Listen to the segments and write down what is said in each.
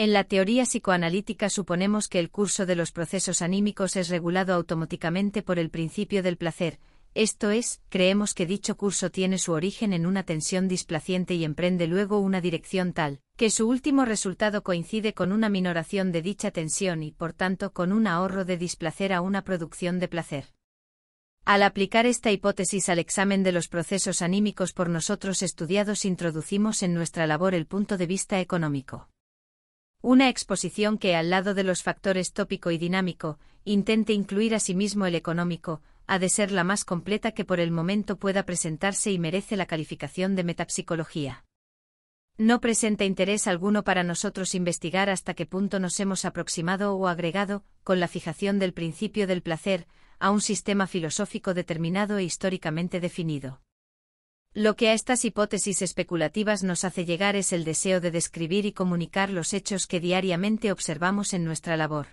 En la teoría psicoanalítica suponemos que el curso de los procesos anímicos es regulado automáticamente por el principio del placer, esto es, creemos que dicho curso tiene su origen en una tensión displaciente y emprende luego una dirección tal, que su último resultado coincide con una minoración de dicha tensión y por tanto con un ahorro de displacer a una producción de placer. Al aplicar esta hipótesis al examen de los procesos anímicos por nosotros estudiados introducimos en nuestra labor el punto de vista económico. Una exposición que, al lado de los factores tópico y dinámico, intente incluir a sí mismo el económico, ha de ser la más completa que por el momento pueda presentarse y merece la calificación de metapsicología. No presenta interés alguno para nosotros investigar hasta qué punto nos hemos aproximado o agregado, con la fijación del principio del placer, a un sistema filosófico determinado e históricamente definido. Lo que a estas hipótesis especulativas nos hace llegar es el deseo de describir y comunicar los hechos que diariamente observamos en nuestra labor.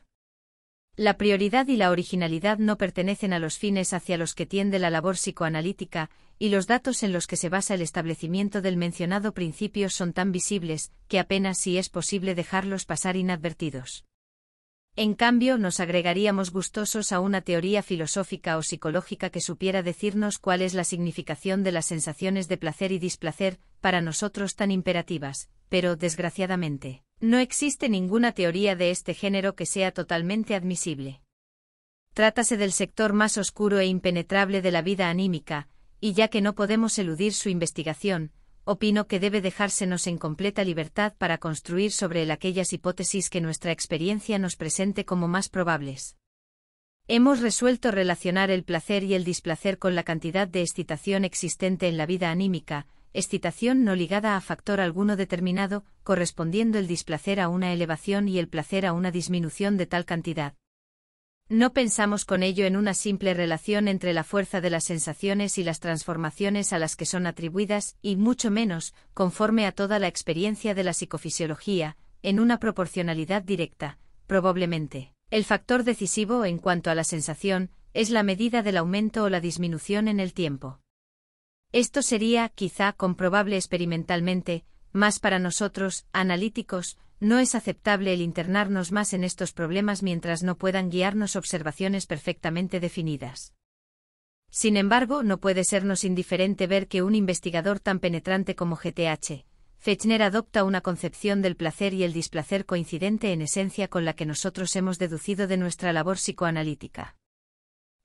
La prioridad y la originalidad no pertenecen a los fines hacia los que tiende la labor psicoanalítica, y los datos en los que se basa el establecimiento del mencionado principio son tan visibles, que apenas si es posible dejarlos pasar inadvertidos. En cambio, nos agregaríamos gustosos a una teoría filosófica o psicológica que supiera decirnos cuál es la significación de las sensaciones de placer y displacer, para nosotros tan imperativas, pero, desgraciadamente, no existe ninguna teoría de este género que sea totalmente admisible. Trátase del sector más oscuro e impenetrable de la vida anímica, y ya que no podemos eludir su investigación, opino que debe dejársenos en completa libertad para construir sobre él aquellas hipótesis que nuestra experiencia nos presente como más probables. Hemos resuelto relacionar el placer y el displacer con la cantidad de excitación existente en la vida anímica, excitación no ligada a factor alguno determinado, correspondiendo el displacer a una elevación y el placer a una disminución de tal cantidad. No pensamos con ello en una simple relación entre la fuerza de las sensaciones y las transformaciones a las que son atribuidas, y mucho menos, conforme a toda la experiencia de la psicofisiología, en una proporcionalidad directa, probablemente. El factor decisivo en cuanto a la sensación es la medida del aumento o la disminución en el tiempo. Esto sería, quizá comprobable experimentalmente, más para nosotros, analíticos, no es aceptable el internarnos más en estos problemas mientras no puedan guiarnos observaciones perfectamente definidas. Sin embargo, no puede sernos indiferente ver que un investigador tan penetrante como GTH, Fechner adopta una concepción del placer y el displacer coincidente en esencia con la que nosotros hemos deducido de nuestra labor psicoanalítica.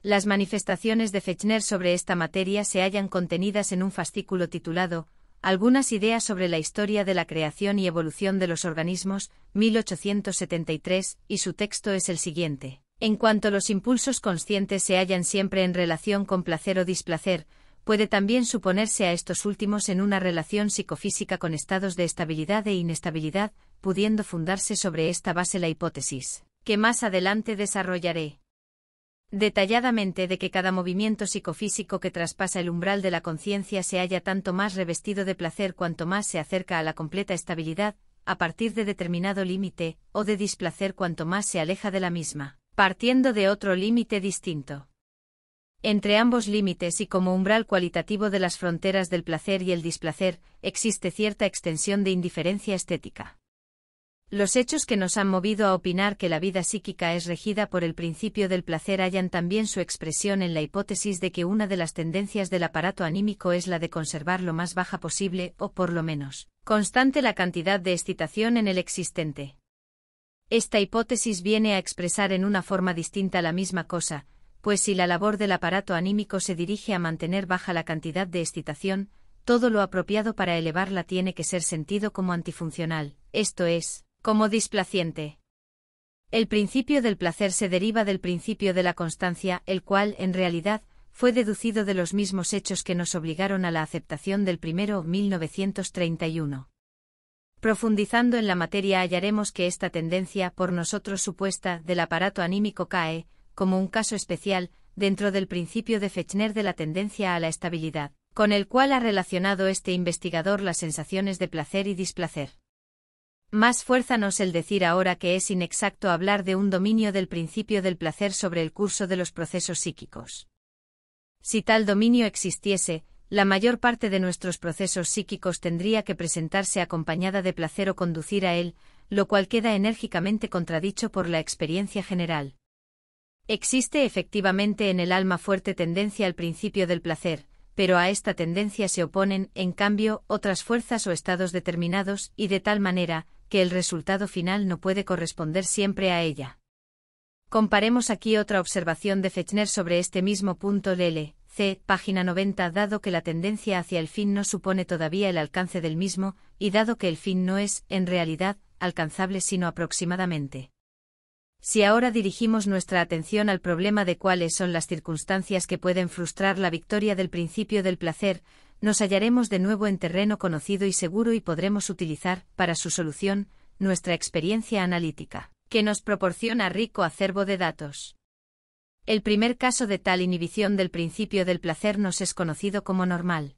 Las manifestaciones de Fechner sobre esta materia se hallan contenidas en un fascículo titulado algunas ideas sobre la historia de la creación y evolución de los organismos, 1873, y su texto es el siguiente. En cuanto los impulsos conscientes se hallan siempre en relación con placer o displacer, puede también suponerse a estos últimos en una relación psicofísica con estados de estabilidad e inestabilidad, pudiendo fundarse sobre esta base la hipótesis, que más adelante desarrollaré detalladamente de que cada movimiento psicofísico que traspasa el umbral de la conciencia se haya tanto más revestido de placer cuanto más se acerca a la completa estabilidad, a partir de determinado límite, o de displacer cuanto más se aleja de la misma, partiendo de otro límite distinto. Entre ambos límites y como umbral cualitativo de las fronteras del placer y el displacer, existe cierta extensión de indiferencia estética. Los hechos que nos han movido a opinar que la vida psíquica es regida por el principio del placer hallan también su expresión en la hipótesis de que una de las tendencias del aparato anímico es la de conservar lo más baja posible, o por lo menos, constante la cantidad de excitación en el existente. Esta hipótesis viene a expresar en una forma distinta la misma cosa, pues si la labor del aparato anímico se dirige a mantener baja la cantidad de excitación, todo lo apropiado para elevarla tiene que ser sentido como antifuncional, esto es, como displaciente. El principio del placer se deriva del principio de la constancia, el cual, en realidad, fue deducido de los mismos hechos que nos obligaron a la aceptación del primero 1931. Profundizando en la materia hallaremos que esta tendencia por nosotros supuesta del aparato anímico cae, como un caso especial, dentro del principio de Fechner de la tendencia a la estabilidad, con el cual ha relacionado este investigador las sensaciones de placer y displacer. Más fuerza nos el decir ahora que es inexacto hablar de un dominio del principio del placer sobre el curso de los procesos psíquicos. Si tal dominio existiese, la mayor parte de nuestros procesos psíquicos tendría que presentarse acompañada de placer o conducir a él, lo cual queda enérgicamente contradicho por la experiencia general. Existe efectivamente en el alma fuerte tendencia al principio del placer, pero a esta tendencia se oponen, en cambio, otras fuerzas o estados determinados, y de tal manera, que el resultado final no puede corresponder siempre a ella. Comparemos aquí otra observación de Fechner sobre este mismo punto l C, página 90, dado que la tendencia hacia el fin no supone todavía el alcance del mismo, y dado que el fin no es, en realidad, alcanzable sino aproximadamente. Si ahora dirigimos nuestra atención al problema de cuáles son las circunstancias que pueden frustrar la victoria del principio del placer, nos hallaremos de nuevo en terreno conocido y seguro y podremos utilizar, para su solución, nuestra experiencia analítica, que nos proporciona rico acervo de datos. El primer caso de tal inhibición del principio del placer nos es conocido como normal.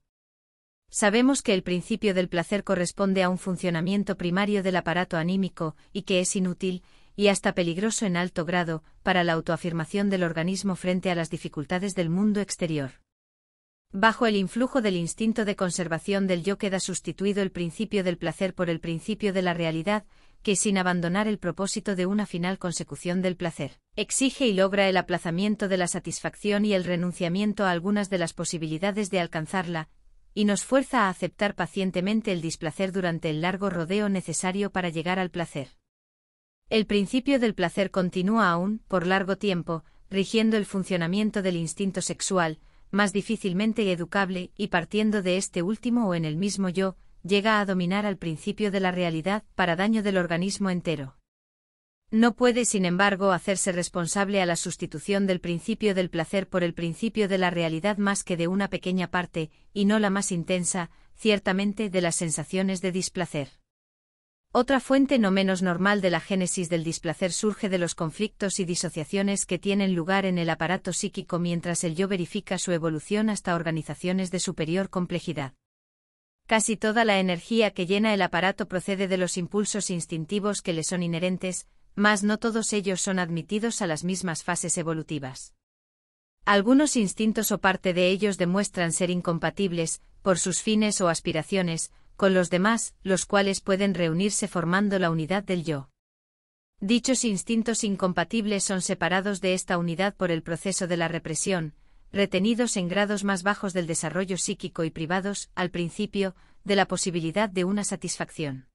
Sabemos que el principio del placer corresponde a un funcionamiento primario del aparato anímico, y que es inútil, y hasta peligroso en alto grado, para la autoafirmación del organismo frente a las dificultades del mundo exterior. Bajo el influjo del instinto de conservación del yo queda sustituido el principio del placer por el principio de la realidad, que sin abandonar el propósito de una final consecución del placer, exige y logra el aplazamiento de la satisfacción y el renunciamiento a algunas de las posibilidades de alcanzarla, y nos fuerza a aceptar pacientemente el displacer durante el largo rodeo necesario para llegar al placer. El principio del placer continúa aún, por largo tiempo, rigiendo el funcionamiento del instinto sexual, más difícilmente educable, y partiendo de este último o en el mismo yo, llega a dominar al principio de la realidad para daño del organismo entero. No puede, sin embargo, hacerse responsable a la sustitución del principio del placer por el principio de la realidad más que de una pequeña parte, y no la más intensa, ciertamente, de las sensaciones de displacer. Otra fuente no menos normal de la génesis del displacer surge de los conflictos y disociaciones que tienen lugar en el aparato psíquico mientras el yo verifica su evolución hasta organizaciones de superior complejidad. Casi toda la energía que llena el aparato procede de los impulsos instintivos que le son inherentes, mas no todos ellos son admitidos a las mismas fases evolutivas. Algunos instintos o parte de ellos demuestran ser incompatibles, por sus fines o aspiraciones, con los demás, los cuales pueden reunirse formando la unidad del yo. Dichos instintos incompatibles son separados de esta unidad por el proceso de la represión, retenidos en grados más bajos del desarrollo psíquico y privados, al principio, de la posibilidad de una satisfacción.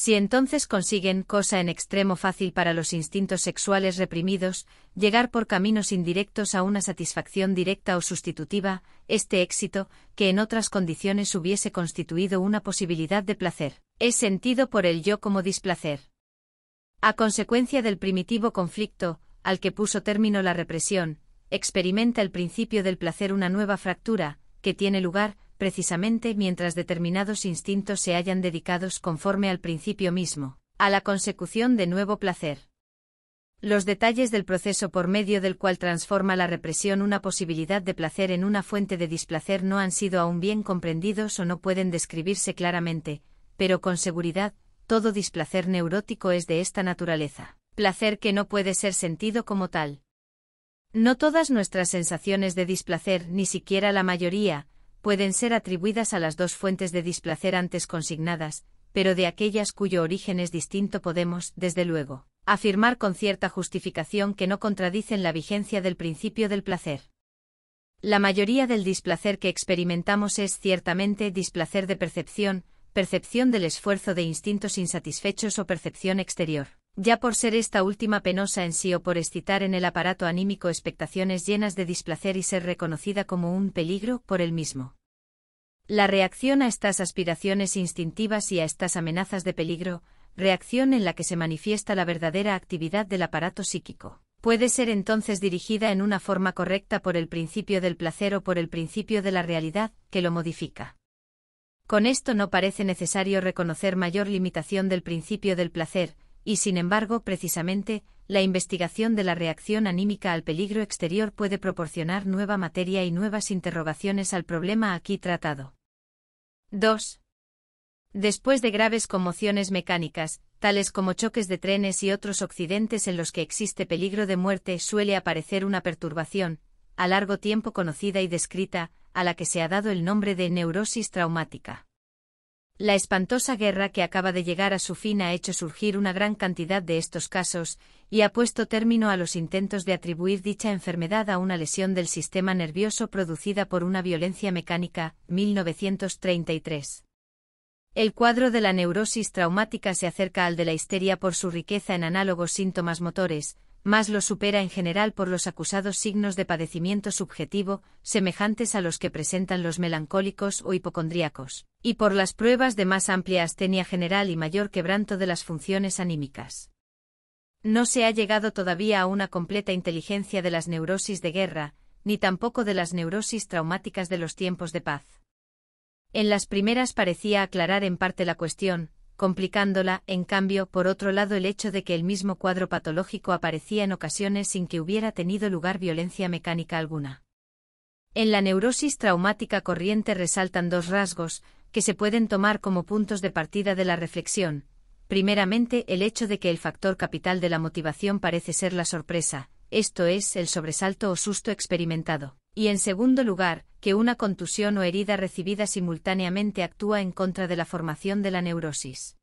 Si entonces consiguen, cosa en extremo fácil para los instintos sexuales reprimidos, llegar por caminos indirectos a una satisfacción directa o sustitutiva, este éxito, que en otras condiciones hubiese constituido una posibilidad de placer, es sentido por el yo como displacer. A consecuencia del primitivo conflicto, al que puso término la represión, experimenta el principio del placer una nueva fractura, que tiene lugar, precisamente mientras determinados instintos se hayan dedicados conforme al principio mismo, a la consecución de nuevo placer. Los detalles del proceso por medio del cual transforma la represión una posibilidad de placer en una fuente de displacer no han sido aún bien comprendidos o no pueden describirse claramente, pero con seguridad, todo displacer neurótico es de esta naturaleza, placer que no puede ser sentido como tal. No todas nuestras sensaciones de displacer, ni siquiera la mayoría, pueden ser atribuidas a las dos fuentes de displacer antes consignadas, pero de aquellas cuyo origen es distinto podemos, desde luego, afirmar con cierta justificación que no contradicen la vigencia del principio del placer. La mayoría del displacer que experimentamos es ciertamente displacer de percepción, percepción del esfuerzo de instintos insatisfechos o percepción exterior ya por ser esta última penosa en sí o por excitar en el aparato anímico expectaciones llenas de displacer y ser reconocida como un peligro por el mismo. La reacción a estas aspiraciones instintivas y a estas amenazas de peligro, reacción en la que se manifiesta la verdadera actividad del aparato psíquico, puede ser entonces dirigida en una forma correcta por el principio del placer o por el principio de la realidad, que lo modifica. Con esto no parece necesario reconocer mayor limitación del principio del placer, y sin embargo, precisamente, la investigación de la reacción anímica al peligro exterior puede proporcionar nueva materia y nuevas interrogaciones al problema aquí tratado. 2. Después de graves conmociones mecánicas, tales como choques de trenes y otros accidentes en los que existe peligro de muerte, suele aparecer una perturbación, a largo tiempo conocida y descrita, a la que se ha dado el nombre de neurosis traumática. La espantosa guerra que acaba de llegar a su fin ha hecho surgir una gran cantidad de estos casos, y ha puesto término a los intentos de atribuir dicha enfermedad a una lesión del sistema nervioso producida por una violencia mecánica, 1933. El cuadro de la neurosis traumática se acerca al de la histeria por su riqueza en análogos síntomas motores, más lo supera en general por los acusados signos de padecimiento subjetivo, semejantes a los que presentan los melancólicos o hipocondríacos, y por las pruebas de más amplia astenia general y mayor quebranto de las funciones anímicas. No se ha llegado todavía a una completa inteligencia de las neurosis de guerra, ni tampoco de las neurosis traumáticas de los tiempos de paz. En las primeras parecía aclarar en parte la cuestión, complicándola, en cambio, por otro lado el hecho de que el mismo cuadro patológico aparecía en ocasiones sin que hubiera tenido lugar violencia mecánica alguna. En la neurosis traumática corriente resaltan dos rasgos, que se pueden tomar como puntos de partida de la reflexión. Primeramente, el hecho de que el factor capital de la motivación parece ser la sorpresa, esto es, el sobresalto o susto experimentado. Y en segundo lugar, que una contusión o herida recibida simultáneamente actúa en contra de la formación de la neurosis.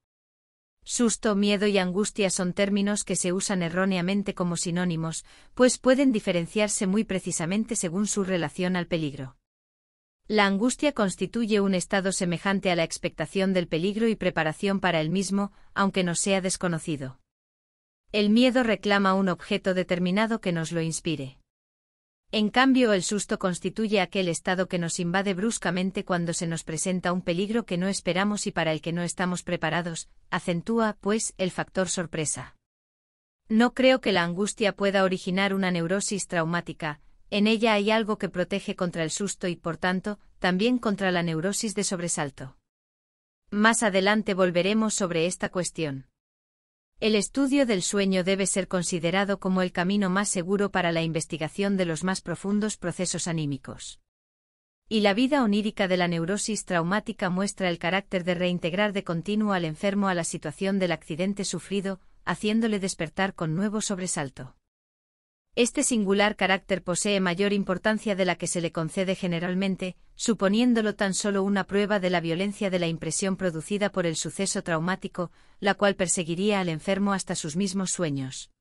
Susto, miedo y angustia son términos que se usan erróneamente como sinónimos, pues pueden diferenciarse muy precisamente según su relación al peligro. La angustia constituye un estado semejante a la expectación del peligro y preparación para el mismo, aunque no sea desconocido. El miedo reclama un objeto determinado que nos lo inspire. En cambio, el susto constituye aquel estado que nos invade bruscamente cuando se nos presenta un peligro que no esperamos y para el que no estamos preparados, acentúa, pues, el factor sorpresa. No creo que la angustia pueda originar una neurosis traumática, en ella hay algo que protege contra el susto y, por tanto, también contra la neurosis de sobresalto. Más adelante volveremos sobre esta cuestión. El estudio del sueño debe ser considerado como el camino más seguro para la investigación de los más profundos procesos anímicos. Y la vida onírica de la neurosis traumática muestra el carácter de reintegrar de continuo al enfermo a la situación del accidente sufrido, haciéndole despertar con nuevo sobresalto. Este singular carácter posee mayor importancia de la que se le concede generalmente, suponiéndolo tan solo una prueba de la violencia de la impresión producida por el suceso traumático, la cual perseguiría al enfermo hasta sus mismos sueños.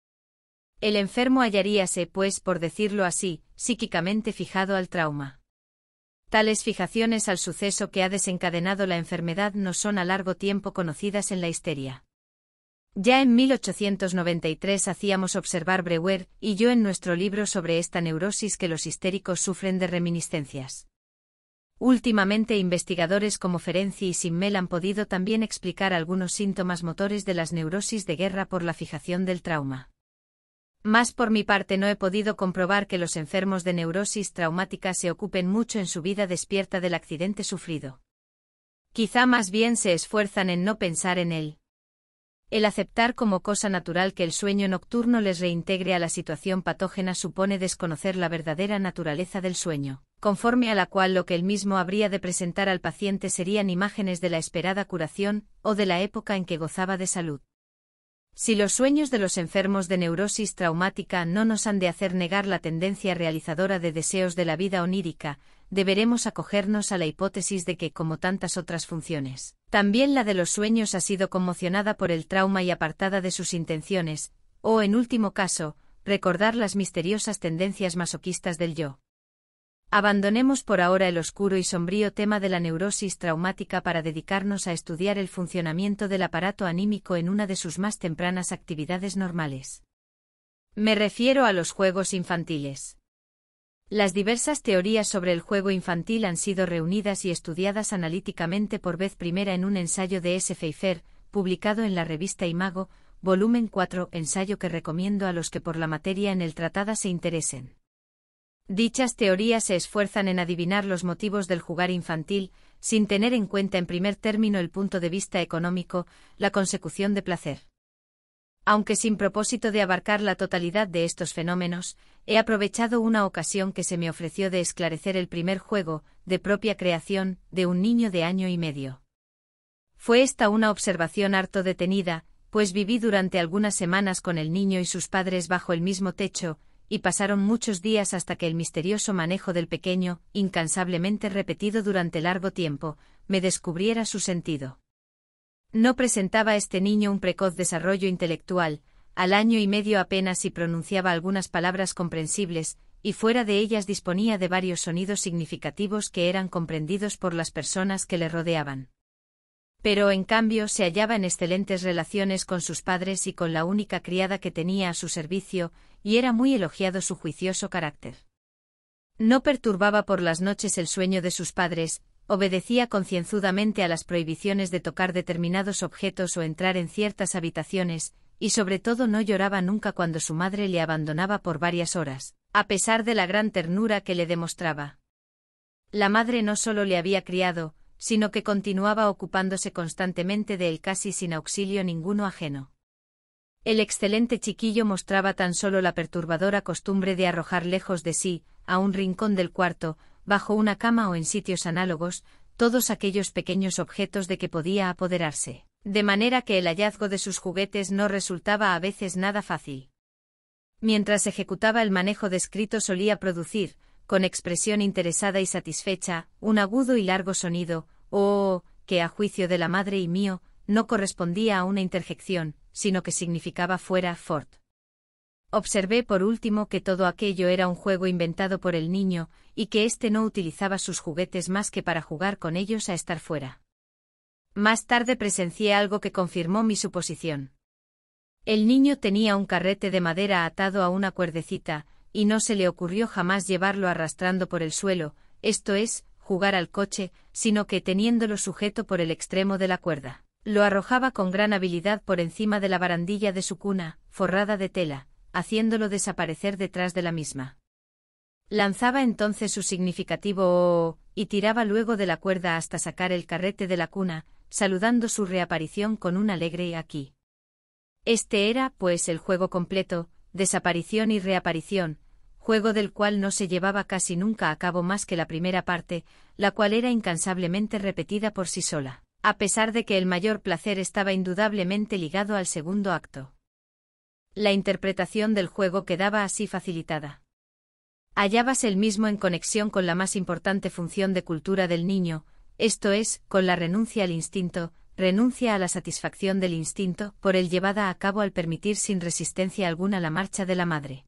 El enfermo hallaríase, pues, por decirlo así, psíquicamente fijado al trauma. Tales fijaciones al suceso que ha desencadenado la enfermedad no son a largo tiempo conocidas en la histeria. Ya en 1893 hacíamos observar Breuer y yo en nuestro libro sobre esta neurosis que los histéricos sufren de reminiscencias. Últimamente investigadores como Ferenci y Simmel han podido también explicar algunos síntomas motores de las neurosis de guerra por la fijación del trauma. Más por mi parte no he podido comprobar que los enfermos de neurosis traumática se ocupen mucho en su vida despierta del accidente sufrido. Quizá más bien se esfuerzan en no pensar en él. El aceptar como cosa natural que el sueño nocturno les reintegre a la situación patógena supone desconocer la verdadera naturaleza del sueño, conforme a la cual lo que él mismo habría de presentar al paciente serían imágenes de la esperada curación o de la época en que gozaba de salud. Si los sueños de los enfermos de neurosis traumática no nos han de hacer negar la tendencia realizadora de deseos de la vida onírica, deberemos acogernos a la hipótesis de que, como tantas otras funciones, también la de los sueños ha sido conmocionada por el trauma y apartada de sus intenciones, o, en último caso, recordar las misteriosas tendencias masoquistas del yo. Abandonemos por ahora el oscuro y sombrío tema de la neurosis traumática para dedicarnos a estudiar el funcionamiento del aparato anímico en una de sus más tempranas actividades normales. Me refiero a los juegos infantiles. Las diversas teorías sobre el juego infantil han sido reunidas y estudiadas analíticamente por vez primera en un ensayo de S. Feifer, publicado en la revista Imago, volumen 4, ensayo que recomiendo a los que por la materia en el tratada se interesen. Dichas teorías se esfuerzan en adivinar los motivos del jugar infantil, sin tener en cuenta en primer término el punto de vista económico, la consecución de placer. Aunque sin propósito de abarcar la totalidad de estos fenómenos, he aprovechado una ocasión que se me ofreció de esclarecer el primer juego, de propia creación, de un niño de año y medio. Fue esta una observación harto detenida, pues viví durante algunas semanas con el niño y sus padres bajo el mismo techo, y pasaron muchos días hasta que el misterioso manejo del pequeño, incansablemente repetido durante largo tiempo, me descubriera su sentido. No presentaba este niño un precoz desarrollo intelectual, al año y medio apenas si pronunciaba algunas palabras comprensibles, y fuera de ellas disponía de varios sonidos significativos que eran comprendidos por las personas que le rodeaban pero en cambio se hallaba en excelentes relaciones con sus padres y con la única criada que tenía a su servicio, y era muy elogiado su juicioso carácter. No perturbaba por las noches el sueño de sus padres, obedecía concienzudamente a las prohibiciones de tocar determinados objetos o entrar en ciertas habitaciones, y sobre todo no lloraba nunca cuando su madre le abandonaba por varias horas, a pesar de la gran ternura que le demostraba. La madre no solo le había criado, sino que continuaba ocupándose constantemente de él casi sin auxilio ninguno ajeno. El excelente chiquillo mostraba tan solo la perturbadora costumbre de arrojar lejos de sí, a un rincón del cuarto, bajo una cama o en sitios análogos, todos aquellos pequeños objetos de que podía apoderarse, de manera que el hallazgo de sus juguetes no resultaba a veces nada fácil. Mientras ejecutaba el manejo descrito solía producir, con expresión interesada y satisfecha, un agudo y largo sonido, oh, que a juicio de la madre y mío, no correspondía a una interjección, sino que significaba fuera, fort Observé por último que todo aquello era un juego inventado por el niño, y que éste no utilizaba sus juguetes más que para jugar con ellos a estar fuera. Más tarde presencié algo que confirmó mi suposición. El niño tenía un carrete de madera atado a una cuerdecita, y no se le ocurrió jamás llevarlo arrastrando por el suelo, esto es, jugar al coche, sino que teniéndolo sujeto por el extremo de la cuerda. Lo arrojaba con gran habilidad por encima de la barandilla de su cuna, forrada de tela, haciéndolo desaparecer detrás de la misma. Lanzaba entonces su significativo oh, y tiraba luego de la cuerda hasta sacar el carrete de la cuna, saludando su reaparición con un alegre aquí. Este era, pues, el juego completo, desaparición y reaparición, juego del cual no se llevaba casi nunca a cabo más que la primera parte, la cual era incansablemente repetida por sí sola, a pesar de que el mayor placer estaba indudablemente ligado al segundo acto. La interpretación del juego quedaba así facilitada. Hallábase el mismo en conexión con la más importante función de cultura del niño, esto es, con la renuncia al instinto, renuncia a la satisfacción del instinto, por el llevada a cabo al permitir sin resistencia alguna la marcha de la madre.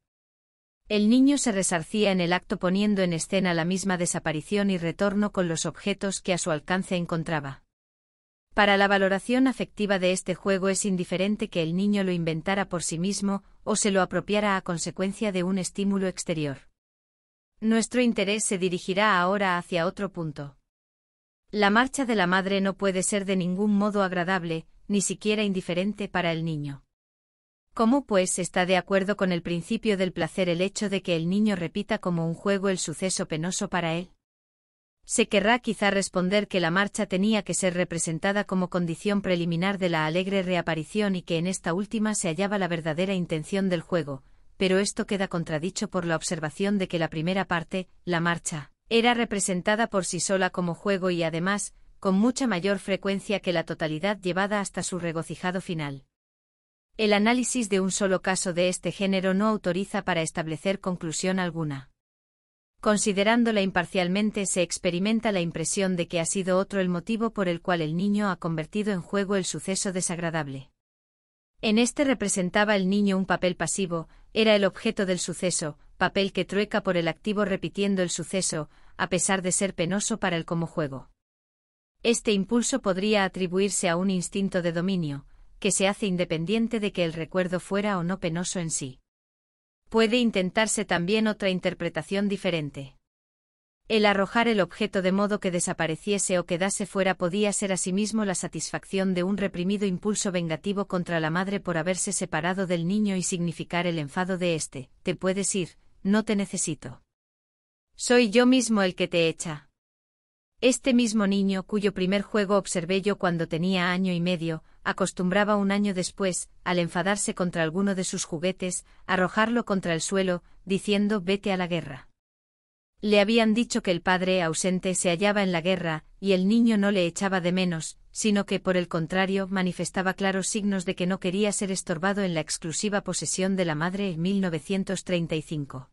El niño se resarcía en el acto poniendo en escena la misma desaparición y retorno con los objetos que a su alcance encontraba. Para la valoración afectiva de este juego es indiferente que el niño lo inventara por sí mismo o se lo apropiara a consecuencia de un estímulo exterior. Nuestro interés se dirigirá ahora hacia otro punto. La marcha de la madre no puede ser de ningún modo agradable, ni siquiera indiferente para el niño. ¿Cómo pues está de acuerdo con el principio del placer el hecho de que el niño repita como un juego el suceso penoso para él? Se querrá quizá responder que la marcha tenía que ser representada como condición preliminar de la alegre reaparición y que en esta última se hallaba la verdadera intención del juego, pero esto queda contradicho por la observación de que la primera parte, la marcha, era representada por sí sola como juego y además, con mucha mayor frecuencia que la totalidad llevada hasta su regocijado final. El análisis de un solo caso de este género no autoriza para establecer conclusión alguna. Considerándola imparcialmente se experimenta la impresión de que ha sido otro el motivo por el cual el niño ha convertido en juego el suceso desagradable. En este representaba el niño un papel pasivo, era el objeto del suceso, papel que trueca por el activo repitiendo el suceso, a pesar de ser penoso para él como juego. Este impulso podría atribuirse a un instinto de dominio, que se hace independiente de que el recuerdo fuera o no penoso en sí. Puede intentarse también otra interpretación diferente. El arrojar el objeto de modo que desapareciese o quedase fuera podía ser asimismo la satisfacción de un reprimido impulso vengativo contra la madre por haberse separado del niño y significar el enfado de éste, te puedes ir, no te necesito. Soy yo mismo el que te echa. Este mismo niño, cuyo primer juego observé yo cuando tenía año y medio, acostumbraba un año después, al enfadarse contra alguno de sus juguetes, arrojarlo contra el suelo, diciendo vete a la guerra. Le habían dicho que el padre ausente se hallaba en la guerra, y el niño no le echaba de menos, sino que por el contrario manifestaba claros signos de que no quería ser estorbado en la exclusiva posesión de la madre en 1935.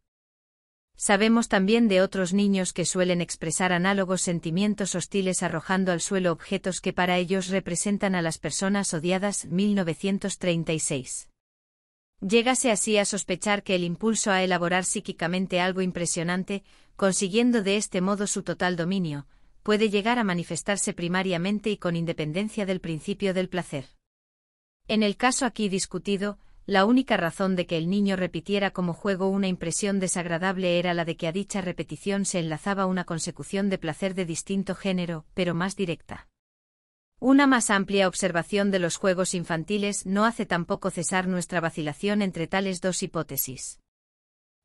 Sabemos también de otros niños que suelen expresar análogos sentimientos hostiles arrojando al suelo objetos que para ellos representan a las personas odiadas 1936. Llegase así a sospechar que el impulso a elaborar psíquicamente algo impresionante, consiguiendo de este modo su total dominio, puede llegar a manifestarse primariamente y con independencia del principio del placer. En el caso aquí discutido, la única razón de que el niño repitiera como juego una impresión desagradable era la de que a dicha repetición se enlazaba una consecución de placer de distinto género, pero más directa. Una más amplia observación de los juegos infantiles no hace tampoco cesar nuestra vacilación entre tales dos hipótesis.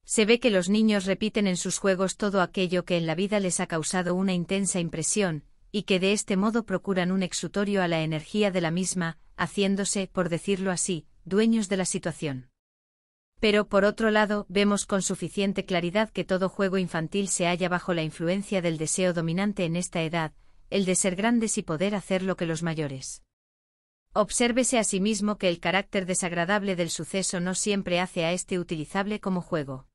Se ve que los niños repiten en sus juegos todo aquello que en la vida les ha causado una intensa impresión, y que de este modo procuran un exutorio a la energía de la misma, haciéndose, por decirlo así, dueños de la situación. Pero, por otro lado, vemos con suficiente claridad que todo juego infantil se halla bajo la influencia del deseo dominante en esta edad, el de ser grandes y poder hacer lo que los mayores. Obsérvese asimismo que el carácter desagradable del suceso no siempre hace a este utilizable como juego.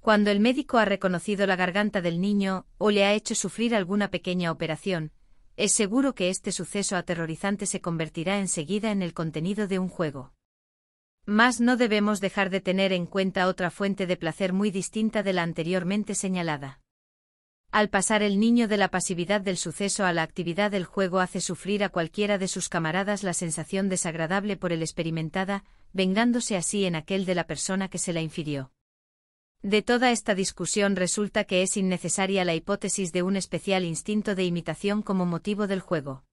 Cuando el médico ha reconocido la garganta del niño o le ha hecho sufrir alguna pequeña operación, es seguro que este suceso aterrorizante se convertirá enseguida en el contenido de un juego. Mas no debemos dejar de tener en cuenta otra fuente de placer muy distinta de la anteriormente señalada. Al pasar el niño de la pasividad del suceso a la actividad del juego hace sufrir a cualquiera de sus camaradas la sensación desagradable por el experimentada, vengándose así en aquel de la persona que se la infirió. De toda esta discusión resulta que es innecesaria la hipótesis de un especial instinto de imitación como motivo del juego.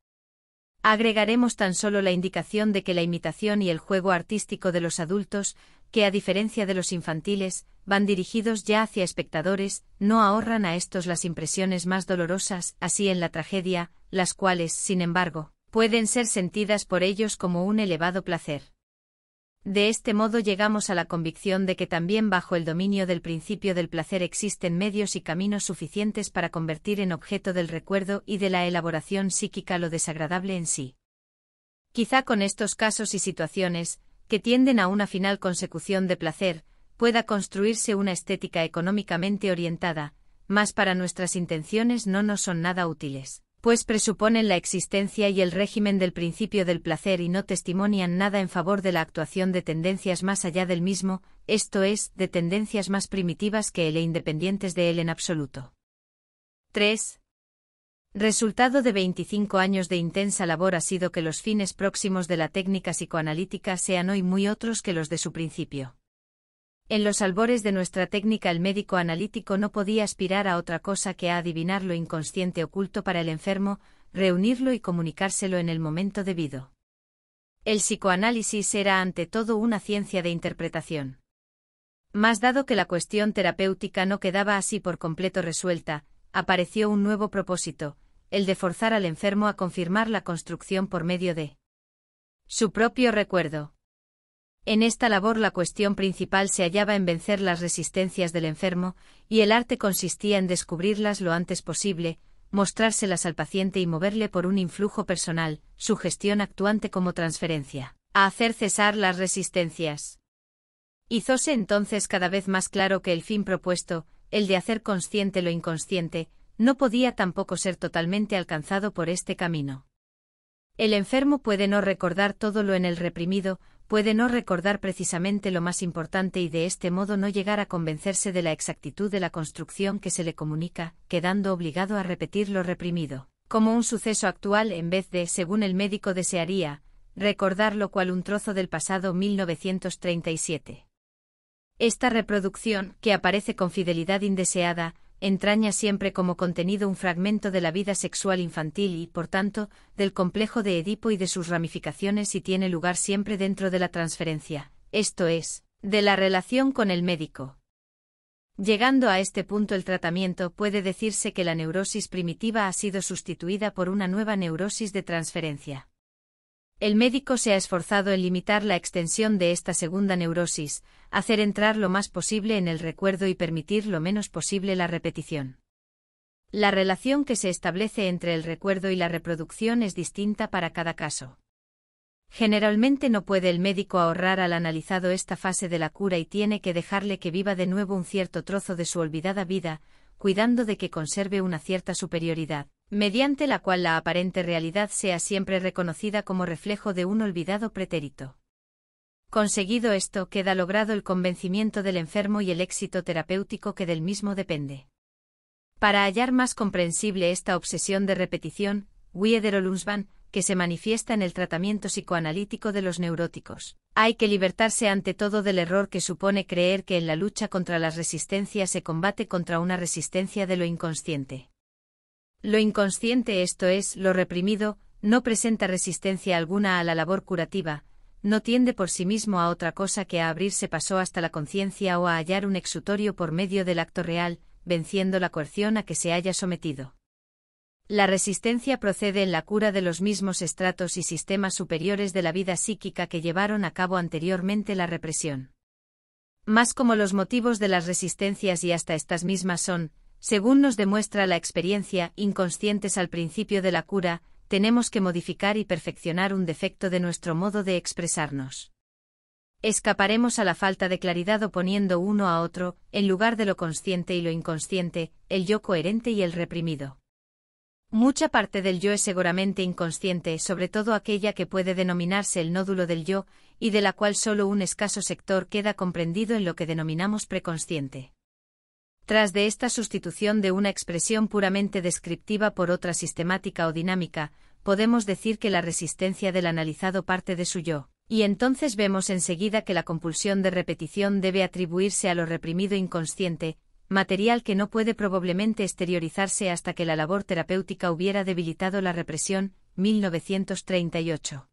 Agregaremos tan solo la indicación de que la imitación y el juego artístico de los adultos, que a diferencia de los infantiles, van dirigidos ya hacia espectadores, no ahorran a estos las impresiones más dolorosas, así en la tragedia, las cuales, sin embargo, pueden ser sentidas por ellos como un elevado placer. De este modo llegamos a la convicción de que también bajo el dominio del principio del placer existen medios y caminos suficientes para convertir en objeto del recuerdo y de la elaboración psíquica lo desagradable en sí. Quizá con estos casos y situaciones, que tienden a una final consecución de placer, pueda construirse una estética económicamente orientada, mas para nuestras intenciones no nos son nada útiles pues presuponen la existencia y el régimen del principio del placer y no testimonian nada en favor de la actuación de tendencias más allá del mismo, esto es, de tendencias más primitivas que él e independientes de él en absoluto. 3. Resultado de 25 años de intensa labor ha sido que los fines próximos de la técnica psicoanalítica sean hoy muy otros que los de su principio. En los albores de nuestra técnica el médico analítico no podía aspirar a otra cosa que a adivinar lo inconsciente oculto para el enfermo, reunirlo y comunicárselo en el momento debido. El psicoanálisis era ante todo una ciencia de interpretación. Más dado que la cuestión terapéutica no quedaba así por completo resuelta, apareció un nuevo propósito, el de forzar al enfermo a confirmar la construcción por medio de su propio recuerdo. En esta labor la cuestión principal se hallaba en vencer las resistencias del enfermo, y el arte consistía en descubrirlas lo antes posible, mostrárselas al paciente y moverle por un influjo personal, su gestión actuante como transferencia, a hacer cesar las resistencias. Hizose entonces cada vez más claro que el fin propuesto, el de hacer consciente lo inconsciente, no podía tampoco ser totalmente alcanzado por este camino. El enfermo puede no recordar todo lo en el reprimido, puede no recordar precisamente lo más importante y de este modo no llegar a convencerse de la exactitud de la construcción que se le comunica, quedando obligado a repetir lo reprimido, como un suceso actual en vez de, según el médico desearía, recordarlo cual un trozo del pasado 1937. Esta reproducción, que aparece con fidelidad indeseada, entraña siempre como contenido un fragmento de la vida sexual infantil y, por tanto, del complejo de Edipo y de sus ramificaciones y tiene lugar siempre dentro de la transferencia, esto es, de la relación con el médico. Llegando a este punto el tratamiento puede decirse que la neurosis primitiva ha sido sustituida por una nueva neurosis de transferencia. El médico se ha esforzado en limitar la extensión de esta segunda neurosis, hacer entrar lo más posible en el recuerdo y permitir lo menos posible la repetición. La relación que se establece entre el recuerdo y la reproducción es distinta para cada caso. Generalmente no puede el médico ahorrar al analizado esta fase de la cura y tiene que dejarle que viva de nuevo un cierto trozo de su olvidada vida, cuidando de que conserve una cierta superioridad mediante la cual la aparente realidad sea siempre reconocida como reflejo de un olvidado pretérito. Conseguido esto, queda logrado el convencimiento del enfermo y el éxito terapéutico que del mismo depende. Para hallar más comprensible esta obsesión de repetición, Lundsbahn, que se manifiesta en el tratamiento psicoanalítico de los neuróticos. Hay que libertarse ante todo del error que supone creer que en la lucha contra las resistencias se combate contra una resistencia de lo inconsciente. Lo inconsciente, esto es, lo reprimido, no presenta resistencia alguna a la labor curativa, no tiende por sí mismo a otra cosa que a abrirse paso hasta la conciencia o a hallar un exutorio por medio del acto real, venciendo la coerción a que se haya sometido. La resistencia procede en la cura de los mismos estratos y sistemas superiores de la vida psíquica que llevaron a cabo anteriormente la represión. Más como los motivos de las resistencias y hasta estas mismas son, según nos demuestra la experiencia, inconscientes al principio de la cura, tenemos que modificar y perfeccionar un defecto de nuestro modo de expresarnos. Escaparemos a la falta de claridad oponiendo uno a otro, en lugar de lo consciente y lo inconsciente, el yo coherente y el reprimido. Mucha parte del yo es seguramente inconsciente, sobre todo aquella que puede denominarse el nódulo del yo, y de la cual solo un escaso sector queda comprendido en lo que denominamos preconsciente. Tras de esta sustitución de una expresión puramente descriptiva por otra sistemática o dinámica, podemos decir que la resistencia del analizado parte de su yo, y entonces vemos enseguida que la compulsión de repetición debe atribuirse a lo reprimido inconsciente, material que no puede probablemente exteriorizarse hasta que la labor terapéutica hubiera debilitado la represión, 1938.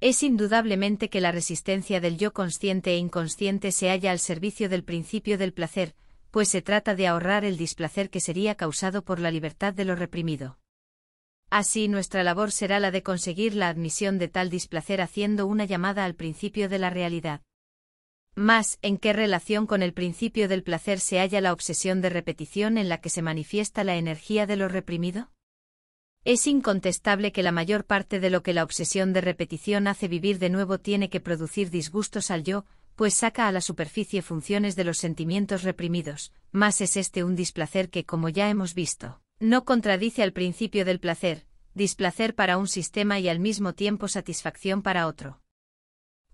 Es indudablemente que la resistencia del yo consciente e inconsciente se halla al servicio del principio del placer, pues se trata de ahorrar el displacer que sería causado por la libertad de lo reprimido. Así nuestra labor será la de conseguir la admisión de tal displacer haciendo una llamada al principio de la realidad. Más, ¿en qué relación con el principio del placer se halla la obsesión de repetición en la que se manifiesta la energía de lo reprimido? Es incontestable que la mayor parte de lo que la obsesión de repetición hace vivir de nuevo tiene que producir disgustos al yo, pues saca a la superficie funciones de los sentimientos reprimidos, más es este un displacer que, como ya hemos visto, no contradice al principio del placer, displacer para un sistema y al mismo tiempo satisfacción para otro.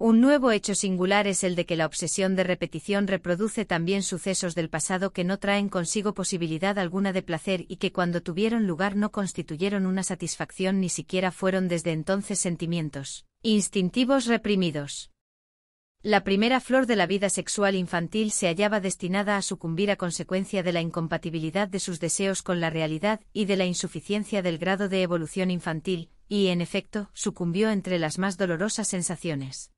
Un nuevo hecho singular es el de que la obsesión de repetición reproduce también sucesos del pasado que no traen consigo posibilidad alguna de placer y que cuando tuvieron lugar no constituyeron una satisfacción ni siquiera fueron desde entonces sentimientos instintivos reprimidos. La primera flor de la vida sexual infantil se hallaba destinada a sucumbir a consecuencia de la incompatibilidad de sus deseos con la realidad y de la insuficiencia del grado de evolución infantil, y en efecto, sucumbió entre las más dolorosas sensaciones.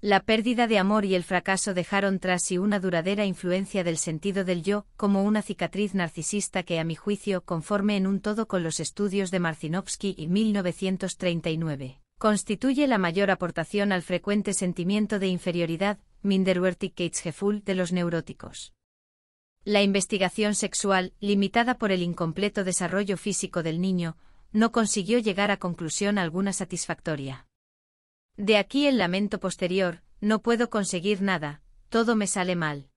La pérdida de amor y el fracaso dejaron tras sí una duradera influencia del sentido del yo, como una cicatriz narcisista que, a mi juicio, conforme en un todo con los estudios de Marcinowski y 1939 constituye la mayor aportación al frecuente sentimiento de inferioridad, Minderwertigkeitsgefühl, de los neuróticos. La investigación sexual, limitada por el incompleto desarrollo físico del niño, no consiguió llegar a conclusión alguna satisfactoria. De aquí el lamento posterior, no puedo conseguir nada, todo me sale mal.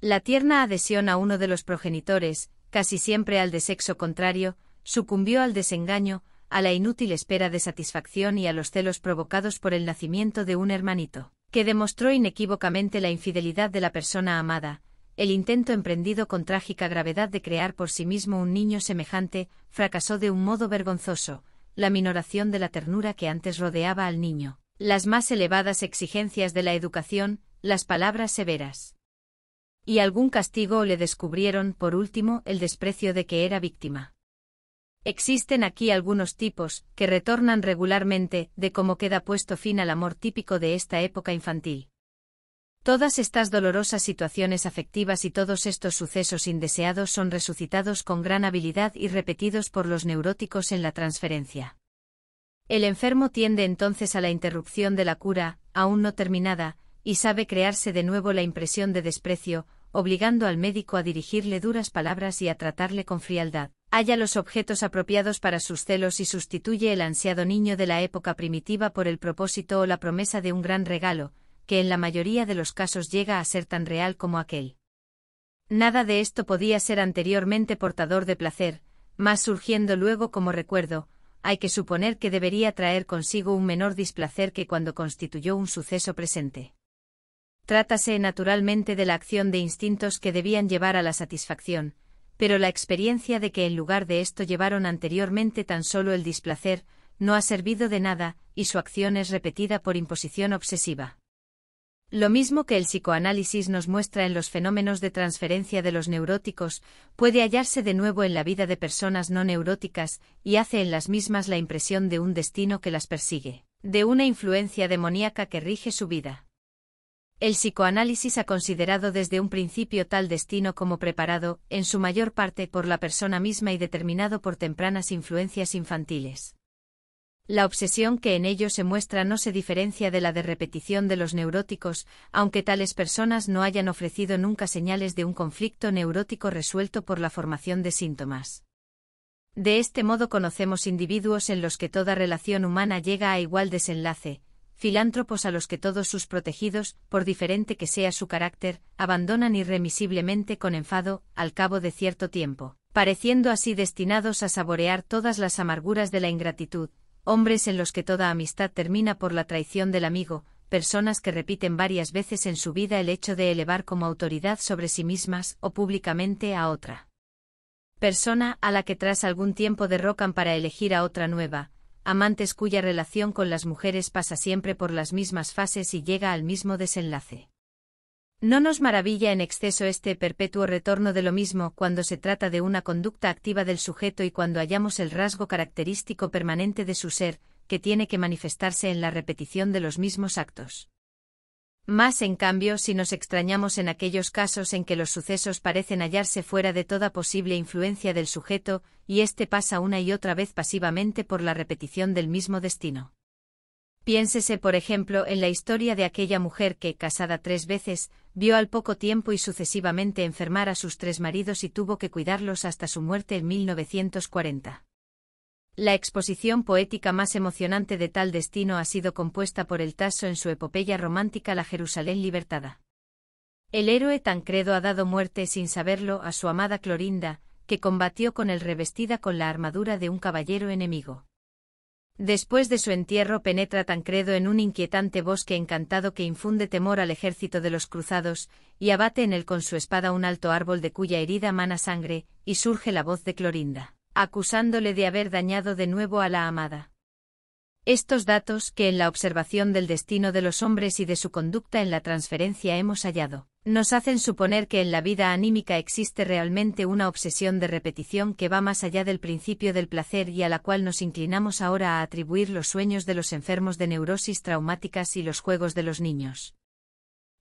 La tierna adhesión a uno de los progenitores, casi siempre al de sexo contrario, sucumbió al desengaño, a la inútil espera de satisfacción y a los celos provocados por el nacimiento de un hermanito, que demostró inequívocamente la infidelidad de la persona amada, el intento emprendido con trágica gravedad de crear por sí mismo un niño semejante, fracasó de un modo vergonzoso, la minoración de la ternura que antes rodeaba al niño, las más elevadas exigencias de la educación, las palabras severas. Y algún castigo le descubrieron, por último, el desprecio de que era víctima. Existen aquí algunos tipos, que retornan regularmente, de cómo queda puesto fin al amor típico de esta época infantil. Todas estas dolorosas situaciones afectivas y todos estos sucesos indeseados son resucitados con gran habilidad y repetidos por los neuróticos en la transferencia. El enfermo tiende entonces a la interrupción de la cura, aún no terminada, y sabe crearse de nuevo la impresión de desprecio, obligando al médico a dirigirle duras palabras y a tratarle con frialdad. Halla los objetos apropiados para sus celos y sustituye el ansiado niño de la época primitiva por el propósito o la promesa de un gran regalo, que en la mayoría de los casos llega a ser tan real como aquel. Nada de esto podía ser anteriormente portador de placer, mas surgiendo luego como recuerdo, hay que suponer que debería traer consigo un menor displacer que cuando constituyó un suceso presente. Trátase naturalmente de la acción de instintos que debían llevar a la satisfacción, pero la experiencia de que en lugar de esto llevaron anteriormente tan solo el displacer, no ha servido de nada, y su acción es repetida por imposición obsesiva. Lo mismo que el psicoanálisis nos muestra en los fenómenos de transferencia de los neuróticos, puede hallarse de nuevo en la vida de personas no neuróticas, y hace en las mismas la impresión de un destino que las persigue, de una influencia demoníaca que rige su vida. El psicoanálisis ha considerado desde un principio tal destino como preparado, en su mayor parte, por la persona misma y determinado por tempranas influencias infantiles. La obsesión que en ello se muestra no se diferencia de la de repetición de los neuróticos, aunque tales personas no hayan ofrecido nunca señales de un conflicto neurótico resuelto por la formación de síntomas. De este modo conocemos individuos en los que toda relación humana llega a igual desenlace, filántropos a los que todos sus protegidos, por diferente que sea su carácter, abandonan irremisiblemente con enfado, al cabo de cierto tiempo, pareciendo así destinados a saborear todas las amarguras de la ingratitud, hombres en los que toda amistad termina por la traición del amigo, personas que repiten varias veces en su vida el hecho de elevar como autoridad sobre sí mismas o públicamente a otra persona a la que tras algún tiempo derrocan para elegir a otra nueva, amantes cuya relación con las mujeres pasa siempre por las mismas fases y llega al mismo desenlace. No nos maravilla en exceso este perpetuo retorno de lo mismo cuando se trata de una conducta activa del sujeto y cuando hallamos el rasgo característico permanente de su ser, que tiene que manifestarse en la repetición de los mismos actos. Más en cambio si nos extrañamos en aquellos casos en que los sucesos parecen hallarse fuera de toda posible influencia del sujeto, y éste pasa una y otra vez pasivamente por la repetición del mismo destino. Piénsese, por ejemplo, en la historia de aquella mujer que, casada tres veces, vio al poco tiempo y sucesivamente enfermar a sus tres maridos y tuvo que cuidarlos hasta su muerte en 1940. La exposición poética más emocionante de tal destino ha sido compuesta por el Tasso en su epopeya romántica La Jerusalén libertada. El héroe Tancredo ha dado muerte sin saberlo a su amada Clorinda, que combatió con él revestida con la armadura de un caballero enemigo. Después de su entierro penetra Tancredo en un inquietante bosque encantado que infunde temor al ejército de los cruzados, y abate en él con su espada un alto árbol de cuya herida mana sangre, y surge la voz de Clorinda acusándole de haber dañado de nuevo a la amada. Estos datos que en la observación del destino de los hombres y de su conducta en la transferencia hemos hallado, nos hacen suponer que en la vida anímica existe realmente una obsesión de repetición que va más allá del principio del placer y a la cual nos inclinamos ahora a atribuir los sueños de los enfermos de neurosis traumáticas y los juegos de los niños.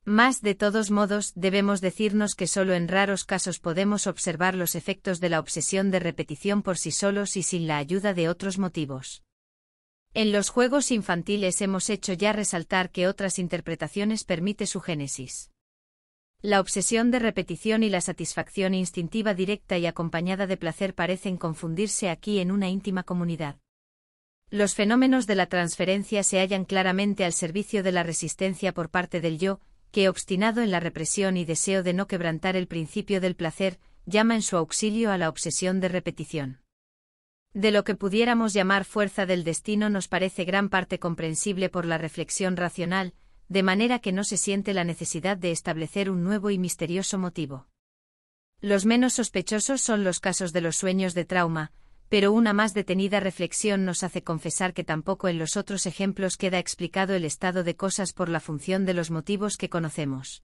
Más de todos modos, debemos decirnos que solo en raros casos podemos observar los efectos de la obsesión de repetición por sí solos y sin la ayuda de otros motivos. En los juegos infantiles hemos hecho ya resaltar que otras interpretaciones permite su génesis. La obsesión de repetición y la satisfacción instintiva directa y acompañada de placer parecen confundirse aquí en una íntima comunidad. Los fenómenos de la transferencia se hallan claramente al servicio de la resistencia por parte del yo, que obstinado en la represión y deseo de no quebrantar el principio del placer, llama en su auxilio a la obsesión de repetición. De lo que pudiéramos llamar fuerza del destino nos parece gran parte comprensible por la reflexión racional, de manera que no se siente la necesidad de establecer un nuevo y misterioso motivo. Los menos sospechosos son los casos de los sueños de trauma, pero una más detenida reflexión nos hace confesar que tampoco en los otros ejemplos queda explicado el estado de cosas por la función de los motivos que conocemos.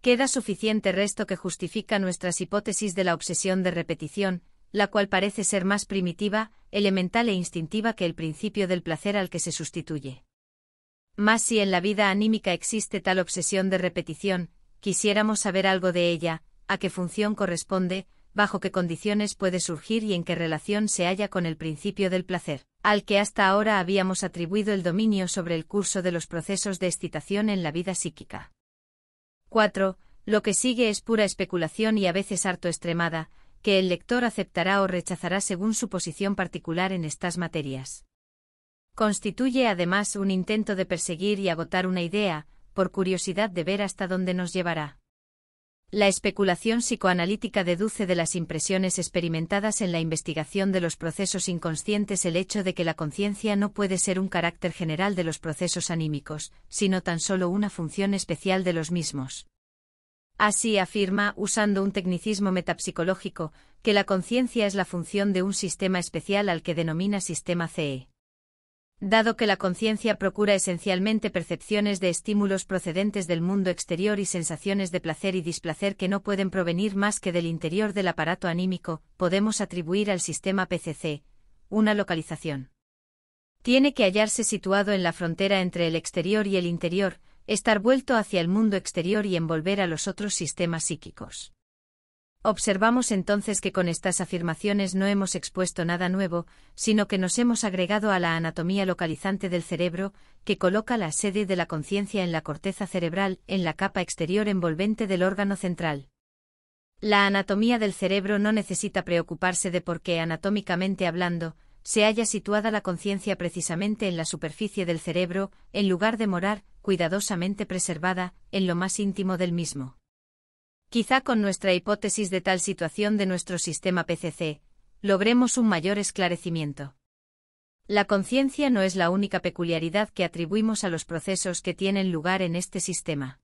Queda suficiente resto que justifica nuestras hipótesis de la obsesión de repetición, la cual parece ser más primitiva, elemental e instintiva que el principio del placer al que se sustituye. Más si en la vida anímica existe tal obsesión de repetición, quisiéramos saber algo de ella, a qué función corresponde, bajo qué condiciones puede surgir y en qué relación se halla con el principio del placer, al que hasta ahora habíamos atribuido el dominio sobre el curso de los procesos de excitación en la vida psíquica. 4. Lo que sigue es pura especulación y a veces harto extremada, que el lector aceptará o rechazará según su posición particular en estas materias. Constituye además un intento de perseguir y agotar una idea, por curiosidad de ver hasta dónde nos llevará. La especulación psicoanalítica deduce de las impresiones experimentadas en la investigación de los procesos inconscientes el hecho de que la conciencia no puede ser un carácter general de los procesos anímicos, sino tan solo una función especial de los mismos. Así afirma, usando un tecnicismo metapsicológico, que la conciencia es la función de un sistema especial al que denomina sistema CE dado que la conciencia procura esencialmente percepciones de estímulos procedentes del mundo exterior y sensaciones de placer y displacer que no pueden provenir más que del interior del aparato anímico, podemos atribuir al sistema PCC una localización. Tiene que hallarse situado en la frontera entre el exterior y el interior, estar vuelto hacia el mundo exterior y envolver a los otros sistemas psíquicos. Observamos entonces que con estas afirmaciones no hemos expuesto nada nuevo, sino que nos hemos agregado a la anatomía localizante del cerebro, que coloca la sede de la conciencia en la corteza cerebral, en la capa exterior envolvente del órgano central. La anatomía del cerebro no necesita preocuparse de por qué anatómicamente hablando, se haya situada la conciencia precisamente en la superficie del cerebro, en lugar de morar, cuidadosamente preservada, en lo más íntimo del mismo. Quizá con nuestra hipótesis de tal situación de nuestro sistema PCC, logremos un mayor esclarecimiento. La conciencia no es la única peculiaridad que atribuimos a los procesos que tienen lugar en este sistema.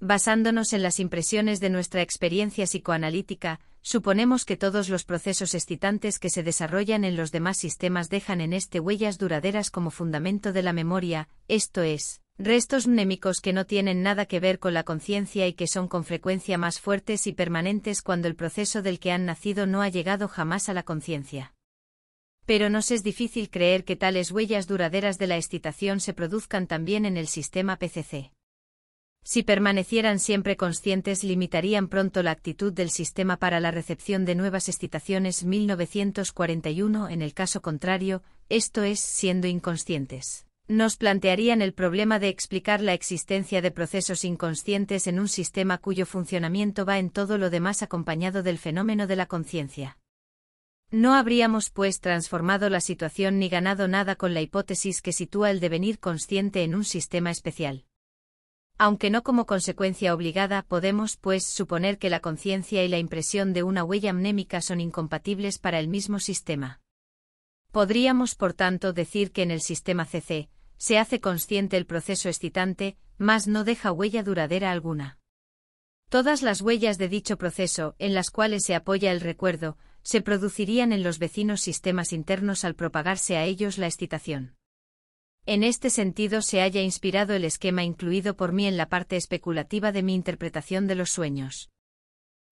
Basándonos en las impresiones de nuestra experiencia psicoanalítica, suponemos que todos los procesos excitantes que se desarrollan en los demás sistemas dejan en este huellas duraderas como fundamento de la memoria, esto es, Restos mnémicos que no tienen nada que ver con la conciencia y que son con frecuencia más fuertes y permanentes cuando el proceso del que han nacido no ha llegado jamás a la conciencia. Pero nos es difícil creer que tales huellas duraderas de la excitación se produzcan también en el sistema PCC. Si permanecieran siempre conscientes limitarían pronto la actitud del sistema para la recepción de nuevas excitaciones 1941 en el caso contrario, esto es, siendo inconscientes nos plantearían el problema de explicar la existencia de procesos inconscientes en un sistema cuyo funcionamiento va en todo lo demás acompañado del fenómeno de la conciencia. No habríamos, pues, transformado la situación ni ganado nada con la hipótesis que sitúa el devenir consciente en un sistema especial. Aunque no como consecuencia obligada, podemos, pues, suponer que la conciencia y la impresión de una huella amnémica son incompatibles para el mismo sistema. Podríamos por tanto decir que en el sistema CC, se hace consciente el proceso excitante, mas no deja huella duradera alguna. Todas las huellas de dicho proceso, en las cuales se apoya el recuerdo, se producirían en los vecinos sistemas internos al propagarse a ellos la excitación. En este sentido se haya inspirado el esquema incluido por mí en la parte especulativa de mi interpretación de los sueños.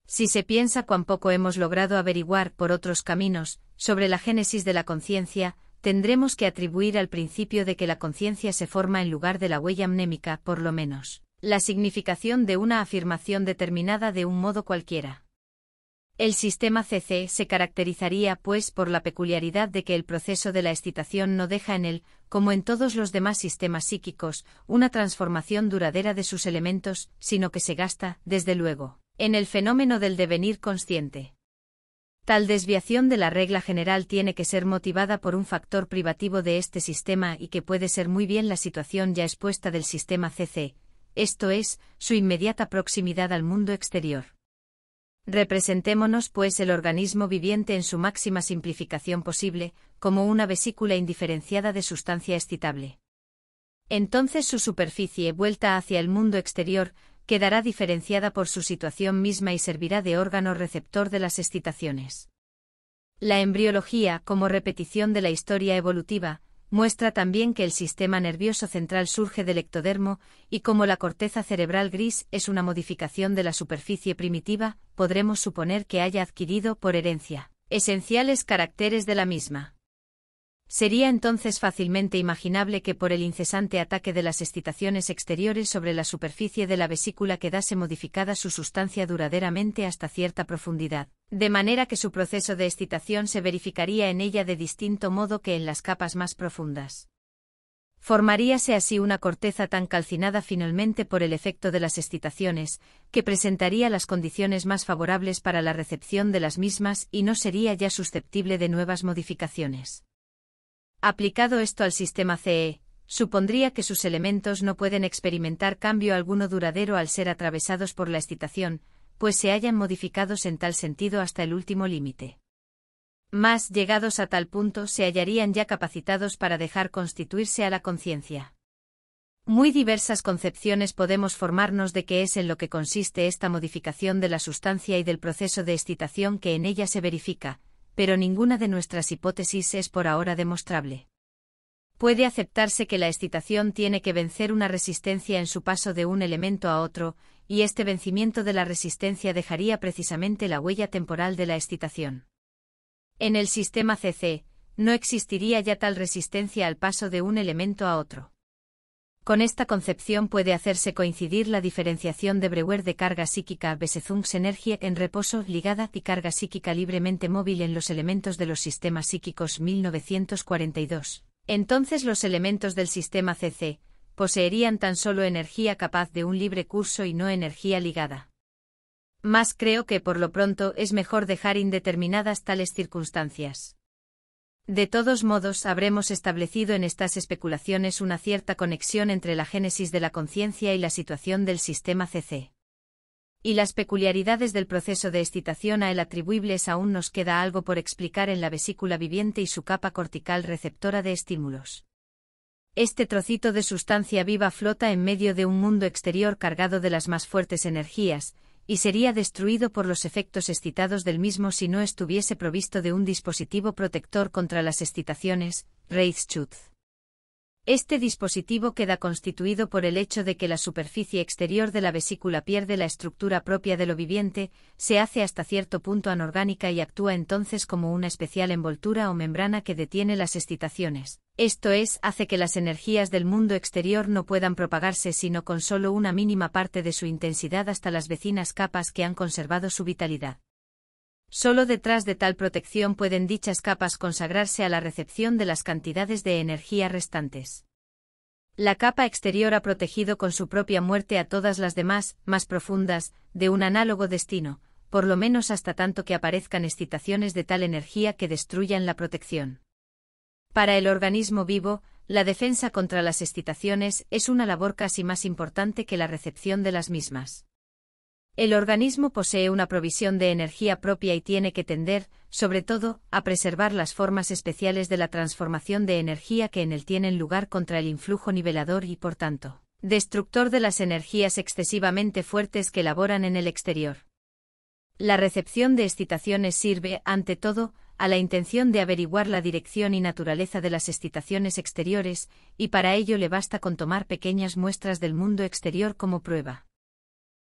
Si se piensa cuán poco hemos logrado averiguar por otros caminos sobre la génesis de la conciencia, tendremos que atribuir al principio de que la conciencia se forma en lugar de la huella mnémica, por lo menos, la significación de una afirmación determinada de un modo cualquiera. El sistema CC se caracterizaría, pues, por la peculiaridad de que el proceso de la excitación no deja en él, como en todos los demás sistemas psíquicos, una transformación duradera de sus elementos, sino que se gasta, desde luego, en el fenómeno del devenir consciente. Tal desviación de la regla general tiene que ser motivada por un factor privativo de este sistema y que puede ser muy bien la situación ya expuesta del sistema CC, esto es, su inmediata proximidad al mundo exterior. Representémonos pues el organismo viviente en su máxima simplificación posible, como una vesícula indiferenciada de sustancia excitable. Entonces su superficie vuelta hacia el mundo exterior quedará diferenciada por su situación misma y servirá de órgano receptor de las excitaciones. La embriología, como repetición de la historia evolutiva, muestra también que el sistema nervioso central surge del ectodermo, y como la corteza cerebral gris es una modificación de la superficie primitiva, podremos suponer que haya adquirido, por herencia, esenciales caracteres de la misma. Sería entonces fácilmente imaginable que por el incesante ataque de las excitaciones exteriores sobre la superficie de la vesícula quedase modificada su sustancia duraderamente hasta cierta profundidad, de manera que su proceso de excitación se verificaría en ella de distinto modo que en las capas más profundas. Formaríase así una corteza tan calcinada finalmente por el efecto de las excitaciones, que presentaría las condiciones más favorables para la recepción de las mismas y no sería ya susceptible de nuevas modificaciones. Aplicado esto al sistema CE, supondría que sus elementos no pueden experimentar cambio alguno duradero al ser atravesados por la excitación, pues se hayan modificados en tal sentido hasta el último límite. Más llegados a tal punto se hallarían ya capacitados para dejar constituirse a la conciencia. Muy diversas concepciones podemos formarnos de qué es en lo que consiste esta modificación de la sustancia y del proceso de excitación que en ella se verifica, pero ninguna de nuestras hipótesis es por ahora demostrable. Puede aceptarse que la excitación tiene que vencer una resistencia en su paso de un elemento a otro, y este vencimiento de la resistencia dejaría precisamente la huella temporal de la excitación. En el sistema CC, no existiría ya tal resistencia al paso de un elemento a otro. Con esta concepción puede hacerse coincidir la diferenciación de Breuer de carga psíquica energía en reposo ligada y carga psíquica libremente móvil en los elementos de los sistemas psíquicos 1942. Entonces los elementos del sistema CC poseerían tan solo energía capaz de un libre curso y no energía ligada. Más creo que por lo pronto es mejor dejar indeterminadas tales circunstancias. De todos modos, habremos establecido en estas especulaciones una cierta conexión entre la génesis de la conciencia y la situación del sistema CC. Y las peculiaridades del proceso de excitación a él atribuibles aún nos queda algo por explicar en la vesícula viviente y su capa cortical receptora de estímulos. Este trocito de sustancia viva flota en medio de un mundo exterior cargado de las más fuertes energías, y sería destruido por los efectos excitados del mismo si no estuviese provisto de un dispositivo protector contra las excitaciones, Reizschutz. Este dispositivo queda constituido por el hecho de que la superficie exterior de la vesícula pierde la estructura propia de lo viviente, se hace hasta cierto punto anorgánica y actúa entonces como una especial envoltura o membrana que detiene las excitaciones. Esto es, hace que las energías del mundo exterior no puedan propagarse sino con solo una mínima parte de su intensidad hasta las vecinas capas que han conservado su vitalidad. Solo detrás de tal protección pueden dichas capas consagrarse a la recepción de las cantidades de energía restantes. La capa exterior ha protegido con su propia muerte a todas las demás, más profundas, de un análogo destino, por lo menos hasta tanto que aparezcan excitaciones de tal energía que destruyan la protección. Para el organismo vivo, la defensa contra las excitaciones es una labor casi más importante que la recepción de las mismas. El organismo posee una provisión de energía propia y tiene que tender, sobre todo, a preservar las formas especiales de la transformación de energía que en él tienen lugar contra el influjo nivelador y, por tanto, destructor de las energías excesivamente fuertes que elaboran en el exterior. La recepción de excitaciones sirve, ante todo, a la intención de averiguar la dirección y naturaleza de las excitaciones exteriores, y para ello le basta con tomar pequeñas muestras del mundo exterior como prueba.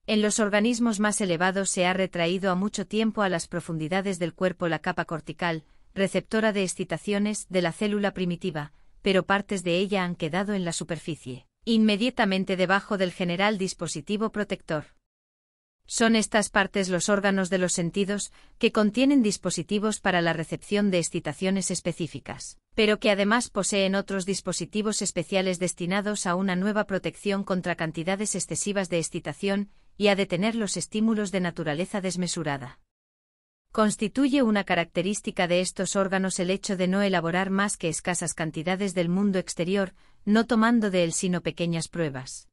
En los organismos más elevados se ha retraído a mucho tiempo a las profundidades del cuerpo la capa cortical, receptora de excitaciones de la célula primitiva, pero partes de ella han quedado en la superficie, inmediatamente debajo del general dispositivo protector. Son estas partes los órganos de los sentidos, que contienen dispositivos para la recepción de excitaciones específicas, pero que además poseen otros dispositivos especiales destinados a una nueva protección contra cantidades excesivas de excitación, y a detener los estímulos de naturaleza desmesurada. Constituye una característica de estos órganos el hecho de no elaborar más que escasas cantidades del mundo exterior, no tomando de él sino pequeñas pruebas.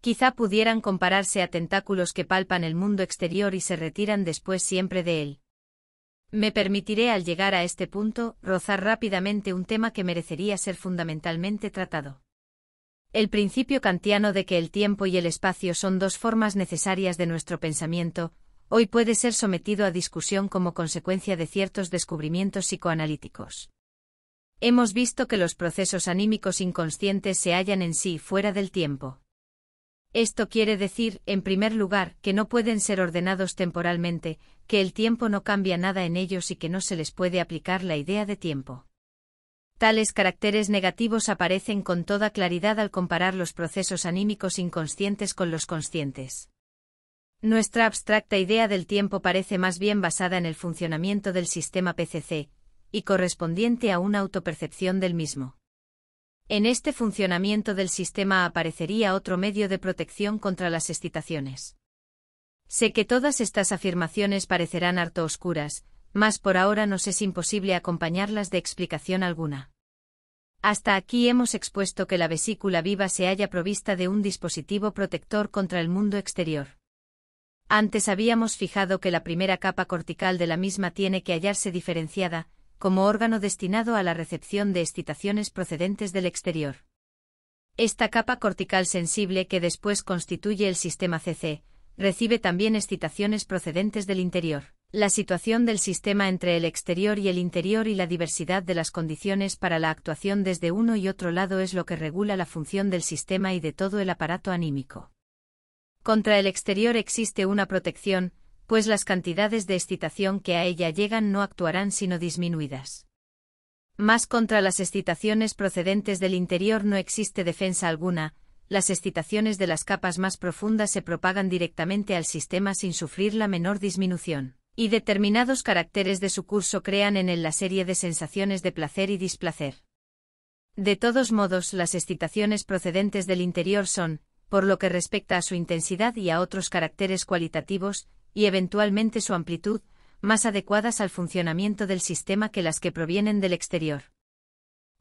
Quizá pudieran compararse a tentáculos que palpan el mundo exterior y se retiran después siempre de él. Me permitiré al llegar a este punto rozar rápidamente un tema que merecería ser fundamentalmente tratado. El principio kantiano de que el tiempo y el espacio son dos formas necesarias de nuestro pensamiento, hoy puede ser sometido a discusión como consecuencia de ciertos descubrimientos psicoanalíticos. Hemos visto que los procesos anímicos inconscientes se hallan en sí fuera del tiempo. Esto quiere decir, en primer lugar, que no pueden ser ordenados temporalmente, que el tiempo no cambia nada en ellos y que no se les puede aplicar la idea de tiempo. Tales caracteres negativos aparecen con toda claridad al comparar los procesos anímicos inconscientes con los conscientes. Nuestra abstracta idea del tiempo parece más bien basada en el funcionamiento del sistema PCC, y correspondiente a una autopercepción del mismo. En este funcionamiento del sistema aparecería otro medio de protección contra las excitaciones. Sé que todas estas afirmaciones parecerán harto oscuras, mas por ahora nos es imposible acompañarlas de explicación alguna. Hasta aquí hemos expuesto que la vesícula viva se halla provista de un dispositivo protector contra el mundo exterior. Antes habíamos fijado que la primera capa cortical de la misma tiene que hallarse diferenciada, como órgano destinado a la recepción de excitaciones procedentes del exterior. Esta capa cortical sensible que después constituye el sistema CC, recibe también excitaciones procedentes del interior la situación del sistema entre el exterior y el interior y la diversidad de las condiciones para la actuación desde uno y otro lado es lo que regula la función del sistema y de todo el aparato anímico. Contra el exterior existe una protección, pues las cantidades de excitación que a ella llegan no actuarán sino disminuidas. Más contra las excitaciones procedentes del interior no existe defensa alguna, las excitaciones de las capas más profundas se propagan directamente al sistema sin sufrir la menor disminución y determinados caracteres de su curso crean en él la serie de sensaciones de placer y displacer. De todos modos, las excitaciones procedentes del interior son, por lo que respecta a su intensidad y a otros caracteres cualitativos, y eventualmente su amplitud, más adecuadas al funcionamiento del sistema que las que provienen del exterior.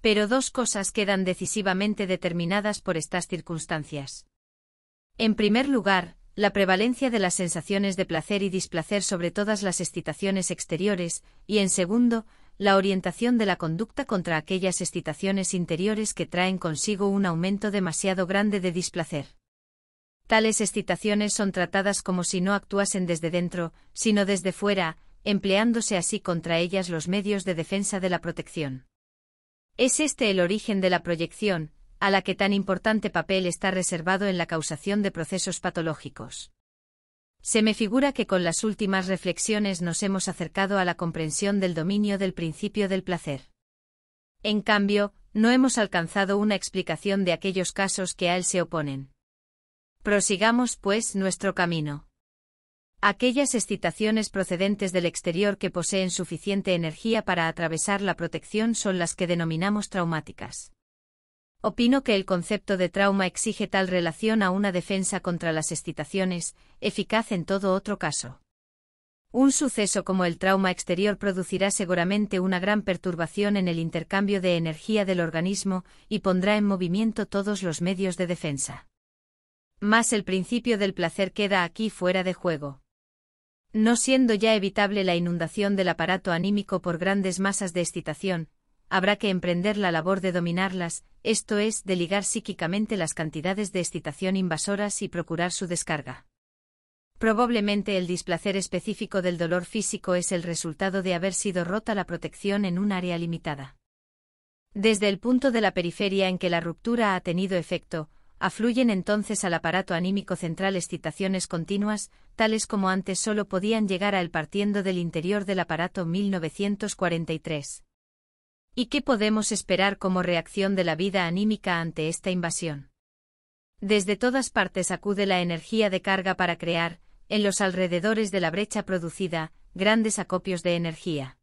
Pero dos cosas quedan decisivamente determinadas por estas circunstancias. En primer lugar, la prevalencia de las sensaciones de placer y displacer sobre todas las excitaciones exteriores, y en segundo, la orientación de la conducta contra aquellas excitaciones interiores que traen consigo un aumento demasiado grande de displacer. Tales excitaciones son tratadas como si no actuasen desde dentro, sino desde fuera, empleándose así contra ellas los medios de defensa de la protección. Es este el origen de la proyección, a la que tan importante papel está reservado en la causación de procesos patológicos. Se me figura que con las últimas reflexiones nos hemos acercado a la comprensión del dominio del principio del placer. En cambio, no hemos alcanzado una explicación de aquellos casos que a él se oponen. Prosigamos, pues, nuestro camino. Aquellas excitaciones procedentes del exterior que poseen suficiente energía para atravesar la protección son las que denominamos traumáticas. Opino que el concepto de trauma exige tal relación a una defensa contra las excitaciones, eficaz en todo otro caso. Un suceso como el trauma exterior producirá seguramente una gran perturbación en el intercambio de energía del organismo y pondrá en movimiento todos los medios de defensa. Más el principio del placer queda aquí fuera de juego. No siendo ya evitable la inundación del aparato anímico por grandes masas de excitación, habrá que emprender la labor de dominarlas, esto es, de ligar psíquicamente las cantidades de excitación invasoras y procurar su descarga. Probablemente el displacer específico del dolor físico es el resultado de haber sido rota la protección en un área limitada. Desde el punto de la periferia en que la ruptura ha tenido efecto, afluyen entonces al aparato anímico central excitaciones continuas, tales como antes solo podían llegar al partiendo del interior del aparato 1943. ¿Y qué podemos esperar como reacción de la vida anímica ante esta invasión? Desde todas partes acude la energía de carga para crear, en los alrededores de la brecha producida, grandes acopios de energía.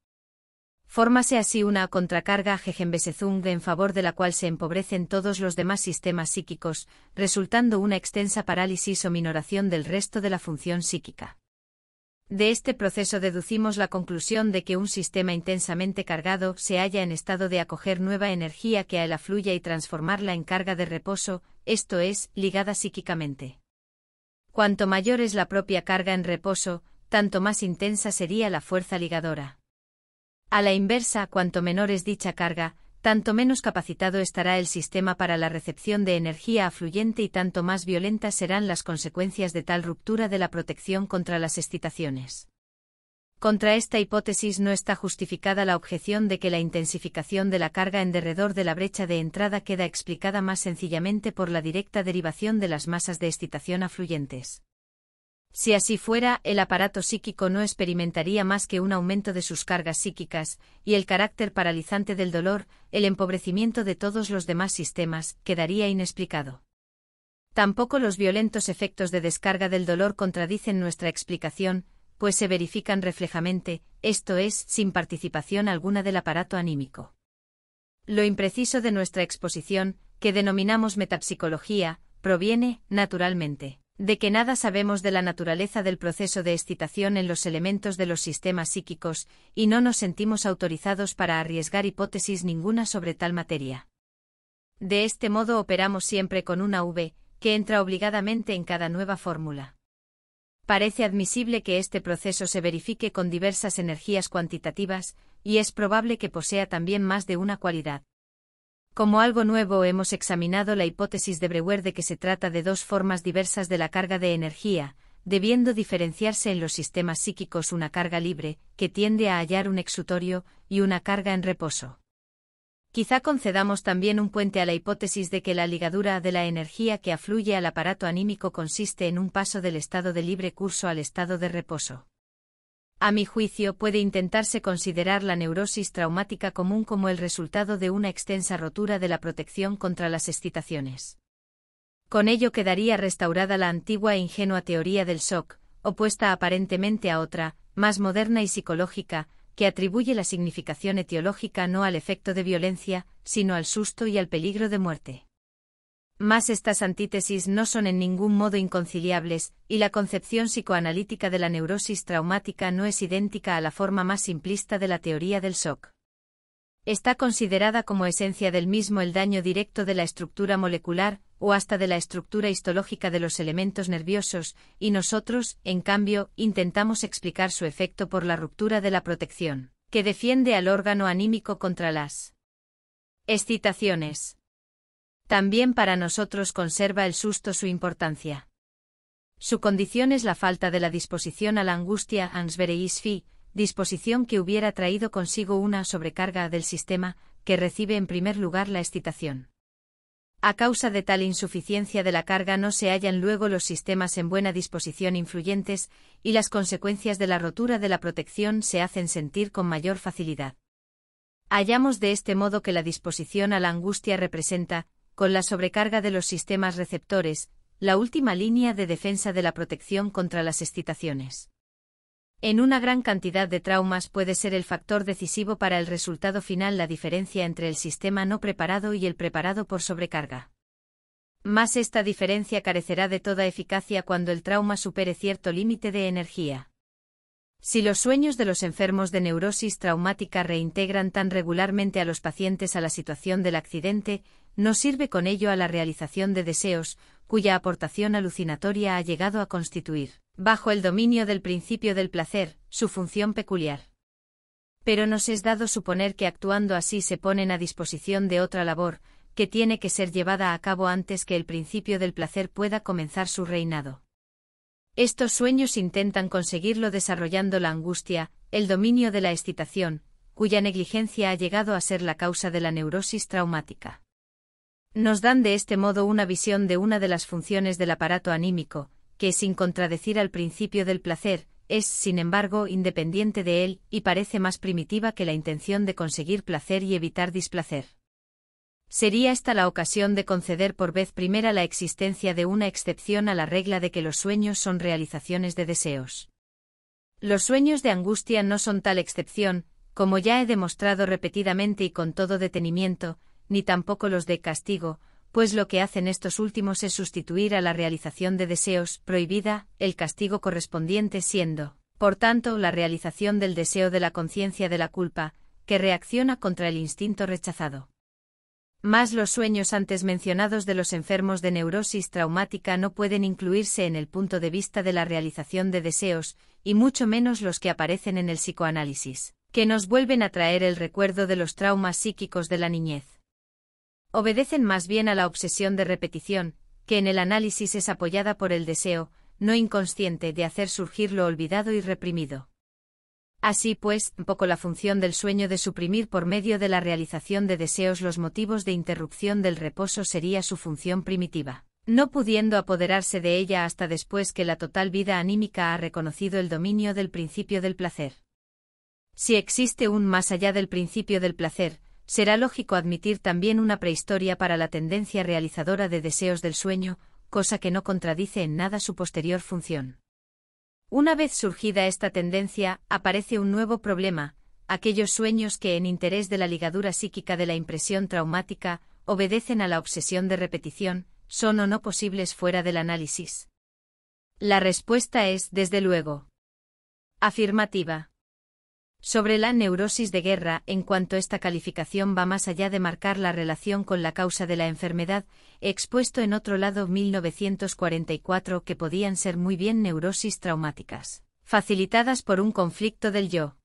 Fórmase así una contracarga Jejembesezung en favor de la cual se empobrecen todos los demás sistemas psíquicos, resultando una extensa parálisis o minoración del resto de la función psíquica. De este proceso deducimos la conclusión de que un sistema intensamente cargado se halla en estado de acoger nueva energía que a él afluya y transformarla en carga de reposo, esto es, ligada psíquicamente. Cuanto mayor es la propia carga en reposo, tanto más intensa sería la fuerza ligadora. A la inversa, cuanto menor es dicha carga, tanto menos capacitado estará el sistema para la recepción de energía afluyente y tanto más violentas serán las consecuencias de tal ruptura de la protección contra las excitaciones. Contra esta hipótesis no está justificada la objeción de que la intensificación de la carga en derredor de la brecha de entrada queda explicada más sencillamente por la directa derivación de las masas de excitación afluyentes. Si así fuera, el aparato psíquico no experimentaría más que un aumento de sus cargas psíquicas, y el carácter paralizante del dolor, el empobrecimiento de todos los demás sistemas, quedaría inexplicado. Tampoco los violentos efectos de descarga del dolor contradicen nuestra explicación, pues se verifican reflejamente, esto es, sin participación alguna del aparato anímico. Lo impreciso de nuestra exposición, que denominamos metapsicología, proviene, naturalmente, de que nada sabemos de la naturaleza del proceso de excitación en los elementos de los sistemas psíquicos, y no nos sentimos autorizados para arriesgar hipótesis ninguna sobre tal materia. De este modo operamos siempre con una V, que entra obligadamente en cada nueva fórmula. Parece admisible que este proceso se verifique con diversas energías cuantitativas, y es probable que posea también más de una cualidad. Como algo nuevo hemos examinado la hipótesis de Breuer de que se trata de dos formas diversas de la carga de energía, debiendo diferenciarse en los sistemas psíquicos una carga libre, que tiende a hallar un exutorio, y una carga en reposo. Quizá concedamos también un puente a la hipótesis de que la ligadura de la energía que afluye al aparato anímico consiste en un paso del estado de libre curso al estado de reposo. A mi juicio, puede intentarse considerar la neurosis traumática común como el resultado de una extensa rotura de la protección contra las excitaciones. Con ello quedaría restaurada la antigua e ingenua teoría del shock, opuesta aparentemente a otra, más moderna y psicológica, que atribuye la significación etiológica no al efecto de violencia, sino al susto y al peligro de muerte. Más estas antítesis no son en ningún modo inconciliables, y la concepción psicoanalítica de la neurosis traumática no es idéntica a la forma más simplista de la teoría del shock. Está considerada como esencia del mismo el daño directo de la estructura molecular, o hasta de la estructura histológica de los elementos nerviosos, y nosotros, en cambio, intentamos explicar su efecto por la ruptura de la protección, que defiende al órgano anímico contra las excitaciones también para nosotros conserva el susto su importancia. Su condición es la falta de la disposición a la angustia ansvereisfi, fi, disposición que hubiera traído consigo una sobrecarga del sistema, que recibe en primer lugar la excitación. A causa de tal insuficiencia de la carga no se hallan luego los sistemas en buena disposición influyentes, y las consecuencias de la rotura de la protección se hacen sentir con mayor facilidad. Hallamos de este modo que la disposición a la angustia representa, con la sobrecarga de los sistemas receptores, la última línea de defensa de la protección contra las excitaciones. En una gran cantidad de traumas puede ser el factor decisivo para el resultado final la diferencia entre el sistema no preparado y el preparado por sobrecarga. Más esta diferencia carecerá de toda eficacia cuando el trauma supere cierto límite de energía. Si los sueños de los enfermos de neurosis traumática reintegran tan regularmente a los pacientes a la situación del accidente, no sirve con ello a la realización de deseos, cuya aportación alucinatoria ha llegado a constituir, bajo el dominio del principio del placer, su función peculiar. Pero nos es dado suponer que actuando así se ponen a disposición de otra labor, que tiene que ser llevada a cabo antes que el principio del placer pueda comenzar su reinado. Estos sueños intentan conseguirlo desarrollando la angustia, el dominio de la excitación, cuya negligencia ha llegado a ser la causa de la neurosis traumática. Nos dan de este modo una visión de una de las funciones del aparato anímico, que sin contradecir al principio del placer, es, sin embargo, independiente de él, y parece más primitiva que la intención de conseguir placer y evitar displacer. Sería esta la ocasión de conceder por vez primera la existencia de una excepción a la regla de que los sueños son realizaciones de deseos. Los sueños de angustia no son tal excepción, como ya he demostrado repetidamente y con todo detenimiento, ni tampoco los de castigo, pues lo que hacen estos últimos es sustituir a la realización de deseos prohibida el castigo correspondiente siendo, por tanto, la realización del deseo de la conciencia de la culpa, que reacciona contra el instinto rechazado. Más los sueños antes mencionados de los enfermos de neurosis traumática no pueden incluirse en el punto de vista de la realización de deseos, y mucho menos los que aparecen en el psicoanálisis, que nos vuelven a traer el recuerdo de los traumas psíquicos de la niñez. Obedecen más bien a la obsesión de repetición, que en el análisis es apoyada por el deseo, no inconsciente, de hacer surgir lo olvidado y reprimido. Así pues, poco la función del sueño de suprimir por medio de la realización de deseos los motivos de interrupción del reposo sería su función primitiva, no pudiendo apoderarse de ella hasta después que la total vida anímica ha reconocido el dominio del principio del placer. Si existe un más allá del principio del placer, será lógico admitir también una prehistoria para la tendencia realizadora de deseos del sueño, cosa que no contradice en nada su posterior función. Una vez surgida esta tendencia, aparece un nuevo problema, aquellos sueños que en interés de la ligadura psíquica de la impresión traumática, obedecen a la obsesión de repetición, son o no posibles fuera del análisis. La respuesta es, desde luego, afirmativa sobre la neurosis de guerra, en cuanto esta calificación va más allá de marcar la relación con la causa de la enfermedad, expuesto en otro lado 1944 que podían ser muy bien neurosis traumáticas, facilitadas por un conflicto del yo.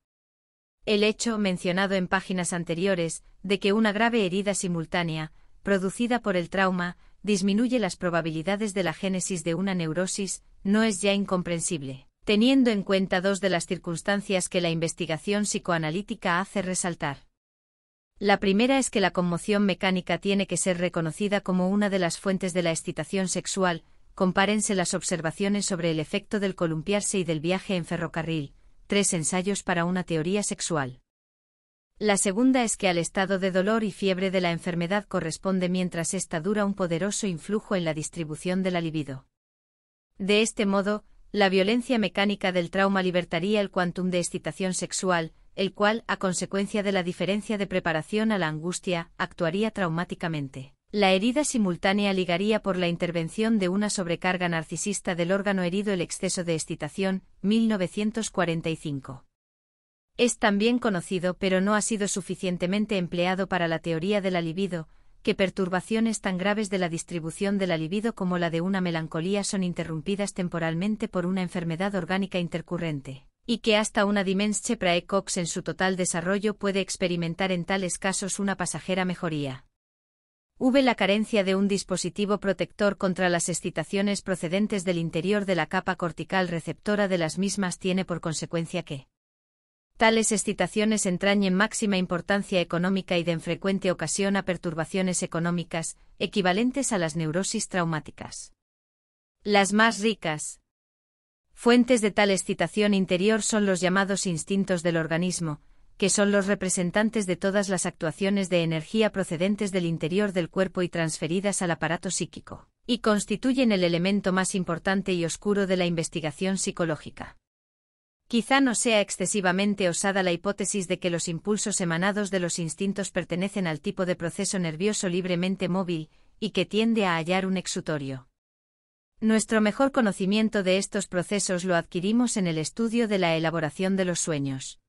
El hecho, mencionado en páginas anteriores, de que una grave herida simultánea, producida por el trauma, disminuye las probabilidades de la génesis de una neurosis, no es ya incomprensible teniendo en cuenta dos de las circunstancias que la investigación psicoanalítica hace resaltar. La primera es que la conmoción mecánica tiene que ser reconocida como una de las fuentes de la excitación sexual, compárense las observaciones sobre el efecto del columpiarse y del viaje en ferrocarril, tres ensayos para una teoría sexual. La segunda es que al estado de dolor y fiebre de la enfermedad corresponde mientras ésta dura un poderoso influjo en la distribución de la libido. De este modo, la violencia mecánica del trauma libertaría el quantum de excitación sexual, el cual, a consecuencia de la diferencia de preparación a la angustia, actuaría traumáticamente. La herida simultánea ligaría por la intervención de una sobrecarga narcisista del órgano herido el exceso de excitación, 1945. Es también conocido pero no ha sido suficientemente empleado para la teoría de la libido, que perturbaciones tan graves de la distribución de la libido como la de una melancolía son interrumpidas temporalmente por una enfermedad orgánica intercurrente, y que hasta una dimenschepraecox praecox en su total desarrollo puede experimentar en tales casos una pasajera mejoría. V. La carencia de un dispositivo protector contra las excitaciones procedentes del interior de la capa cortical receptora de las mismas tiene por consecuencia que Tales excitaciones entrañen máxima importancia económica y den frecuente ocasión a perturbaciones económicas, equivalentes a las neurosis traumáticas. Las más ricas. Fuentes de tal excitación interior son los llamados instintos del organismo, que son los representantes de todas las actuaciones de energía procedentes del interior del cuerpo y transferidas al aparato psíquico, y constituyen el elemento más importante y oscuro de la investigación psicológica. Quizá no sea excesivamente osada la hipótesis de que los impulsos emanados de los instintos pertenecen al tipo de proceso nervioso libremente móvil, y que tiende a hallar un exutorio. Nuestro mejor conocimiento de estos procesos lo adquirimos en el estudio de la elaboración de los sueños.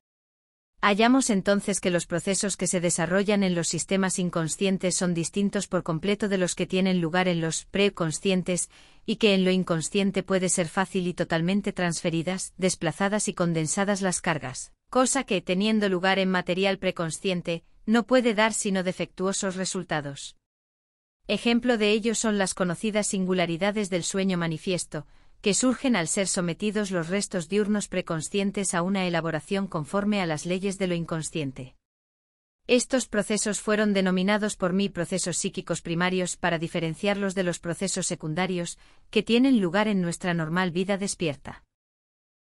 Hallamos entonces que los procesos que se desarrollan en los sistemas inconscientes son distintos por completo de los que tienen lugar en los preconscientes, y que en lo inconsciente puede ser fácil y totalmente transferidas, desplazadas y condensadas las cargas, cosa que, teniendo lugar en material preconsciente, no puede dar sino defectuosos resultados. Ejemplo de ello son las conocidas singularidades del sueño manifiesto, que surgen al ser sometidos los restos diurnos preconscientes a una elaboración conforme a las leyes de lo inconsciente. Estos procesos fueron denominados por mí procesos psíquicos primarios para diferenciarlos de los procesos secundarios que tienen lugar en nuestra normal vida despierta.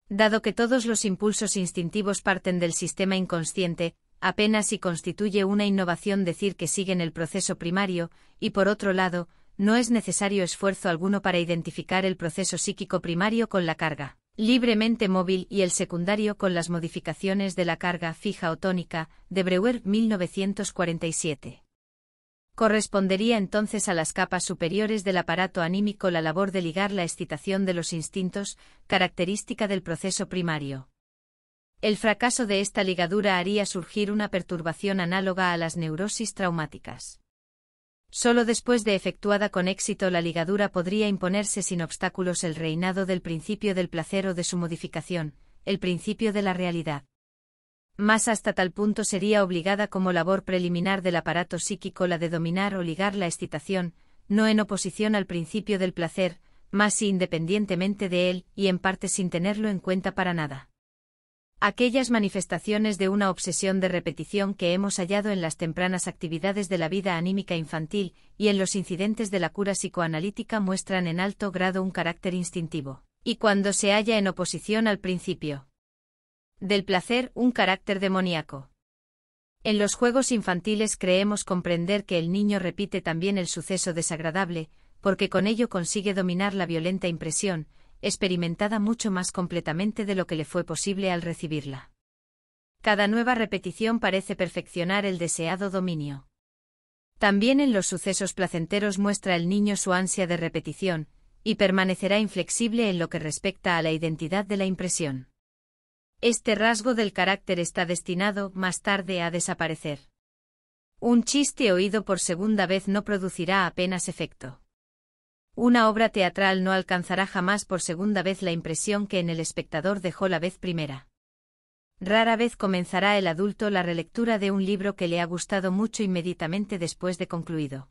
Dado que todos los impulsos instintivos parten del sistema inconsciente, apenas si constituye una innovación decir que siguen el proceso primario, y por otro lado, no es necesario esfuerzo alguno para identificar el proceso psíquico primario con la carga libremente móvil y el secundario con las modificaciones de la carga fija o tónica, de Breuer 1947. Correspondería entonces a las capas superiores del aparato anímico la labor de ligar la excitación de los instintos, característica del proceso primario. El fracaso de esta ligadura haría surgir una perturbación análoga a las neurosis traumáticas. Solo después de efectuada con éxito la ligadura podría imponerse sin obstáculos el reinado del principio del placer o de su modificación, el principio de la realidad. Más hasta tal punto sería obligada como labor preliminar del aparato psíquico la de dominar o ligar la excitación, no en oposición al principio del placer, más independientemente de él y en parte sin tenerlo en cuenta para nada. Aquellas manifestaciones de una obsesión de repetición que hemos hallado en las tempranas actividades de la vida anímica infantil y en los incidentes de la cura psicoanalítica muestran en alto grado un carácter instintivo, y cuando se halla en oposición al principio del placer, un carácter demoníaco. En los juegos infantiles creemos comprender que el niño repite también el suceso desagradable, porque con ello consigue dominar la violenta impresión, experimentada mucho más completamente de lo que le fue posible al recibirla. Cada nueva repetición parece perfeccionar el deseado dominio. También en los sucesos placenteros muestra el niño su ansia de repetición, y permanecerá inflexible en lo que respecta a la identidad de la impresión. Este rasgo del carácter está destinado, más tarde, a desaparecer. Un chiste oído por segunda vez no producirá apenas efecto. Una obra teatral no alcanzará jamás por segunda vez la impresión que en el espectador dejó la vez primera. Rara vez comenzará el adulto la relectura de un libro que le ha gustado mucho inmediatamente después de concluido.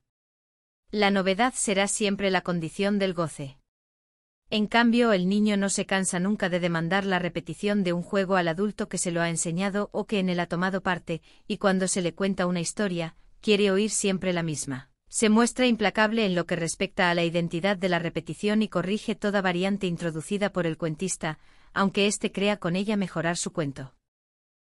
La novedad será siempre la condición del goce. En cambio, el niño no se cansa nunca de demandar la repetición de un juego al adulto que se lo ha enseñado o que en él ha tomado parte, y cuando se le cuenta una historia, quiere oír siempre la misma se muestra implacable en lo que respecta a la identidad de la repetición y corrige toda variante introducida por el cuentista, aunque éste crea con ella mejorar su cuento.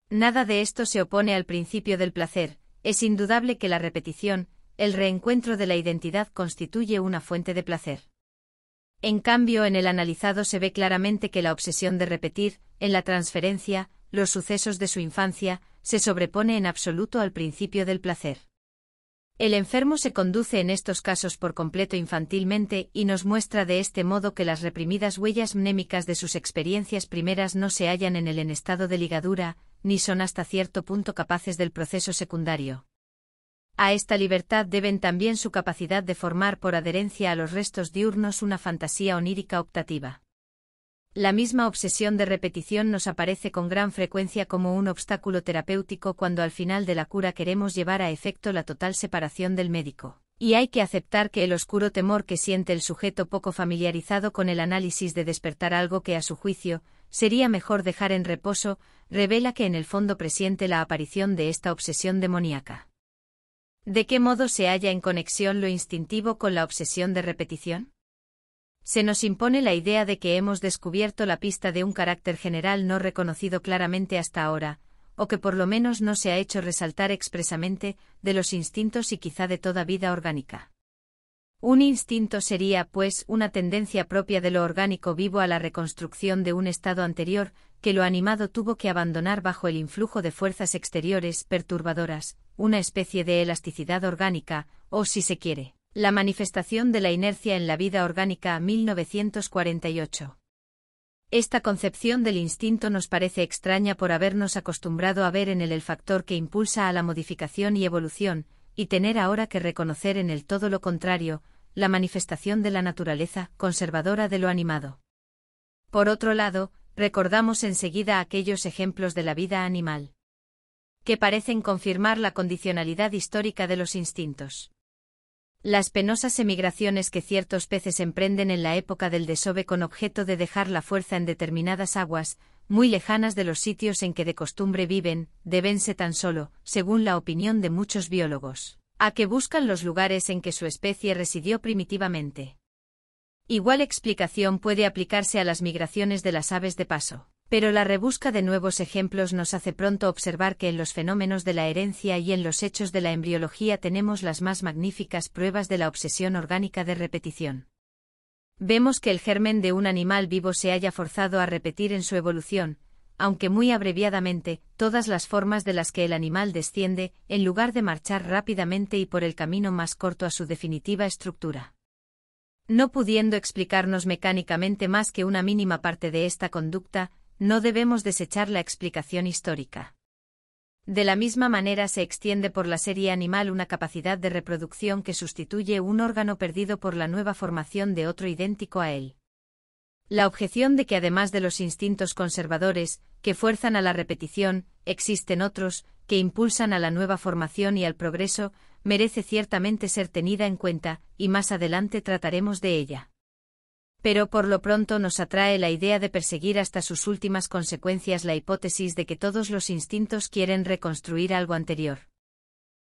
Nada de esto se opone al principio del placer, es indudable que la repetición, el reencuentro de la identidad constituye una fuente de placer. En cambio, en el analizado se ve claramente que la obsesión de repetir, en la transferencia, los sucesos de su infancia, se sobrepone en absoluto al principio del placer. El enfermo se conduce en estos casos por completo infantilmente y nos muestra de este modo que las reprimidas huellas mnémicas de sus experiencias primeras no se hallan en el enestado estado de ligadura, ni son hasta cierto punto capaces del proceso secundario. A esta libertad deben también su capacidad de formar por adherencia a los restos diurnos una fantasía onírica optativa. La misma obsesión de repetición nos aparece con gran frecuencia como un obstáculo terapéutico cuando al final de la cura queremos llevar a efecto la total separación del médico. Y hay que aceptar que el oscuro temor que siente el sujeto poco familiarizado con el análisis de despertar algo que a su juicio sería mejor dejar en reposo, revela que en el fondo presiente la aparición de esta obsesión demoníaca. ¿De qué modo se halla en conexión lo instintivo con la obsesión de repetición? Se nos impone la idea de que hemos descubierto la pista de un carácter general no reconocido claramente hasta ahora, o que por lo menos no se ha hecho resaltar expresamente, de los instintos y quizá de toda vida orgánica. Un instinto sería, pues, una tendencia propia de lo orgánico vivo a la reconstrucción de un estado anterior, que lo animado tuvo que abandonar bajo el influjo de fuerzas exteriores perturbadoras, una especie de elasticidad orgánica, o si se quiere, la manifestación de la inercia en la vida orgánica a 1948. Esta concepción del instinto nos parece extraña por habernos acostumbrado a ver en él el factor que impulsa a la modificación y evolución, y tener ahora que reconocer en él todo lo contrario, la manifestación de la naturaleza conservadora de lo animado. Por otro lado, recordamos enseguida aquellos ejemplos de la vida animal que parecen confirmar la condicionalidad histórica de los instintos. Las penosas emigraciones que ciertos peces emprenden en la época del desove con objeto de dejar la fuerza en determinadas aguas, muy lejanas de los sitios en que de costumbre viven, debense tan solo, según la opinión de muchos biólogos, a que buscan los lugares en que su especie residió primitivamente. Igual explicación puede aplicarse a las migraciones de las aves de paso. Pero la rebusca de nuevos ejemplos nos hace pronto observar que en los fenómenos de la herencia y en los hechos de la embriología tenemos las más magníficas pruebas de la obsesión orgánica de repetición. Vemos que el germen de un animal vivo se haya forzado a repetir en su evolución, aunque muy abreviadamente, todas las formas de las que el animal desciende, en lugar de marchar rápidamente y por el camino más corto a su definitiva estructura. No pudiendo explicarnos mecánicamente más que una mínima parte de esta conducta, no debemos desechar la explicación histórica. De la misma manera se extiende por la serie animal una capacidad de reproducción que sustituye un órgano perdido por la nueva formación de otro idéntico a él. La objeción de que además de los instintos conservadores, que fuerzan a la repetición, existen otros, que impulsan a la nueva formación y al progreso, merece ciertamente ser tenida en cuenta, y más adelante trataremos de ella pero por lo pronto nos atrae la idea de perseguir hasta sus últimas consecuencias la hipótesis de que todos los instintos quieren reconstruir algo anterior.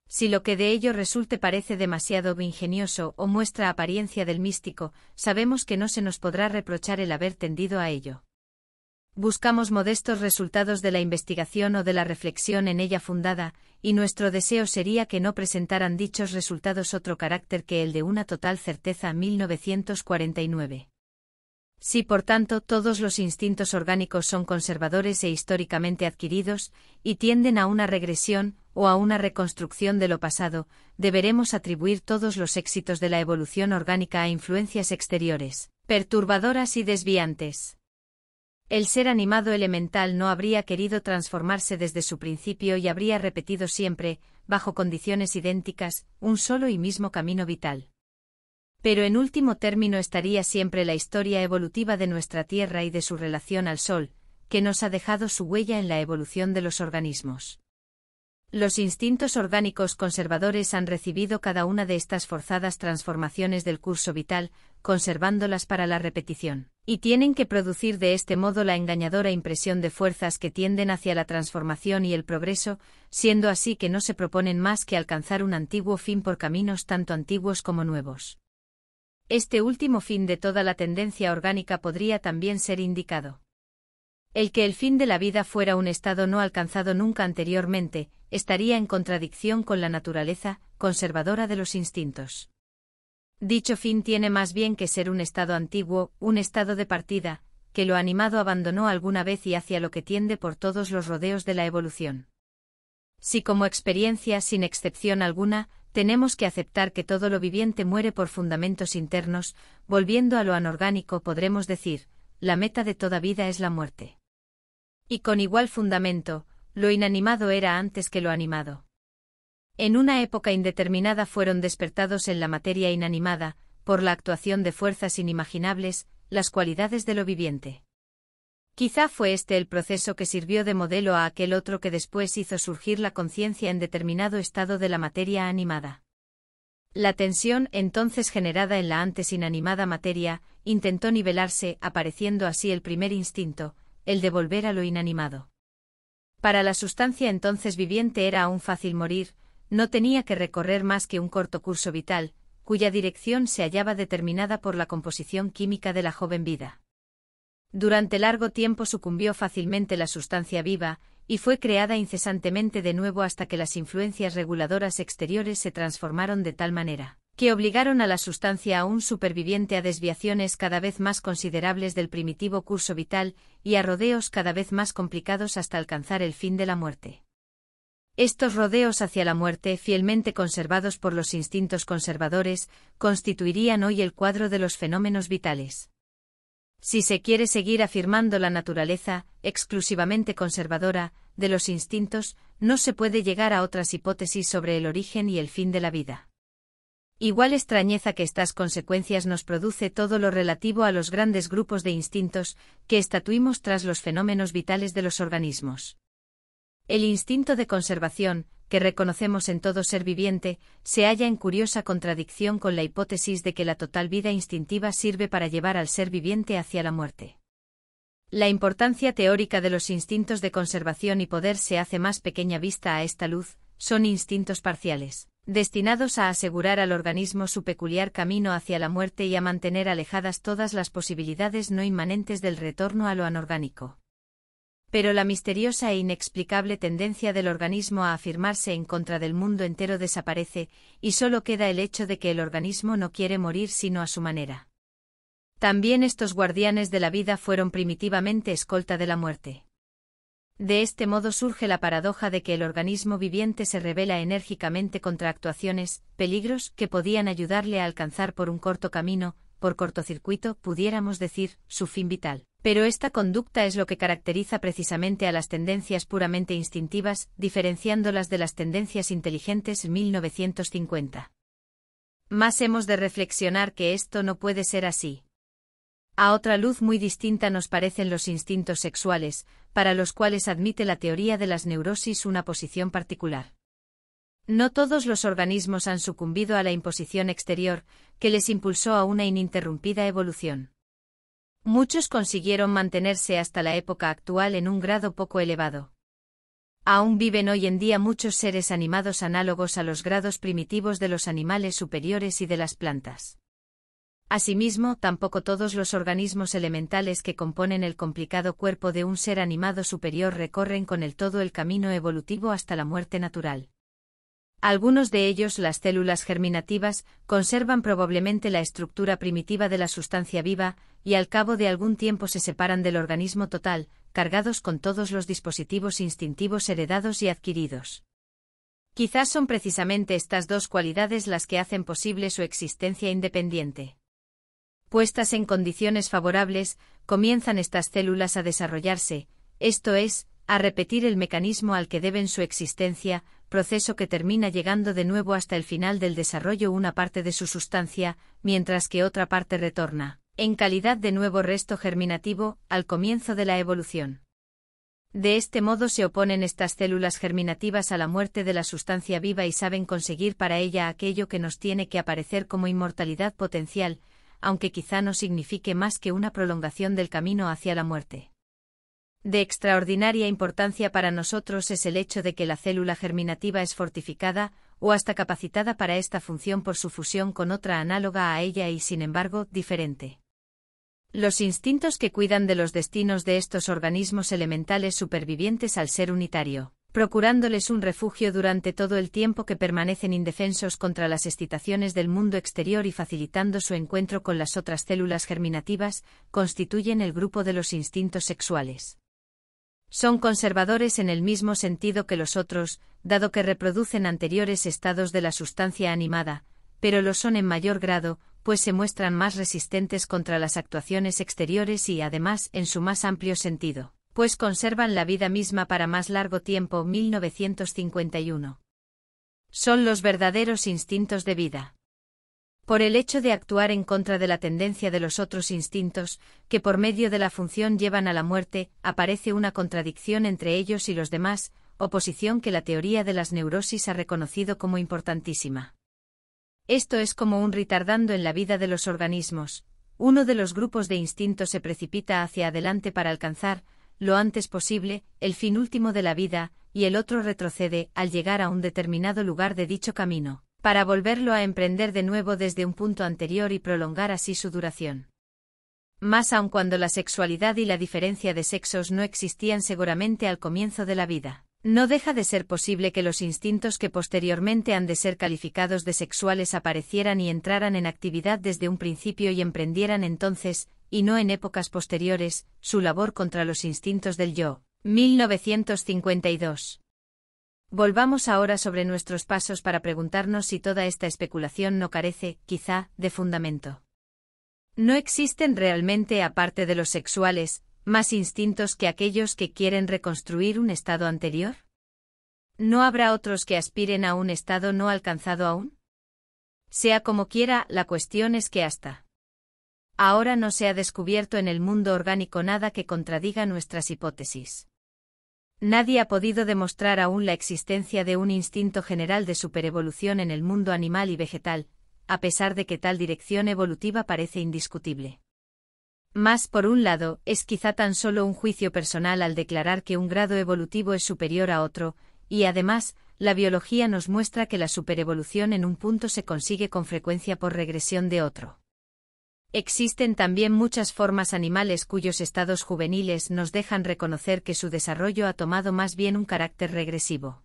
Si lo que de ello resulte parece demasiado ingenioso o muestra apariencia del místico, sabemos que no se nos podrá reprochar el haber tendido a ello. Buscamos modestos resultados de la investigación o de la reflexión en ella fundada, y nuestro deseo sería que no presentaran dichos resultados otro carácter que el de una total certeza 1949. Si por tanto todos los instintos orgánicos son conservadores e históricamente adquiridos, y tienden a una regresión o a una reconstrucción de lo pasado, deberemos atribuir todos los éxitos de la evolución orgánica a influencias exteriores, perturbadoras y desviantes. El ser animado elemental no habría querido transformarse desde su principio y habría repetido siempre, bajo condiciones idénticas, un solo y mismo camino vital. Pero en último término estaría siempre la historia evolutiva de nuestra Tierra y de su relación al Sol, que nos ha dejado su huella en la evolución de los organismos. Los instintos orgánicos conservadores han recibido cada una de estas forzadas transformaciones del curso vital, conservándolas para la repetición, y tienen que producir de este modo la engañadora impresión de fuerzas que tienden hacia la transformación y el progreso, siendo así que no se proponen más que alcanzar un antiguo fin por caminos tanto antiguos como nuevos. Este último fin de toda la tendencia orgánica podría también ser indicado. El que el fin de la vida fuera un estado no alcanzado nunca anteriormente, estaría en contradicción con la naturaleza conservadora de los instintos. Dicho fin tiene más bien que ser un estado antiguo, un estado de partida, que lo animado abandonó alguna vez y hacia lo que tiende por todos los rodeos de la evolución. Si como experiencia sin excepción alguna, tenemos que aceptar que todo lo viviente muere por fundamentos internos, volviendo a lo anorgánico podremos decir, la meta de toda vida es la muerte. Y con igual fundamento, lo inanimado era antes que lo animado. En una época indeterminada fueron despertados en la materia inanimada, por la actuación de fuerzas inimaginables, las cualidades de lo viviente. Quizá fue este el proceso que sirvió de modelo a aquel otro que después hizo surgir la conciencia en determinado estado de la materia animada. La tensión entonces generada en la antes inanimada materia intentó nivelarse, apareciendo así el primer instinto, el de volver a lo inanimado. Para la sustancia entonces viviente era aún fácil morir, no tenía que recorrer más que un corto curso vital, cuya dirección se hallaba determinada por la composición química de la joven vida. Durante largo tiempo sucumbió fácilmente la sustancia viva, y fue creada incesantemente de nuevo hasta que las influencias reguladoras exteriores se transformaron de tal manera que obligaron a la sustancia aún superviviente a desviaciones cada vez más considerables del primitivo curso vital y a rodeos cada vez más complicados hasta alcanzar el fin de la muerte. Estos rodeos hacia la muerte, fielmente conservados por los instintos conservadores, constituirían hoy el cuadro de los fenómenos vitales. Si se quiere seguir afirmando la naturaleza, exclusivamente conservadora, de los instintos, no se puede llegar a otras hipótesis sobre el origen y el fin de la vida. Igual extrañeza que estas consecuencias nos produce todo lo relativo a los grandes grupos de instintos que estatuimos tras los fenómenos vitales de los organismos. El instinto de conservación, que reconocemos en todo ser viviente, se halla en curiosa contradicción con la hipótesis de que la total vida instintiva sirve para llevar al ser viviente hacia la muerte. La importancia teórica de los instintos de conservación y poder se hace más pequeña vista a esta luz, son instintos parciales, destinados a asegurar al organismo su peculiar camino hacia la muerte y a mantener alejadas todas las posibilidades no inmanentes del retorno a lo anorgánico. Pero la misteriosa e inexplicable tendencia del organismo a afirmarse en contra del mundo entero desaparece, y solo queda el hecho de que el organismo no quiere morir sino a su manera. También estos guardianes de la vida fueron primitivamente escolta de la muerte. De este modo surge la paradoja de que el organismo viviente se revela enérgicamente contra actuaciones, peligros que podían ayudarle a alcanzar por un corto camino, por cortocircuito, pudiéramos decir, su fin vital. Pero esta conducta es lo que caracteriza precisamente a las tendencias puramente instintivas, diferenciándolas de las tendencias inteligentes 1950. Más hemos de reflexionar que esto no puede ser así. A otra luz muy distinta nos parecen los instintos sexuales, para los cuales admite la teoría de las neurosis una posición particular. No todos los organismos han sucumbido a la imposición exterior, que les impulsó a una ininterrumpida evolución. Muchos consiguieron mantenerse hasta la época actual en un grado poco elevado. Aún viven hoy en día muchos seres animados análogos a los grados primitivos de los animales superiores y de las plantas. Asimismo, tampoco todos los organismos elementales que componen el complicado cuerpo de un ser animado superior recorren con el todo el camino evolutivo hasta la muerte natural. Algunos de ellos, las células germinativas, conservan probablemente la estructura primitiva de la sustancia viva, y al cabo de algún tiempo se separan del organismo total, cargados con todos los dispositivos instintivos heredados y adquiridos. Quizás son precisamente estas dos cualidades las que hacen posible su existencia independiente. Puestas en condiciones favorables, comienzan estas células a desarrollarse, esto es, a repetir el mecanismo al que deben su existencia, proceso que termina llegando de nuevo hasta el final del desarrollo una parte de su sustancia, mientras que otra parte retorna, en calidad de nuevo resto germinativo, al comienzo de la evolución. De este modo se oponen estas células germinativas a la muerte de la sustancia viva y saben conseguir para ella aquello que nos tiene que aparecer como inmortalidad potencial, aunque quizá no signifique más que una prolongación del camino hacia la muerte. De extraordinaria importancia para nosotros es el hecho de que la célula germinativa es fortificada o hasta capacitada para esta función por su fusión con otra análoga a ella y sin embargo diferente. Los instintos que cuidan de los destinos de estos organismos elementales supervivientes al ser unitario, procurándoles un refugio durante todo el tiempo que permanecen indefensos contra las excitaciones del mundo exterior y facilitando su encuentro con las otras células germinativas, constituyen el grupo de los instintos sexuales. Son conservadores en el mismo sentido que los otros, dado que reproducen anteriores estados de la sustancia animada, pero lo son en mayor grado, pues se muestran más resistentes contra las actuaciones exteriores y, además, en su más amplio sentido, pues conservan la vida misma para más largo tiempo 1951. Son los verdaderos instintos de vida por el hecho de actuar en contra de la tendencia de los otros instintos, que por medio de la función llevan a la muerte, aparece una contradicción entre ellos y los demás, oposición que la teoría de las neurosis ha reconocido como importantísima. Esto es como un retardando en la vida de los organismos. Uno de los grupos de instintos se precipita hacia adelante para alcanzar, lo antes posible, el fin último de la vida, y el otro retrocede al llegar a un determinado lugar de dicho camino para volverlo a emprender de nuevo desde un punto anterior y prolongar así su duración. Más aun cuando la sexualidad y la diferencia de sexos no existían seguramente al comienzo de la vida. No deja de ser posible que los instintos que posteriormente han de ser calificados de sexuales aparecieran y entraran en actividad desde un principio y emprendieran entonces, y no en épocas posteriores, su labor contra los instintos del yo. 1952. Volvamos ahora sobre nuestros pasos para preguntarnos si toda esta especulación no carece, quizá, de fundamento. No existen realmente, aparte de los sexuales, más instintos que aquellos que quieren reconstruir un estado anterior? ¿No habrá otros que aspiren a un estado no alcanzado aún? Sea como quiera, la cuestión es que hasta ahora no se ha descubierto en el mundo orgánico nada que contradiga nuestras hipótesis. Nadie ha podido demostrar aún la existencia de un instinto general de superevolución en el mundo animal y vegetal, a pesar de que tal dirección evolutiva parece indiscutible. Más por un lado, es quizá tan solo un juicio personal al declarar que un grado evolutivo es superior a otro, y además, la biología nos muestra que la superevolución en un punto se consigue con frecuencia por regresión de otro. Existen también muchas formas animales cuyos estados juveniles nos dejan reconocer que su desarrollo ha tomado más bien un carácter regresivo.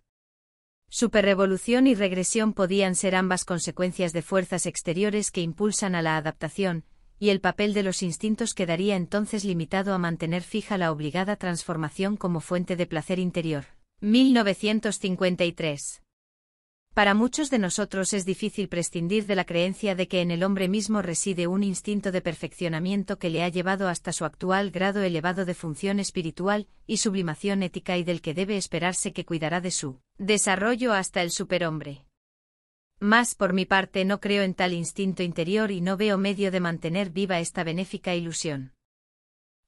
Superrevolución y regresión podían ser ambas consecuencias de fuerzas exteriores que impulsan a la adaptación, y el papel de los instintos quedaría entonces limitado a mantener fija la obligada transformación como fuente de placer interior. 1953 para muchos de nosotros es difícil prescindir de la creencia de que en el hombre mismo reside un instinto de perfeccionamiento que le ha llevado hasta su actual grado elevado de función espiritual y sublimación ética y del que debe esperarse que cuidará de su desarrollo hasta el superhombre. Más por mi parte no creo en tal instinto interior y no veo medio de mantener viva esta benéfica ilusión.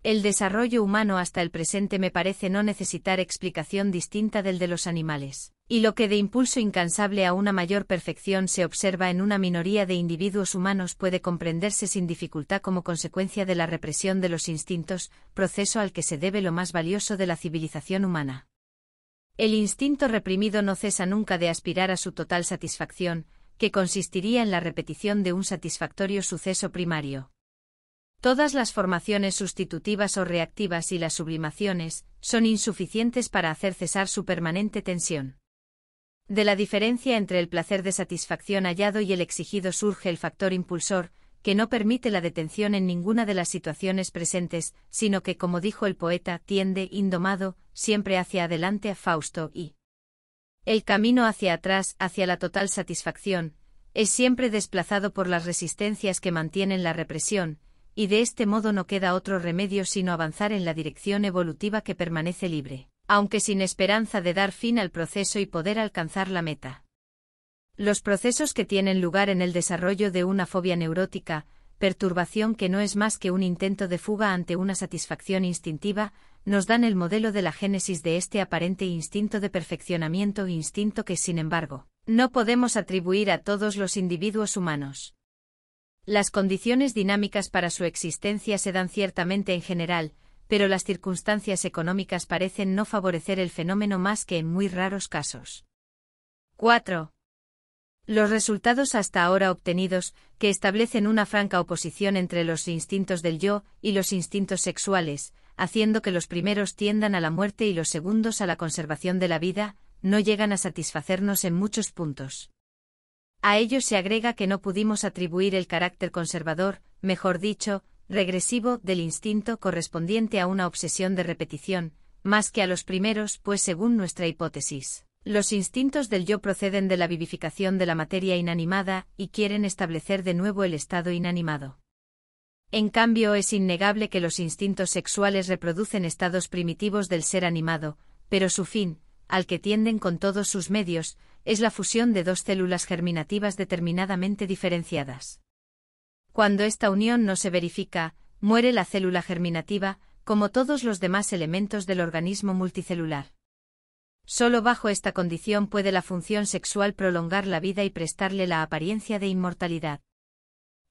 El desarrollo humano hasta el presente me parece no necesitar explicación distinta del de los animales, y lo que de impulso incansable a una mayor perfección se observa en una minoría de individuos humanos puede comprenderse sin dificultad como consecuencia de la represión de los instintos, proceso al que se debe lo más valioso de la civilización humana. El instinto reprimido no cesa nunca de aspirar a su total satisfacción, que consistiría en la repetición de un satisfactorio suceso primario, Todas las formaciones sustitutivas o reactivas y las sublimaciones son insuficientes para hacer cesar su permanente tensión. De la diferencia entre el placer de satisfacción hallado y el exigido surge el factor impulsor, que no permite la detención en ninguna de las situaciones presentes, sino que, como dijo el poeta, tiende, indomado, siempre hacia adelante a Fausto y el camino hacia atrás, hacia la total satisfacción, es siempre desplazado por las resistencias que mantienen la represión, y de este modo no queda otro remedio sino avanzar en la dirección evolutiva que permanece libre, aunque sin esperanza de dar fin al proceso y poder alcanzar la meta. Los procesos que tienen lugar en el desarrollo de una fobia neurótica, perturbación que no es más que un intento de fuga ante una satisfacción instintiva, nos dan el modelo de la génesis de este aparente instinto de perfeccionamiento instinto que, sin embargo, no podemos atribuir a todos los individuos humanos. Las condiciones dinámicas para su existencia se dan ciertamente en general, pero las circunstancias económicas parecen no favorecer el fenómeno más que en muy raros casos. 4. Los resultados hasta ahora obtenidos, que establecen una franca oposición entre los instintos del yo y los instintos sexuales, haciendo que los primeros tiendan a la muerte y los segundos a la conservación de la vida, no llegan a satisfacernos en muchos puntos. A ello se agrega que no pudimos atribuir el carácter conservador, mejor dicho, regresivo, del instinto correspondiente a una obsesión de repetición, más que a los primeros, pues según nuestra hipótesis, los instintos del yo proceden de la vivificación de la materia inanimada y quieren establecer de nuevo el estado inanimado. En cambio, es innegable que los instintos sexuales reproducen estados primitivos del ser animado, pero su fin, al que tienden con todos sus medios, es la fusión de dos células germinativas determinadamente diferenciadas. Cuando esta unión no se verifica, muere la célula germinativa, como todos los demás elementos del organismo multicelular. Solo bajo esta condición puede la función sexual prolongar la vida y prestarle la apariencia de inmortalidad.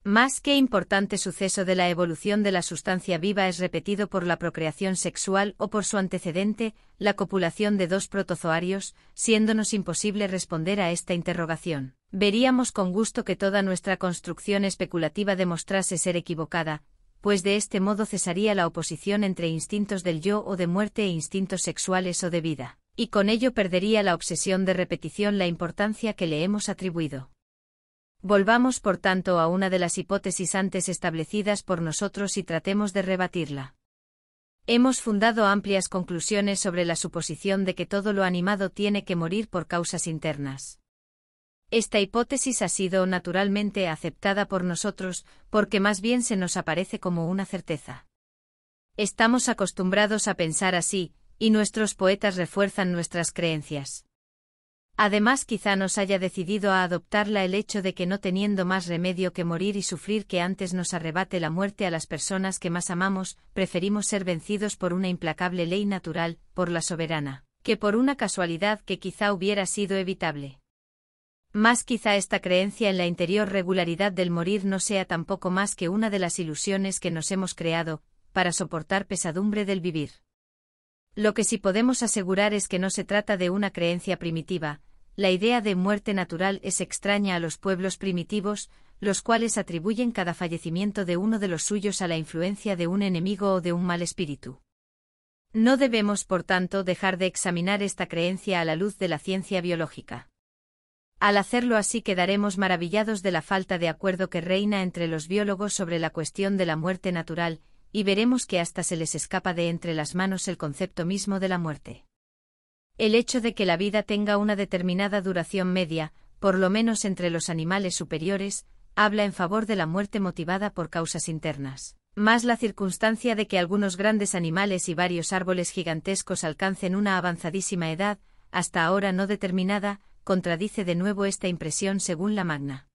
Más que importante suceso de la evolución de la sustancia viva es repetido por la procreación sexual o por su antecedente, la copulación de dos protozoarios, siéndonos imposible responder a esta interrogación. Veríamos con gusto que toda nuestra construcción especulativa demostrase ser equivocada, pues de este modo cesaría la oposición entre instintos del yo o de muerte e instintos sexuales o de vida, y con ello perdería la obsesión de repetición la importancia que le hemos atribuido. Volvamos por tanto a una de las hipótesis antes establecidas por nosotros y tratemos de rebatirla. Hemos fundado amplias conclusiones sobre la suposición de que todo lo animado tiene que morir por causas internas. Esta hipótesis ha sido naturalmente aceptada por nosotros, porque más bien se nos aparece como una certeza. Estamos acostumbrados a pensar así, y nuestros poetas refuerzan nuestras creencias. Además quizá nos haya decidido a adoptarla el hecho de que no teniendo más remedio que morir y sufrir que antes nos arrebate la muerte a las personas que más amamos, preferimos ser vencidos por una implacable ley natural, por la soberana, que por una casualidad que quizá hubiera sido evitable. Más quizá esta creencia en la interior regularidad del morir no sea tampoco más que una de las ilusiones que nos hemos creado, para soportar pesadumbre del vivir. Lo que sí podemos asegurar es que no se trata de una creencia primitiva, la idea de muerte natural es extraña a los pueblos primitivos, los cuales atribuyen cada fallecimiento de uno de los suyos a la influencia de un enemigo o de un mal espíritu. No debemos, por tanto, dejar de examinar esta creencia a la luz de la ciencia biológica. Al hacerlo así quedaremos maravillados de la falta de acuerdo que reina entre los biólogos sobre la cuestión de la muerte natural, y veremos que hasta se les escapa de entre las manos el concepto mismo de la muerte. El hecho de que la vida tenga una determinada duración media, por lo menos entre los animales superiores, habla en favor de la muerte motivada por causas internas. Más la circunstancia de que algunos grandes animales y varios árboles gigantescos alcancen una avanzadísima edad, hasta ahora no determinada, contradice de nuevo esta impresión según la magna.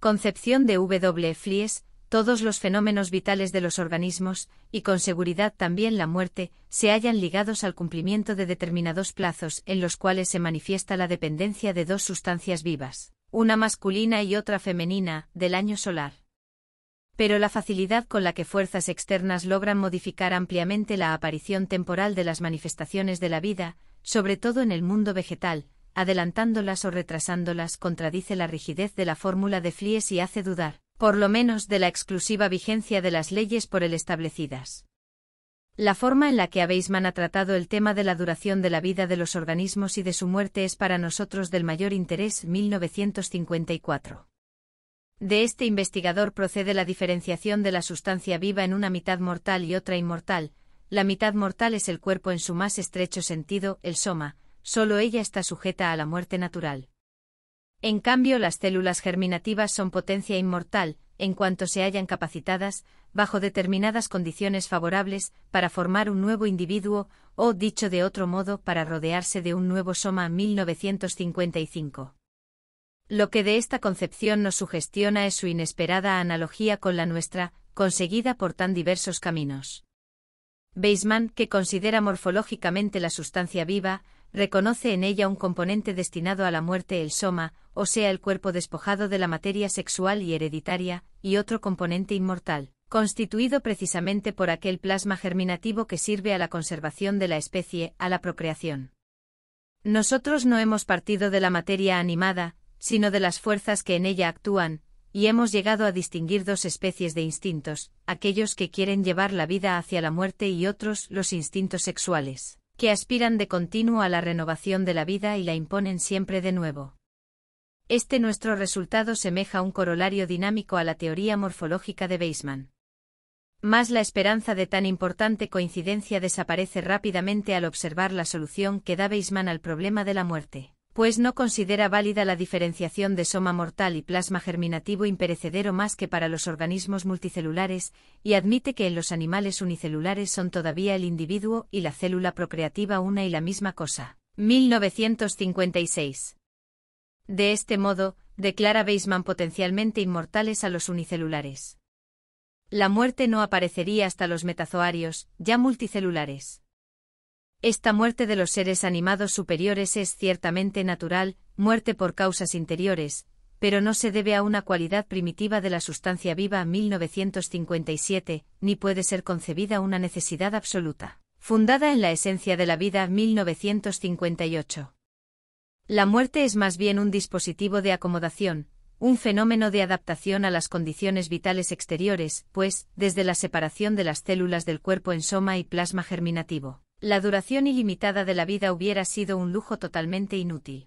Concepción de W. Flies, todos los fenómenos vitales de los organismos, y con seguridad también la muerte, se hallan ligados al cumplimiento de determinados plazos en los cuales se manifiesta la dependencia de dos sustancias vivas, una masculina y otra femenina, del año solar. Pero la facilidad con la que fuerzas externas logran modificar ampliamente la aparición temporal de las manifestaciones de la vida, sobre todo en el mundo vegetal, adelantándolas o retrasándolas contradice la rigidez de la fórmula de Flies y hace dudar, por lo menos de la exclusiva vigencia de las leyes por él establecidas. La forma en la que habéis ha tratado el tema de la duración de la vida de los organismos y de su muerte es para nosotros del mayor interés 1954. De este investigador procede la diferenciación de la sustancia viva en una mitad mortal y otra inmortal. La mitad mortal es el cuerpo en su más estrecho sentido, el soma, solo ella está sujeta a la muerte natural. En cambio, las células germinativas son potencia inmortal, en cuanto se hayan capacitadas, bajo determinadas condiciones favorables, para formar un nuevo individuo, o, dicho de otro modo, para rodearse de un nuevo Soma 1955. Lo que de esta concepción nos sugestiona es su inesperada analogía con la nuestra, conseguida por tan diversos caminos. Weizmann, que considera morfológicamente la sustancia viva, reconoce en ella un componente destinado a la muerte el soma, o sea el cuerpo despojado de la materia sexual y hereditaria, y otro componente inmortal, constituido precisamente por aquel plasma germinativo que sirve a la conservación de la especie, a la procreación. Nosotros no hemos partido de la materia animada, sino de las fuerzas que en ella actúan, y hemos llegado a distinguir dos especies de instintos, aquellos que quieren llevar la vida hacia la muerte y otros, los instintos sexuales que aspiran de continuo a la renovación de la vida y la imponen siempre de nuevo. Este nuestro resultado semeja un corolario dinámico a la teoría morfológica de Weismann. Más la esperanza de tan importante coincidencia desaparece rápidamente al observar la solución que da Weismann al problema de la muerte pues no considera válida la diferenciación de soma mortal y plasma germinativo imperecedero más que para los organismos multicelulares, y admite que en los animales unicelulares son todavía el individuo y la célula procreativa una y la misma cosa. 1956. De este modo, declara Weismann potencialmente inmortales a los unicelulares. La muerte no aparecería hasta los metazoarios, ya multicelulares. Esta muerte de los seres animados superiores es ciertamente natural, muerte por causas interiores, pero no se debe a una cualidad primitiva de la sustancia viva 1957, ni puede ser concebida una necesidad absoluta. Fundada en la esencia de la vida 1958. La muerte es más bien un dispositivo de acomodación, un fenómeno de adaptación a las condiciones vitales exteriores, pues, desde la separación de las células del cuerpo en soma y plasma germinativo la duración ilimitada de la vida hubiera sido un lujo totalmente inútil.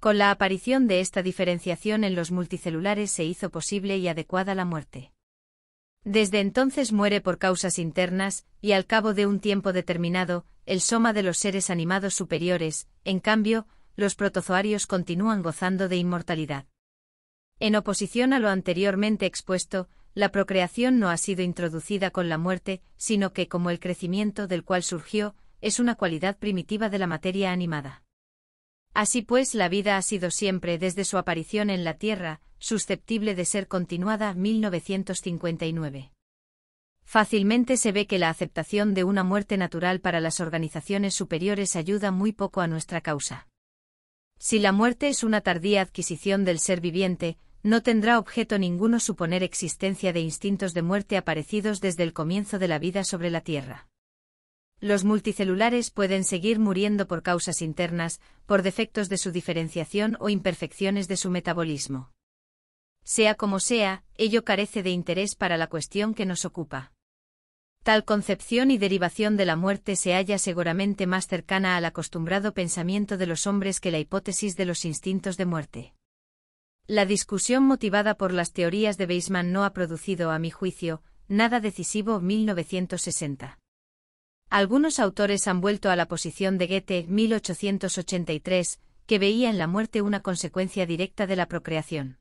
Con la aparición de esta diferenciación en los multicelulares se hizo posible y adecuada la muerte. Desde entonces muere por causas internas, y al cabo de un tiempo determinado, el soma de los seres animados superiores, en cambio, los protozoarios continúan gozando de inmortalidad. En oposición a lo anteriormente expuesto, la procreación no ha sido introducida con la muerte, sino que, como el crecimiento del cual surgió, es una cualidad primitiva de la materia animada. Así pues, la vida ha sido siempre desde su aparición en la Tierra, susceptible de ser continuada 1959. Fácilmente se ve que la aceptación de una muerte natural para las organizaciones superiores ayuda muy poco a nuestra causa. Si la muerte es una tardía adquisición del ser viviente, no tendrá objeto ninguno suponer existencia de instintos de muerte aparecidos desde el comienzo de la vida sobre la Tierra. Los multicelulares pueden seguir muriendo por causas internas, por defectos de su diferenciación o imperfecciones de su metabolismo. Sea como sea, ello carece de interés para la cuestión que nos ocupa. Tal concepción y derivación de la muerte se halla seguramente más cercana al acostumbrado pensamiento de los hombres que la hipótesis de los instintos de muerte. La discusión motivada por las teorías de Weismann no ha producido, a mi juicio, nada decisivo 1960. Algunos autores han vuelto a la posición de Goethe 1883, que veía en la muerte una consecuencia directa de la procreación.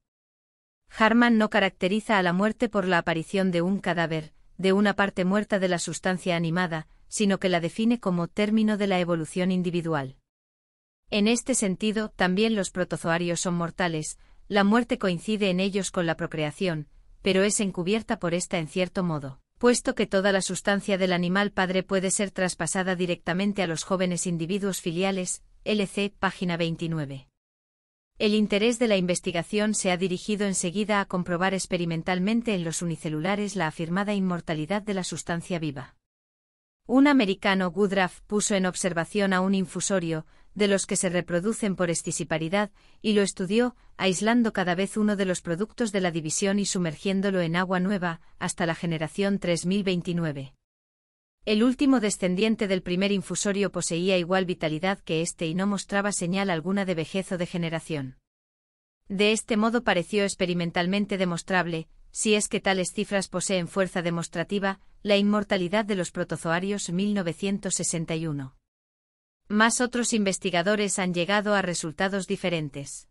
Harman no caracteriza a la muerte por la aparición de un cadáver, de una parte muerta de la sustancia animada, sino que la define como término de la evolución individual. En este sentido, también los protozoarios son mortales, la muerte coincide en ellos con la procreación, pero es encubierta por esta en cierto modo, puesto que toda la sustancia del animal padre puede ser traspasada directamente a los jóvenes individuos filiales, LC, página 29. El interés de la investigación se ha dirigido enseguida a comprobar experimentalmente en los unicelulares la afirmada inmortalidad de la sustancia viva. Un americano Woodruff puso en observación a un infusorio, de los que se reproducen por estisiparidad, y lo estudió, aislando cada vez uno de los productos de la división y sumergiéndolo en agua nueva, hasta la generación 3029. El último descendiente del primer infusorio poseía igual vitalidad que éste y no mostraba señal alguna de vejez o degeneración. De este modo pareció experimentalmente demostrable, si es que tales cifras poseen fuerza demostrativa, la inmortalidad de los protozoarios 1961. Más otros investigadores han llegado a resultados diferentes.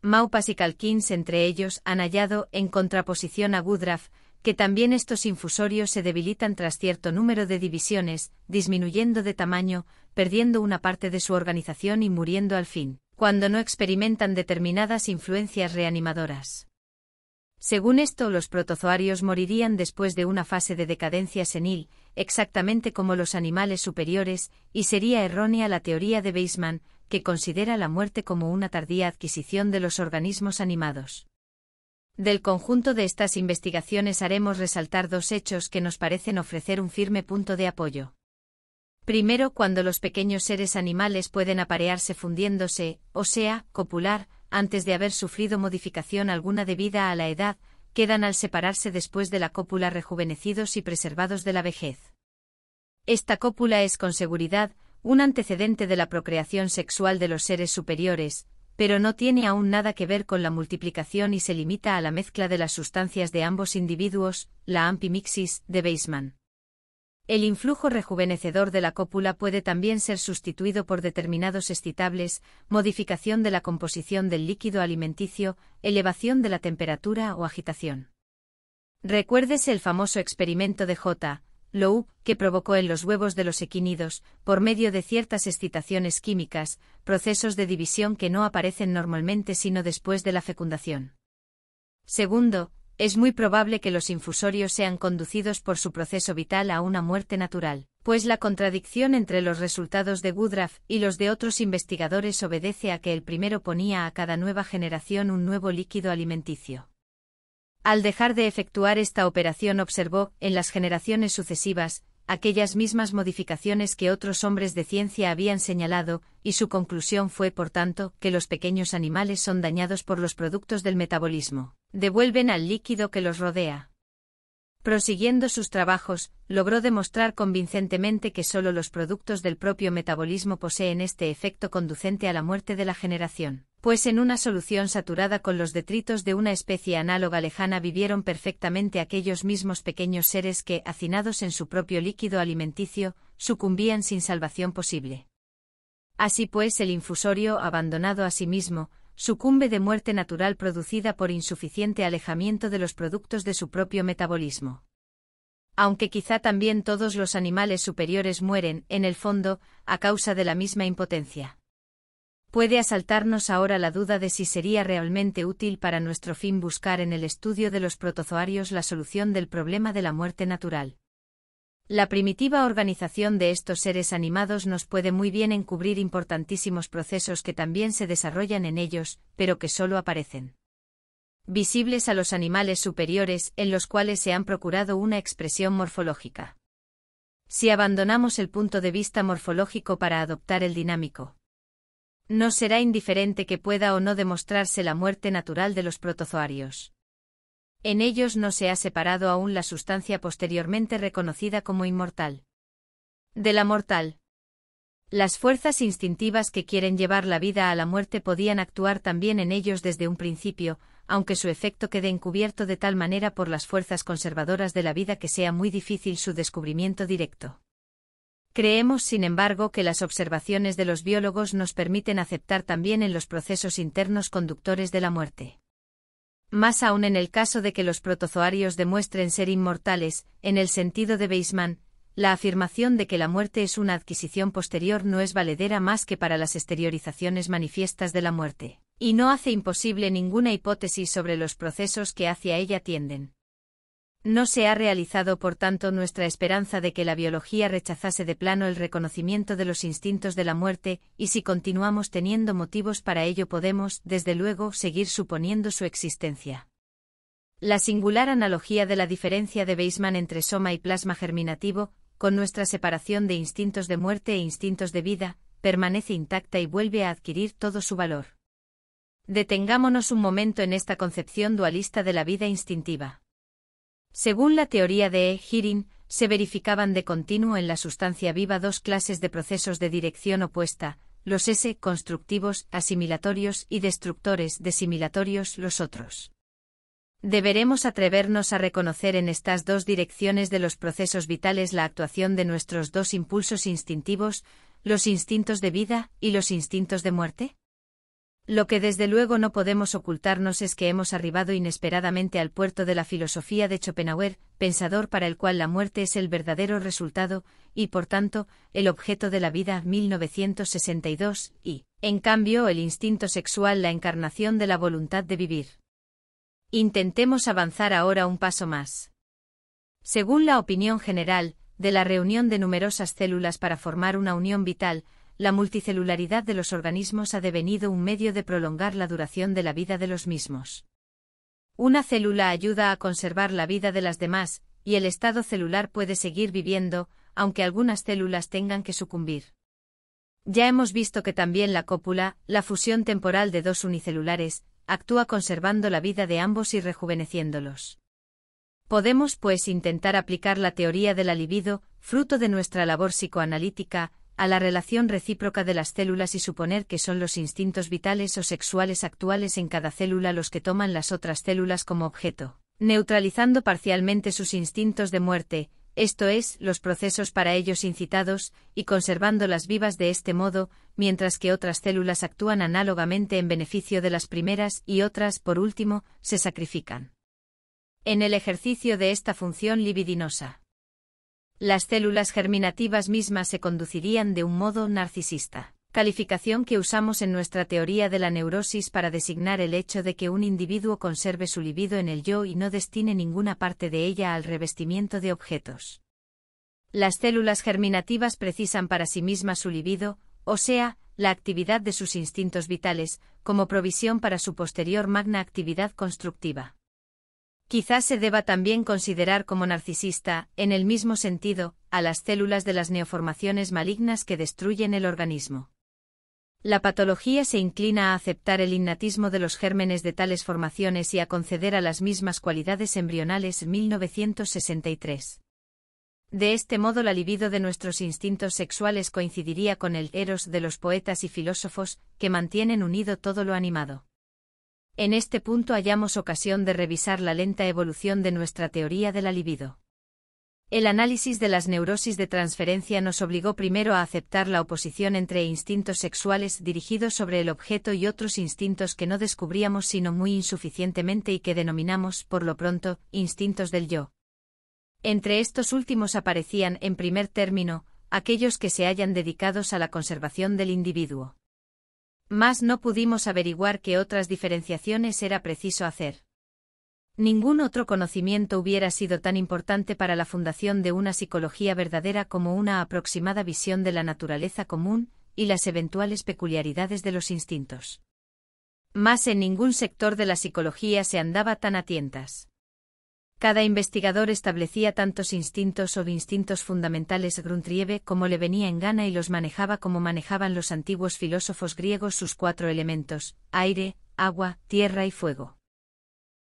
Maupas y Calkins entre ellos han hallado, en contraposición a Woodruff, que también estos infusorios se debilitan tras cierto número de divisiones, disminuyendo de tamaño, perdiendo una parte de su organización y muriendo al fin, cuando no experimentan determinadas influencias reanimadoras. Según esto, los protozoarios morirían después de una fase de decadencia senil, exactamente como los animales superiores, y sería errónea la teoría de Weismann, que considera la muerte como una tardía adquisición de los organismos animados. Del conjunto de estas investigaciones haremos resaltar dos hechos que nos parecen ofrecer un firme punto de apoyo. Primero, cuando los pequeños seres animales pueden aparearse fundiéndose, o sea, copular, antes de haber sufrido modificación alguna debida a la edad, quedan al separarse después de la cópula rejuvenecidos y preservados de la vejez. Esta cópula es con seguridad un antecedente de la procreación sexual de los seres superiores, pero no tiene aún nada que ver con la multiplicación y se limita a la mezcla de las sustancias de ambos individuos, la ampimixis de Baseman. El influjo rejuvenecedor de la cópula puede también ser sustituido por determinados excitables, modificación de la composición del líquido alimenticio, elevación de la temperatura o agitación. Recuérdese el famoso experimento de J. Lowe, que provocó en los huevos de los equinidos, por medio de ciertas excitaciones químicas, procesos de división que no aparecen normalmente sino después de la fecundación. Segundo, es muy probable que los infusorios sean conducidos por su proceso vital a una muerte natural, pues la contradicción entre los resultados de Woodruff y los de otros investigadores obedece a que el primero ponía a cada nueva generación un nuevo líquido alimenticio. Al dejar de efectuar esta operación observó, en las generaciones sucesivas, aquellas mismas modificaciones que otros hombres de ciencia habían señalado, y su conclusión fue, por tanto, que los pequeños animales son dañados por los productos del metabolismo. Devuelven al líquido que los rodea. Prosiguiendo sus trabajos, logró demostrar convincentemente que solo los productos del propio metabolismo poseen este efecto conducente a la muerte de la generación pues en una solución saturada con los detritos de una especie análoga lejana vivieron perfectamente aquellos mismos pequeños seres que, hacinados en su propio líquido alimenticio, sucumbían sin salvación posible. Así pues, el infusorio, abandonado a sí mismo, sucumbe de muerte natural producida por insuficiente alejamiento de los productos de su propio metabolismo. Aunque quizá también todos los animales superiores mueren, en el fondo, a causa de la misma impotencia puede asaltarnos ahora la duda de si sería realmente útil para nuestro fin buscar en el estudio de los protozoarios la solución del problema de la muerte natural. La primitiva organización de estos seres animados nos puede muy bien encubrir importantísimos procesos que también se desarrollan en ellos, pero que solo aparecen visibles a los animales superiores en los cuales se han procurado una expresión morfológica. Si abandonamos el punto de vista morfológico para adoptar el dinámico, no será indiferente que pueda o no demostrarse la muerte natural de los protozoarios. En ellos no se ha separado aún la sustancia posteriormente reconocida como inmortal. De la mortal. Las fuerzas instintivas que quieren llevar la vida a la muerte podían actuar también en ellos desde un principio, aunque su efecto quede encubierto de tal manera por las fuerzas conservadoras de la vida que sea muy difícil su descubrimiento directo. Creemos, sin embargo, que las observaciones de los biólogos nos permiten aceptar también en los procesos internos conductores de la muerte. Más aún en el caso de que los protozoarios demuestren ser inmortales, en el sentido de Weismann, la afirmación de que la muerte es una adquisición posterior no es valedera más que para las exteriorizaciones manifiestas de la muerte, y no hace imposible ninguna hipótesis sobre los procesos que hacia ella tienden. No se ha realizado por tanto nuestra esperanza de que la biología rechazase de plano el reconocimiento de los instintos de la muerte, y si continuamos teniendo motivos para ello podemos, desde luego, seguir suponiendo su existencia. La singular analogía de la diferencia de Weismann entre soma y plasma germinativo, con nuestra separación de instintos de muerte e instintos de vida, permanece intacta y vuelve a adquirir todo su valor. Detengámonos un momento en esta concepción dualista de la vida instintiva. Según la teoría de E. se verificaban de continuo en la sustancia viva dos clases de procesos de dirección opuesta, los S constructivos, asimilatorios y destructores, desimilatorios los otros. Deberemos atrevernos a reconocer en estas dos direcciones de los procesos vitales la actuación de nuestros dos impulsos instintivos, los instintos de vida y los instintos de muerte? Lo que desde luego no podemos ocultarnos es que hemos arribado inesperadamente al puerto de la filosofía de Schopenhauer, pensador para el cual la muerte es el verdadero resultado, y por tanto, el objeto de la vida 1962, y, en cambio, el instinto sexual la encarnación de la voluntad de vivir. Intentemos avanzar ahora un paso más. Según la opinión general, de la reunión de numerosas células para formar una unión vital, la multicelularidad de los organismos ha devenido un medio de prolongar la duración de la vida de los mismos. Una célula ayuda a conservar la vida de las demás, y el estado celular puede seguir viviendo, aunque algunas células tengan que sucumbir. Ya hemos visto que también la cópula, la fusión temporal de dos unicelulares, actúa conservando la vida de ambos y rejuveneciéndolos. Podemos, pues, intentar aplicar la teoría de la libido, fruto de nuestra labor psicoanalítica, a la relación recíproca de las células y suponer que son los instintos vitales o sexuales actuales en cada célula los que toman las otras células como objeto, neutralizando parcialmente sus instintos de muerte, esto es, los procesos para ellos incitados, y conservándolas vivas de este modo, mientras que otras células actúan análogamente en beneficio de las primeras y otras, por último, se sacrifican. En el ejercicio de esta función libidinosa, las células germinativas mismas se conducirían de un modo narcisista. Calificación que usamos en nuestra teoría de la neurosis para designar el hecho de que un individuo conserve su libido en el yo y no destine ninguna parte de ella al revestimiento de objetos. Las células germinativas precisan para sí mismas su libido, o sea, la actividad de sus instintos vitales, como provisión para su posterior magna actividad constructiva. Quizás se deba también considerar como narcisista, en el mismo sentido, a las células de las neoformaciones malignas que destruyen el organismo. La patología se inclina a aceptar el innatismo de los gérmenes de tales formaciones y a conceder a las mismas cualidades embrionales 1963. De este modo la libido de nuestros instintos sexuales coincidiría con el eros de los poetas y filósofos, que mantienen unido todo lo animado. En este punto hallamos ocasión de revisar la lenta evolución de nuestra teoría de la libido. El análisis de las neurosis de transferencia nos obligó primero a aceptar la oposición entre instintos sexuales dirigidos sobre el objeto y otros instintos que no descubríamos sino muy insuficientemente y que denominamos, por lo pronto, instintos del yo. Entre estos últimos aparecían, en primer término, aquellos que se hallan dedicados a la conservación del individuo. Mas no pudimos averiguar qué otras diferenciaciones era preciso hacer. Ningún otro conocimiento hubiera sido tan importante para la fundación de una psicología verdadera como una aproximada visión de la naturaleza común y las eventuales peculiaridades de los instintos. Más en ningún sector de la psicología se andaba tan a tientas. Cada investigador establecía tantos instintos o instintos fundamentales Gruntrieve como le venía en gana y los manejaba como manejaban los antiguos filósofos griegos sus cuatro elementos, aire, agua, tierra y fuego.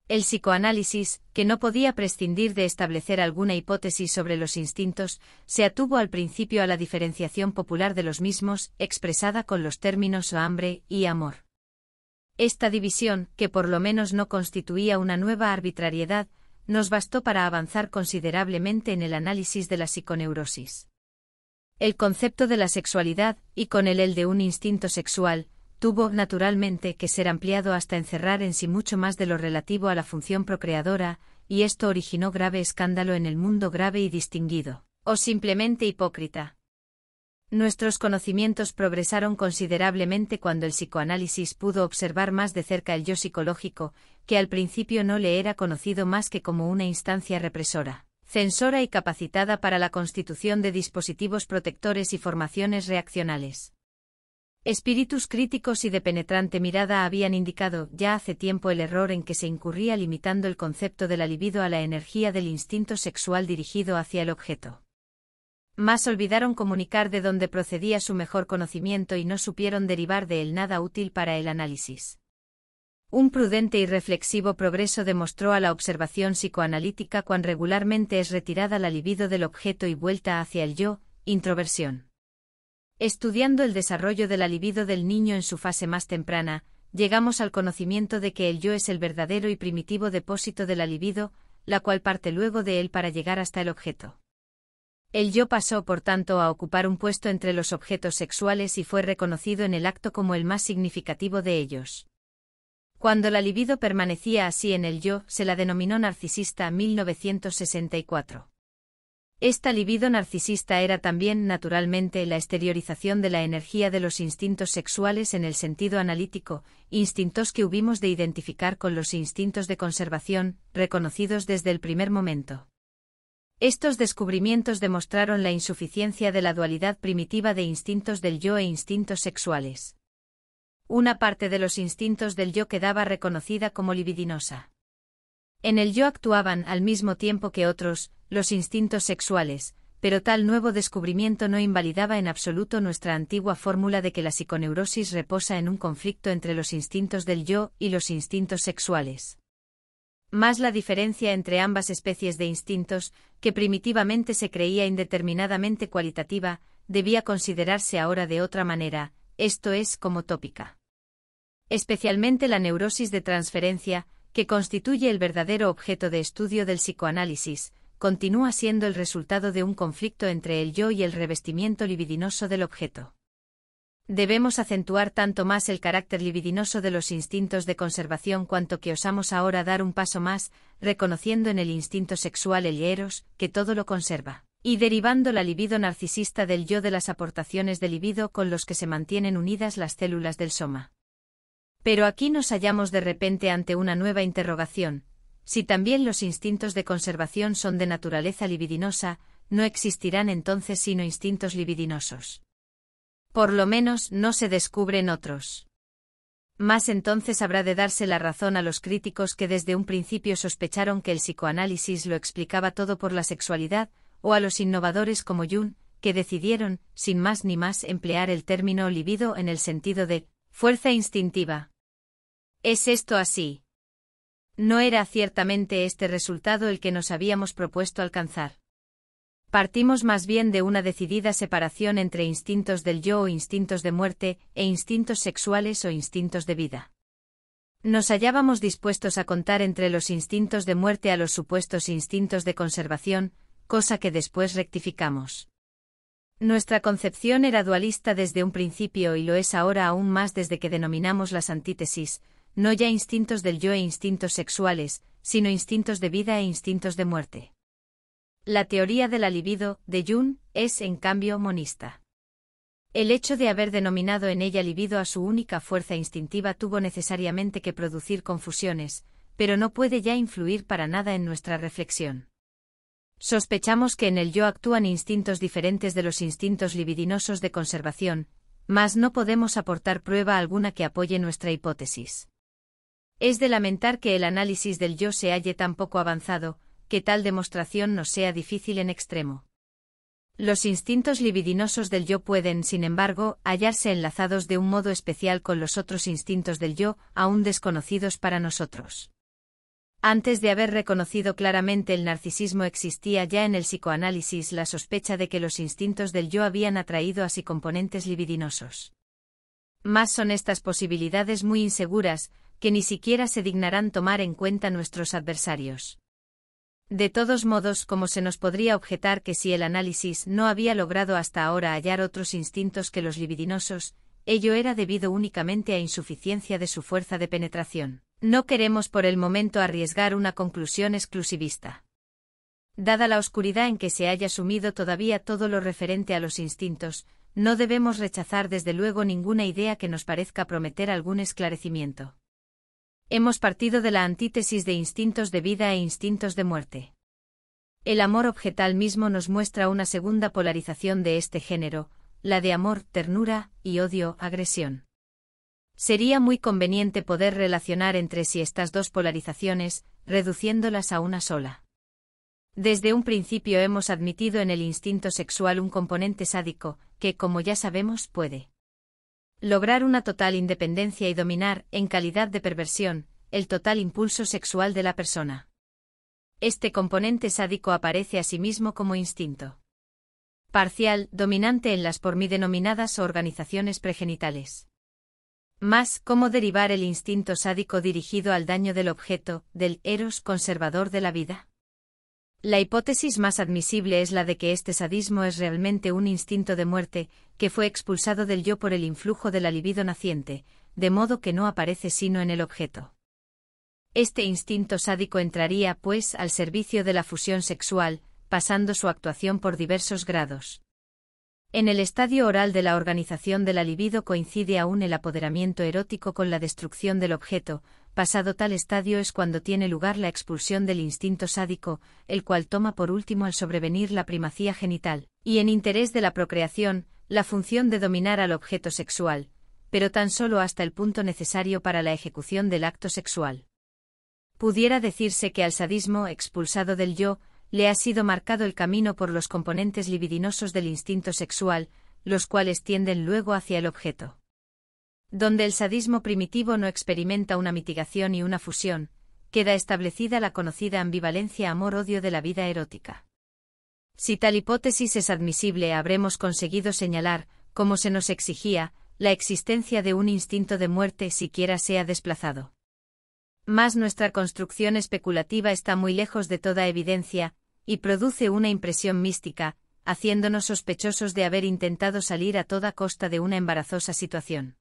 El psicoanálisis, que no podía prescindir de establecer alguna hipótesis sobre los instintos, se atuvo al principio a la diferenciación popular de los mismos, expresada con los términos hambre y amor. Esta división, que por lo menos no constituía una nueva arbitrariedad, nos bastó para avanzar considerablemente en el análisis de la psiconeurosis. El concepto de la sexualidad, y con él el de un instinto sexual, tuvo naturalmente que ser ampliado hasta encerrar en sí mucho más de lo relativo a la función procreadora, y esto originó grave escándalo en el mundo grave y distinguido, o simplemente hipócrita. Nuestros conocimientos progresaron considerablemente cuando el psicoanálisis pudo observar más de cerca el yo psicológico que al principio no le era conocido más que como una instancia represora, censora y capacitada para la constitución de dispositivos protectores y formaciones reaccionales. Espíritus críticos y de penetrante mirada habían indicado ya hace tiempo el error en que se incurría limitando el concepto de la libido a la energía del instinto sexual dirigido hacia el objeto. Más olvidaron comunicar de dónde procedía su mejor conocimiento y no supieron derivar de él nada útil para el análisis. Un prudente y reflexivo progreso demostró a la observación psicoanalítica cuán regularmente es retirada la libido del objeto y vuelta hacia el yo, introversión. Estudiando el desarrollo de la libido del niño en su fase más temprana, llegamos al conocimiento de que el yo es el verdadero y primitivo depósito de la libido, la cual parte luego de él para llegar hasta el objeto. El yo pasó, por tanto, a ocupar un puesto entre los objetos sexuales y fue reconocido en el acto como el más significativo de ellos. Cuando la libido permanecía así en el yo, se la denominó narcisista 1964. Esta libido narcisista era también, naturalmente, la exteriorización de la energía de los instintos sexuales en el sentido analítico, instintos que hubimos de identificar con los instintos de conservación, reconocidos desde el primer momento. Estos descubrimientos demostraron la insuficiencia de la dualidad primitiva de instintos del yo e instintos sexuales una parte de los instintos del yo quedaba reconocida como libidinosa. En el yo actuaban al mismo tiempo que otros, los instintos sexuales, pero tal nuevo descubrimiento no invalidaba en absoluto nuestra antigua fórmula de que la psiconeurosis reposa en un conflicto entre los instintos del yo y los instintos sexuales. Más la diferencia entre ambas especies de instintos, que primitivamente se creía indeterminadamente cualitativa, debía considerarse ahora de otra manera, esto es como tópica especialmente la neurosis de transferencia, que constituye el verdadero objeto de estudio del psicoanálisis, continúa siendo el resultado de un conflicto entre el yo y el revestimiento libidinoso del objeto. Debemos acentuar tanto más el carácter libidinoso de los instintos de conservación cuanto que osamos ahora dar un paso más, reconociendo en el instinto sexual el hieros, que todo lo conserva, y derivando la libido narcisista del yo de las aportaciones de libido con los que se mantienen unidas las células del soma. Pero aquí nos hallamos de repente ante una nueva interrogación. Si también los instintos de conservación son de naturaleza libidinosa, no existirán entonces sino instintos libidinosos. Por lo menos no se descubren otros. Más entonces habrá de darse la razón a los críticos que desde un principio sospecharon que el psicoanálisis lo explicaba todo por la sexualidad, o a los innovadores como Jung, que decidieron, sin más ni más, emplear el término libido en el sentido de fuerza instintiva. ¿Es esto así? No era ciertamente este resultado el que nos habíamos propuesto alcanzar. Partimos más bien de una decidida separación entre instintos del yo o instintos de muerte, e instintos sexuales o instintos de vida. Nos hallábamos dispuestos a contar entre los instintos de muerte a los supuestos instintos de conservación, cosa que después rectificamos. Nuestra concepción era dualista desde un principio y lo es ahora aún más desde que denominamos las antítesis, no ya instintos del yo e instintos sexuales, sino instintos de vida e instintos de muerte. La teoría de la libido, de Jung, es, en cambio, monista. El hecho de haber denominado en ella libido a su única fuerza instintiva tuvo necesariamente que producir confusiones, pero no puede ya influir para nada en nuestra reflexión. Sospechamos que en el yo actúan instintos diferentes de los instintos libidinosos de conservación, mas no podemos aportar prueba alguna que apoye nuestra hipótesis. Es de lamentar que el análisis del yo se halle tan poco avanzado, que tal demostración nos sea difícil en extremo. Los instintos libidinosos del yo pueden, sin embargo, hallarse enlazados de un modo especial con los otros instintos del yo, aún desconocidos para nosotros. Antes de haber reconocido claramente el narcisismo existía ya en el psicoanálisis la sospecha de que los instintos del yo habían atraído a sí componentes libidinosos. Más son estas posibilidades muy inseguras, que ni siquiera se dignarán tomar en cuenta nuestros adversarios. De todos modos, como se nos podría objetar que si el análisis no había logrado hasta ahora hallar otros instintos que los libidinosos, ello era debido únicamente a insuficiencia de su fuerza de penetración. No queremos por el momento arriesgar una conclusión exclusivista. Dada la oscuridad en que se haya sumido todavía todo lo referente a los instintos, no debemos rechazar desde luego ninguna idea que nos parezca prometer algún esclarecimiento. Hemos partido de la antítesis de instintos de vida e instintos de muerte. El amor objetal mismo nos muestra una segunda polarización de este género, la de amor, ternura, y odio, agresión. Sería muy conveniente poder relacionar entre sí estas dos polarizaciones, reduciéndolas a una sola. Desde un principio hemos admitido en el instinto sexual un componente sádico, que, como ya sabemos, puede lograr una total independencia y dominar, en calidad de perversión, el total impulso sexual de la persona. Este componente sádico aparece a sí mismo como instinto parcial, dominante en las por mí denominadas organizaciones pregenitales. Más, cómo derivar el instinto sádico dirigido al daño del objeto, del eros conservador de la vida. La hipótesis más admisible es la de que este sadismo es realmente un instinto de muerte, que fue expulsado del yo por el influjo de la libido naciente, de modo que no aparece sino en el objeto. Este instinto sádico entraría, pues, al servicio de la fusión sexual, pasando su actuación por diversos grados. En el estadio oral de la organización de la libido coincide aún el apoderamiento erótico con la destrucción del objeto, Pasado tal estadio es cuando tiene lugar la expulsión del instinto sádico, el cual toma por último al sobrevenir la primacía genital, y en interés de la procreación, la función de dominar al objeto sexual, pero tan solo hasta el punto necesario para la ejecución del acto sexual. Pudiera decirse que al sadismo expulsado del yo, le ha sido marcado el camino por los componentes libidinosos del instinto sexual, los cuales tienden luego hacia el objeto. Donde el sadismo primitivo no experimenta una mitigación y una fusión, queda establecida la conocida ambivalencia amor-odio de la vida erótica. Si tal hipótesis es admisible, habremos conseguido señalar, como se nos exigía, la existencia de un instinto de muerte siquiera sea desplazado. Mas nuestra construcción especulativa está muy lejos de toda evidencia, y produce una impresión mística, haciéndonos sospechosos de haber intentado salir a toda costa de una embarazosa situación.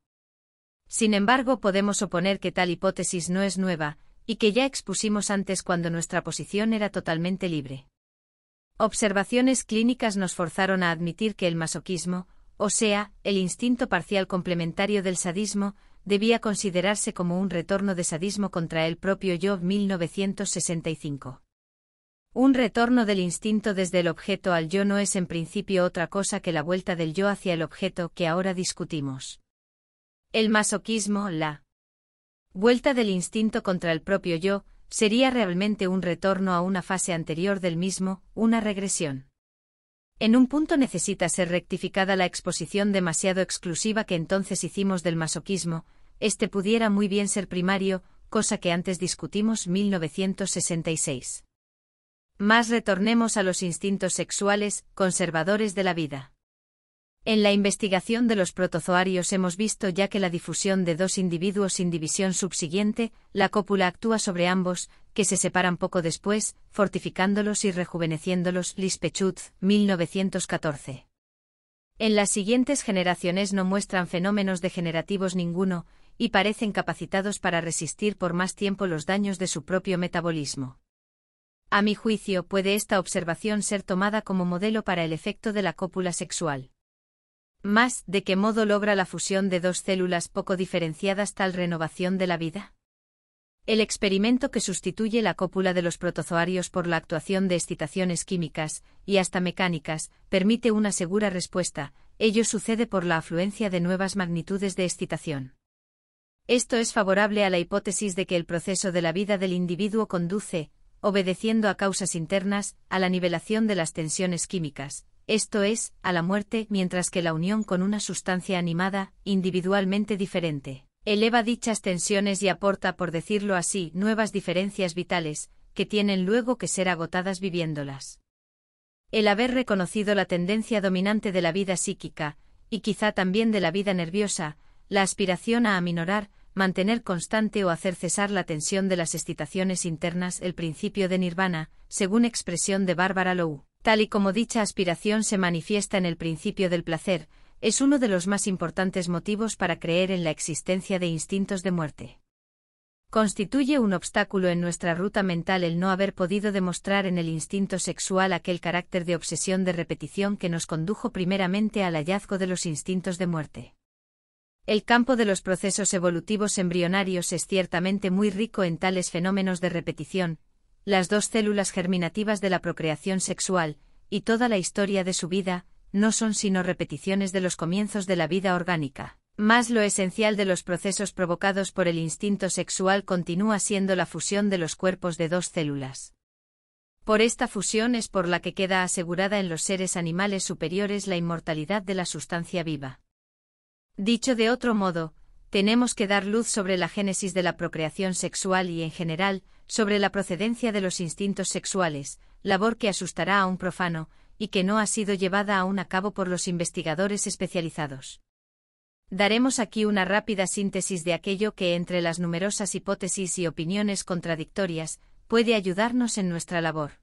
Sin embargo, podemos oponer que tal hipótesis no es nueva, y que ya expusimos antes cuando nuestra posición era totalmente libre. Observaciones clínicas nos forzaron a admitir que el masoquismo, o sea, el instinto parcial complementario del sadismo, debía considerarse como un retorno de sadismo contra el propio yo 1965. Un retorno del instinto desde el objeto al yo no es en principio otra cosa que la vuelta del yo hacia el objeto que ahora discutimos. El masoquismo, la vuelta del instinto contra el propio yo, sería realmente un retorno a una fase anterior del mismo, una regresión. En un punto necesita ser rectificada la exposición demasiado exclusiva que entonces hicimos del masoquismo, este pudiera muy bien ser primario, cosa que antes discutimos 1966. Más retornemos a los instintos sexuales, conservadores de la vida. En la investigación de los protozoarios hemos visto ya que la difusión de dos individuos sin división subsiguiente, la cópula actúa sobre ambos, que se separan poco después, fortificándolos y rejuveneciéndolos. Lispechutz, 1914. En las siguientes generaciones no muestran fenómenos degenerativos ninguno, y parecen capacitados para resistir por más tiempo los daños de su propio metabolismo. A mi juicio, puede esta observación ser tomada como modelo para el efecto de la cópula sexual. Más, ¿de qué modo logra la fusión de dos células poco diferenciadas tal renovación de la vida? El experimento que sustituye la cópula de los protozoarios por la actuación de excitaciones químicas, y hasta mecánicas, permite una segura respuesta, ello sucede por la afluencia de nuevas magnitudes de excitación. Esto es favorable a la hipótesis de que el proceso de la vida del individuo conduce, obedeciendo a causas internas, a la nivelación de las tensiones químicas, esto es, a la muerte, mientras que la unión con una sustancia animada, individualmente diferente, eleva dichas tensiones y aporta, por decirlo así, nuevas diferencias vitales, que tienen luego que ser agotadas viviéndolas. El haber reconocido la tendencia dominante de la vida psíquica, y quizá también de la vida nerviosa, la aspiración a aminorar, mantener constante o hacer cesar la tensión de las excitaciones internas, el principio de nirvana, según expresión de Bárbara Lou. Tal y como dicha aspiración se manifiesta en el principio del placer, es uno de los más importantes motivos para creer en la existencia de instintos de muerte. Constituye un obstáculo en nuestra ruta mental el no haber podido demostrar en el instinto sexual aquel carácter de obsesión de repetición que nos condujo primeramente al hallazgo de los instintos de muerte. El campo de los procesos evolutivos embrionarios es ciertamente muy rico en tales fenómenos de repetición, las dos células germinativas de la procreación sexual, y toda la historia de su vida, no son sino repeticiones de los comienzos de la vida orgánica. Más lo esencial de los procesos provocados por el instinto sexual continúa siendo la fusión de los cuerpos de dos células. Por esta fusión es por la que queda asegurada en los seres animales superiores la inmortalidad de la sustancia viva. Dicho de otro modo, tenemos que dar luz sobre la génesis de la procreación sexual y en general, sobre la procedencia de los instintos sexuales, labor que asustará a un profano, y que no ha sido llevada aún a cabo por los investigadores especializados. Daremos aquí una rápida síntesis de aquello que entre las numerosas hipótesis y opiniones contradictorias puede ayudarnos en nuestra labor.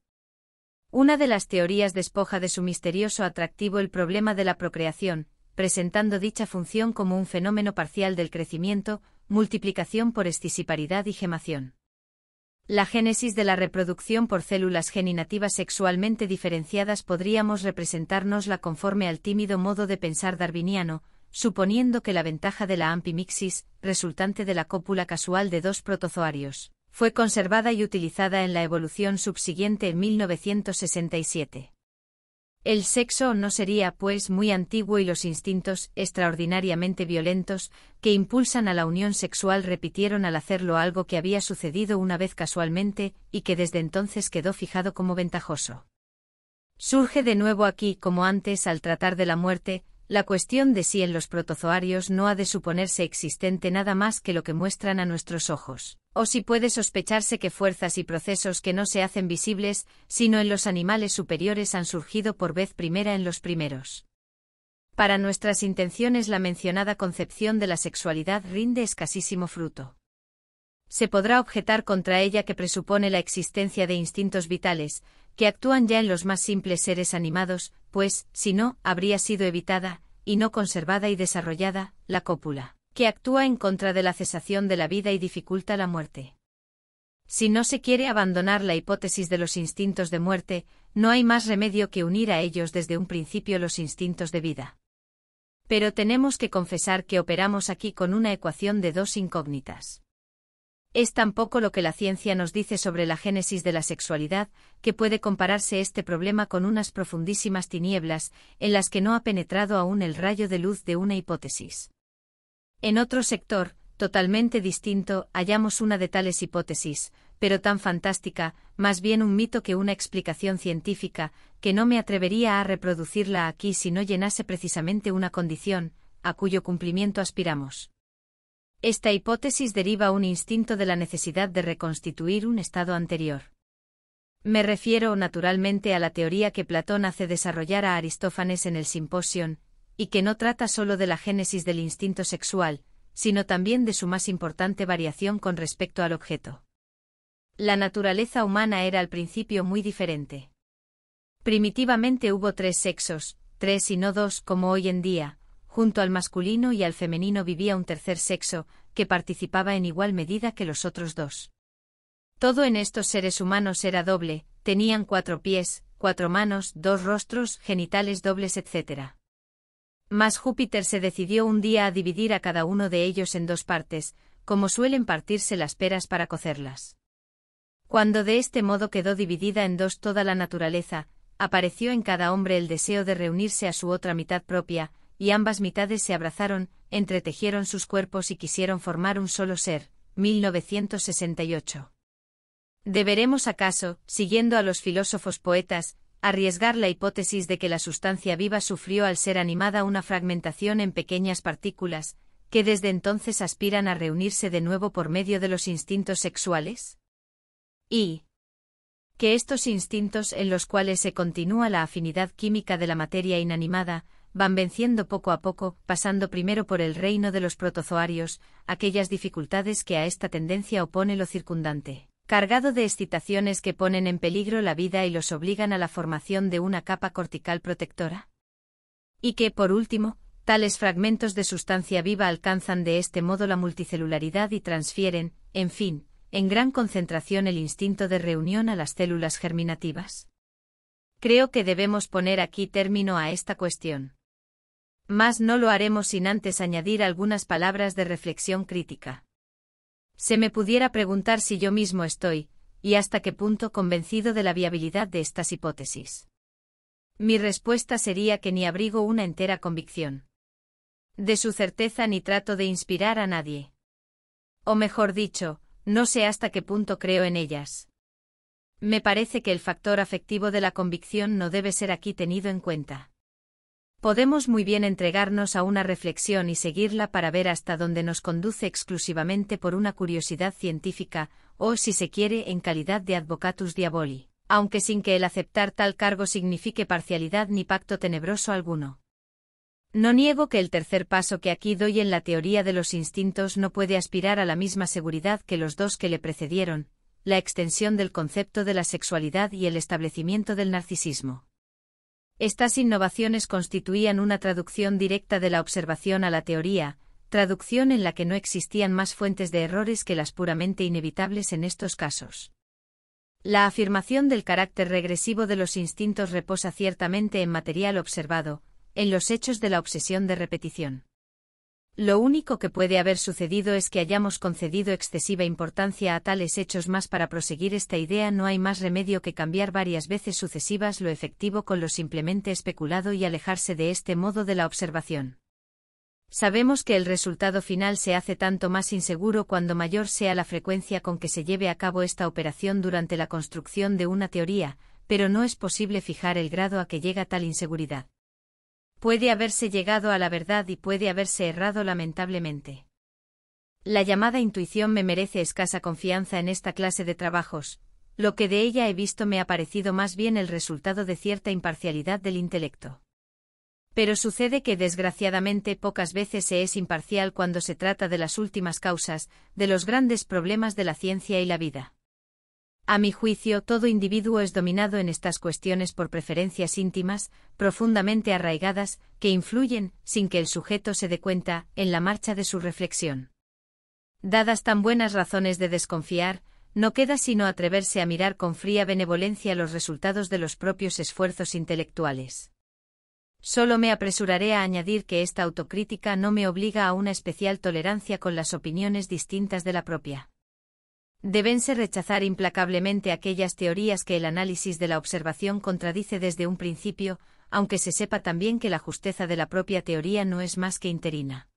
Una de las teorías despoja de su misterioso atractivo el problema de la procreación, presentando dicha función como un fenómeno parcial del crecimiento, multiplicación por escisiparidad y gemación. La génesis de la reproducción por células geninativas sexualmente diferenciadas podríamos representárnosla conforme al tímido modo de pensar darwiniano, suponiendo que la ventaja de la ampimixis, resultante de la cópula casual de dos protozoarios, fue conservada y utilizada en la evolución subsiguiente en 1967. El sexo no sería, pues, muy antiguo y los instintos, extraordinariamente violentos, que impulsan a la unión sexual repitieron al hacerlo algo que había sucedido una vez casualmente, y que desde entonces quedó fijado como ventajoso. Surge de nuevo aquí, como antes, al tratar de la muerte, la cuestión de si en los protozoarios no ha de suponerse existente nada más que lo que muestran a nuestros ojos, o si puede sospecharse que fuerzas y procesos que no se hacen visibles, sino en los animales superiores han surgido por vez primera en los primeros. Para nuestras intenciones la mencionada concepción de la sexualidad rinde escasísimo fruto. Se podrá objetar contra ella que presupone la existencia de instintos vitales, que actúan ya en los más simples seres animados, pues, si no, habría sido evitada, y no conservada y desarrollada, la cópula, que actúa en contra de la cesación de la vida y dificulta la muerte. Si no se quiere abandonar la hipótesis de los instintos de muerte, no hay más remedio que unir a ellos desde un principio los instintos de vida. Pero tenemos que confesar que operamos aquí con una ecuación de dos incógnitas. Es tan poco lo que la ciencia nos dice sobre la génesis de la sexualidad, que puede compararse este problema con unas profundísimas tinieblas, en las que no ha penetrado aún el rayo de luz de una hipótesis. En otro sector, totalmente distinto, hallamos una de tales hipótesis, pero tan fantástica, más bien un mito que una explicación científica, que no me atrevería a reproducirla aquí si no llenase precisamente una condición, a cuyo cumplimiento aspiramos. Esta hipótesis deriva un instinto de la necesidad de reconstituir un estado anterior. Me refiero naturalmente a la teoría que Platón hace desarrollar a Aristófanes en el Simposion, y que no trata solo de la génesis del instinto sexual, sino también de su más importante variación con respecto al objeto. La naturaleza humana era al principio muy diferente. Primitivamente hubo tres sexos, tres y no dos como hoy en día, Junto al masculino y al femenino vivía un tercer sexo, que participaba en igual medida que los otros dos. Todo en estos seres humanos era doble, tenían cuatro pies, cuatro manos, dos rostros, genitales dobles, etc. Mas Júpiter se decidió un día a dividir a cada uno de ellos en dos partes, como suelen partirse las peras para cocerlas. Cuando de este modo quedó dividida en dos toda la naturaleza, apareció en cada hombre el deseo de reunirse a su otra mitad propia, y ambas mitades se abrazaron, entretejieron sus cuerpos y quisieron formar un solo ser. 1968. ¿Deberemos acaso, siguiendo a los filósofos poetas, arriesgar la hipótesis de que la sustancia viva sufrió al ser animada una fragmentación en pequeñas partículas, que desde entonces aspiran a reunirse de nuevo por medio de los instintos sexuales? Y que estos instintos en los cuales se continúa la afinidad química de la materia inanimada, van venciendo poco a poco, pasando primero por el reino de los protozoarios, aquellas dificultades que a esta tendencia opone lo circundante, cargado de excitaciones que ponen en peligro la vida y los obligan a la formación de una capa cortical protectora. Y que, por último, tales fragmentos de sustancia viva alcanzan de este modo la multicelularidad y transfieren, en fin, en gran concentración el instinto de reunión a las células germinativas. Creo que debemos poner aquí término a esta cuestión. Mas no lo haremos sin antes añadir algunas palabras de reflexión crítica. Se me pudiera preguntar si yo mismo estoy, y hasta qué punto convencido de la viabilidad de estas hipótesis. Mi respuesta sería que ni abrigo una entera convicción. De su certeza ni trato de inspirar a nadie. O mejor dicho, no sé hasta qué punto creo en ellas. Me parece que el factor afectivo de la convicción no debe ser aquí tenido en cuenta. Podemos muy bien entregarnos a una reflexión y seguirla para ver hasta dónde nos conduce exclusivamente por una curiosidad científica, o si se quiere en calidad de advocatus diaboli, aunque sin que el aceptar tal cargo signifique parcialidad ni pacto tenebroso alguno. No niego que el tercer paso que aquí doy en la teoría de los instintos no puede aspirar a la misma seguridad que los dos que le precedieron, la extensión del concepto de la sexualidad y el establecimiento del narcisismo. Estas innovaciones constituían una traducción directa de la observación a la teoría, traducción en la que no existían más fuentes de errores que las puramente inevitables en estos casos. La afirmación del carácter regresivo de los instintos reposa ciertamente en material observado, en los hechos de la obsesión de repetición. Lo único que puede haber sucedido es que hayamos concedido excesiva importancia a tales hechos más para proseguir esta idea no hay más remedio que cambiar varias veces sucesivas lo efectivo con lo simplemente especulado y alejarse de este modo de la observación. Sabemos que el resultado final se hace tanto más inseguro cuando mayor sea la frecuencia con que se lleve a cabo esta operación durante la construcción de una teoría, pero no es posible fijar el grado a que llega tal inseguridad. Puede haberse llegado a la verdad y puede haberse errado lamentablemente. La llamada intuición me merece escasa confianza en esta clase de trabajos, lo que de ella he visto me ha parecido más bien el resultado de cierta imparcialidad del intelecto. Pero sucede que desgraciadamente pocas veces se es imparcial cuando se trata de las últimas causas, de los grandes problemas de la ciencia y la vida. A mi juicio, todo individuo es dominado en estas cuestiones por preferencias íntimas, profundamente arraigadas, que influyen, sin que el sujeto se dé cuenta, en la marcha de su reflexión. Dadas tan buenas razones de desconfiar, no queda sino atreverse a mirar con fría benevolencia los resultados de los propios esfuerzos intelectuales. Solo me apresuraré a añadir que esta autocrítica no me obliga a una especial tolerancia con las opiniones distintas de la propia. Debense rechazar implacablemente aquellas teorías que el análisis de la observación contradice desde un principio, aunque se sepa también que la justeza de la propia teoría no es más que interina.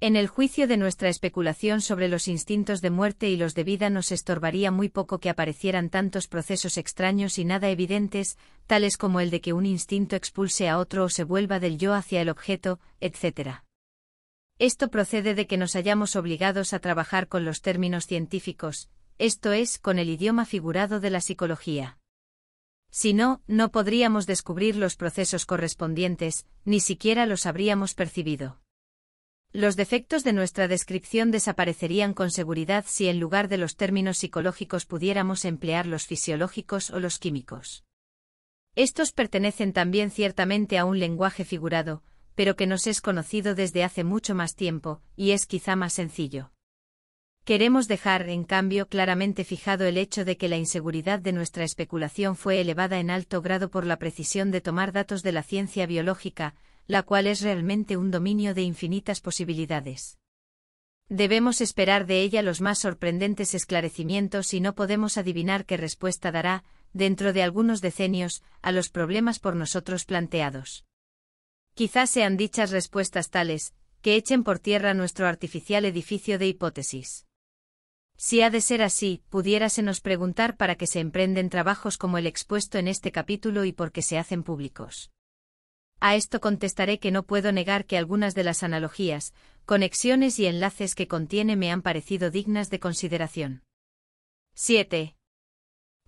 En el juicio de nuestra especulación sobre los instintos de muerte y los de vida nos estorbaría muy poco que aparecieran tantos procesos extraños y nada evidentes, tales como el de que un instinto expulse a otro o se vuelva del yo hacia el objeto, etc. Esto procede de que nos hayamos obligados a trabajar con los términos científicos, esto es, con el idioma figurado de la psicología. Si no, no podríamos descubrir los procesos correspondientes, ni siquiera los habríamos percibido. Los defectos de nuestra descripción desaparecerían con seguridad si en lugar de los términos psicológicos pudiéramos emplear los fisiológicos o los químicos. Estos pertenecen también ciertamente a un lenguaje figurado, pero que nos es conocido desde hace mucho más tiempo, y es quizá más sencillo. Queremos dejar, en cambio, claramente fijado el hecho de que la inseguridad de nuestra especulación fue elevada en alto grado por la precisión de tomar datos de la ciencia biológica, la cual es realmente un dominio de infinitas posibilidades. Debemos esperar de ella los más sorprendentes esclarecimientos y no podemos adivinar qué respuesta dará, dentro de algunos decenios, a los problemas por nosotros planteados. Quizás sean dichas respuestas tales, que echen por tierra nuestro artificial edificio de hipótesis. Si ha de ser así, nos preguntar para qué se emprenden trabajos como el expuesto en este capítulo y por qué se hacen públicos. A esto contestaré que no puedo negar que algunas de las analogías, conexiones y enlaces que contiene me han parecido dignas de consideración. 7.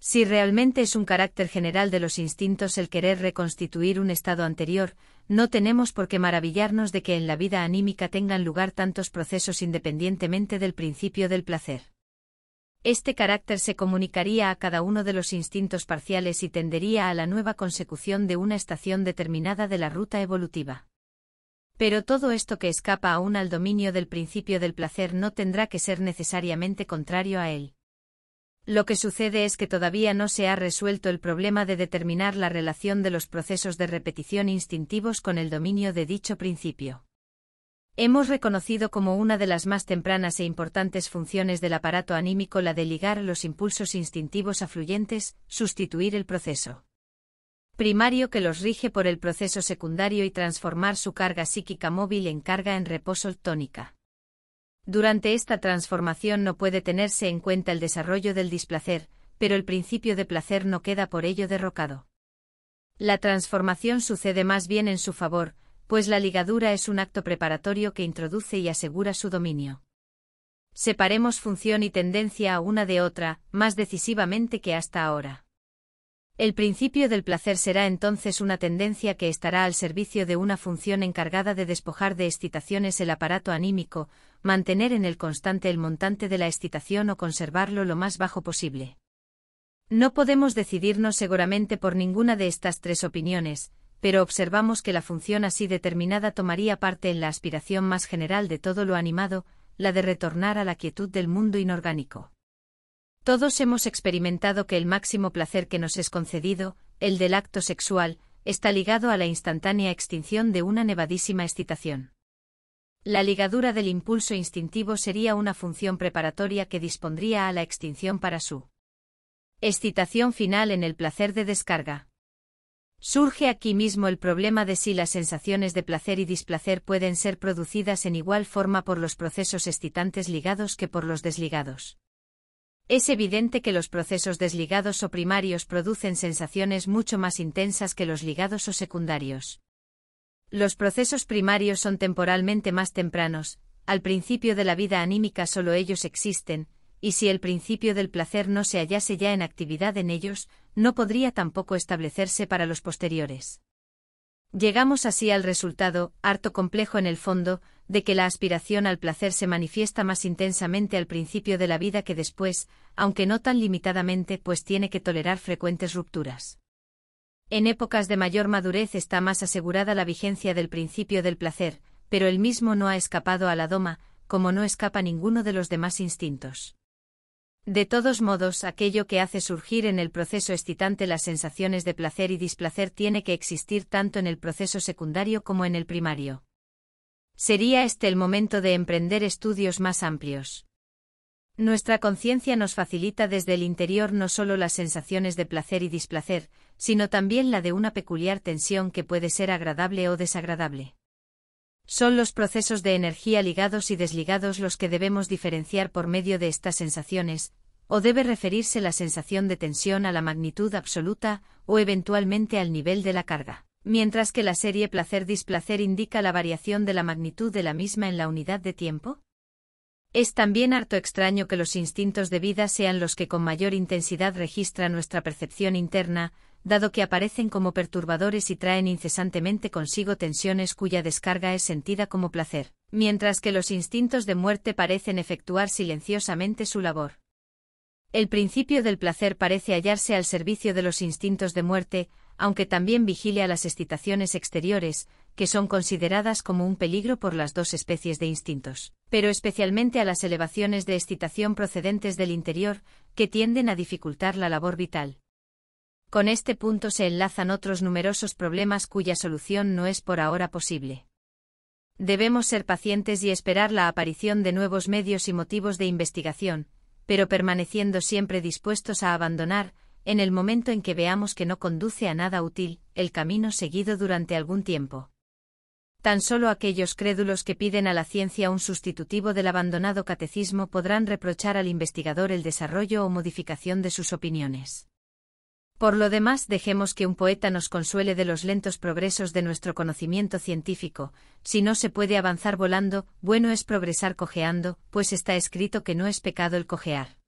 Si realmente es un carácter general de los instintos el querer reconstituir un estado anterior, no tenemos por qué maravillarnos de que en la vida anímica tengan lugar tantos procesos independientemente del principio del placer. Este carácter se comunicaría a cada uno de los instintos parciales y tendería a la nueva consecución de una estación determinada de la ruta evolutiva. Pero todo esto que escapa aún al dominio del principio del placer no tendrá que ser necesariamente contrario a él. Lo que sucede es que todavía no se ha resuelto el problema de determinar la relación de los procesos de repetición instintivos con el dominio de dicho principio. Hemos reconocido como una de las más tempranas e importantes funciones del aparato anímico la de ligar los impulsos instintivos afluyentes, sustituir el proceso primario que los rige por el proceso secundario y transformar su carga psíquica móvil en carga en reposo tónica. Durante esta transformación no puede tenerse en cuenta el desarrollo del displacer, pero el principio de placer no queda por ello derrocado. La transformación sucede más bien en su favor, pues la ligadura es un acto preparatorio que introduce y asegura su dominio. Separemos función y tendencia a una de otra, más decisivamente que hasta ahora. El principio del placer será entonces una tendencia que estará al servicio de una función encargada de despojar de excitaciones el aparato anímico, mantener en el constante el montante de la excitación o conservarlo lo más bajo posible. No podemos decidirnos seguramente por ninguna de estas tres opiniones, pero observamos que la función así determinada tomaría parte en la aspiración más general de todo lo animado, la de retornar a la quietud del mundo inorgánico. Todos hemos experimentado que el máximo placer que nos es concedido, el del acto sexual, está ligado a la instantánea extinción de una nevadísima excitación. La ligadura del impulso instintivo sería una función preparatoria que dispondría a la extinción para su excitación final en el placer de descarga. Surge aquí mismo el problema de si las sensaciones de placer y displacer pueden ser producidas en igual forma por los procesos excitantes ligados que por los desligados. Es evidente que los procesos desligados o primarios producen sensaciones mucho más intensas que los ligados o secundarios. Los procesos primarios son temporalmente más tempranos, al principio de la vida anímica solo ellos existen, y si el principio del placer no se hallase ya en actividad en ellos, no podría tampoco establecerse para los posteriores. Llegamos así al resultado, harto complejo en el fondo, de que la aspiración al placer se manifiesta más intensamente al principio de la vida que después, aunque no tan limitadamente, pues tiene que tolerar frecuentes rupturas. En épocas de mayor madurez está más asegurada la vigencia del principio del placer, pero el mismo no ha escapado a la doma, como no escapa ninguno de los demás instintos. De todos modos, aquello que hace surgir en el proceso excitante las sensaciones de placer y displacer tiene que existir tanto en el proceso secundario como en el primario. Sería este el momento de emprender estudios más amplios. Nuestra conciencia nos facilita desde el interior no solo las sensaciones de placer y displacer, sino también la de una peculiar tensión que puede ser agradable o desagradable. Son los procesos de energía ligados y desligados los que debemos diferenciar por medio de estas sensaciones, o debe referirse la sensación de tensión a la magnitud absoluta o eventualmente al nivel de la carga mientras que la serie placer-displacer indica la variación de la magnitud de la misma en la unidad de tiempo? Es también harto extraño que los instintos de vida sean los que con mayor intensidad registra nuestra percepción interna, dado que aparecen como perturbadores y traen incesantemente consigo tensiones cuya descarga es sentida como placer, mientras que los instintos de muerte parecen efectuar silenciosamente su labor. El principio del placer parece hallarse al servicio de los instintos de muerte, aunque también vigile a las excitaciones exteriores, que son consideradas como un peligro por las dos especies de instintos, pero especialmente a las elevaciones de excitación procedentes del interior, que tienden a dificultar la labor vital. Con este punto se enlazan otros numerosos problemas cuya solución no es por ahora posible. Debemos ser pacientes y esperar la aparición de nuevos medios y motivos de investigación, pero permaneciendo siempre dispuestos a abandonar, en el momento en que veamos que no conduce a nada útil, el camino seguido durante algún tiempo. Tan solo aquellos crédulos que piden a la ciencia un sustitutivo del abandonado catecismo podrán reprochar al investigador el desarrollo o modificación de sus opiniones. Por lo demás, dejemos que un poeta nos consuele de los lentos progresos de nuestro conocimiento científico, si no se puede avanzar volando, bueno es progresar cojeando, pues está escrito que no es pecado el cojear.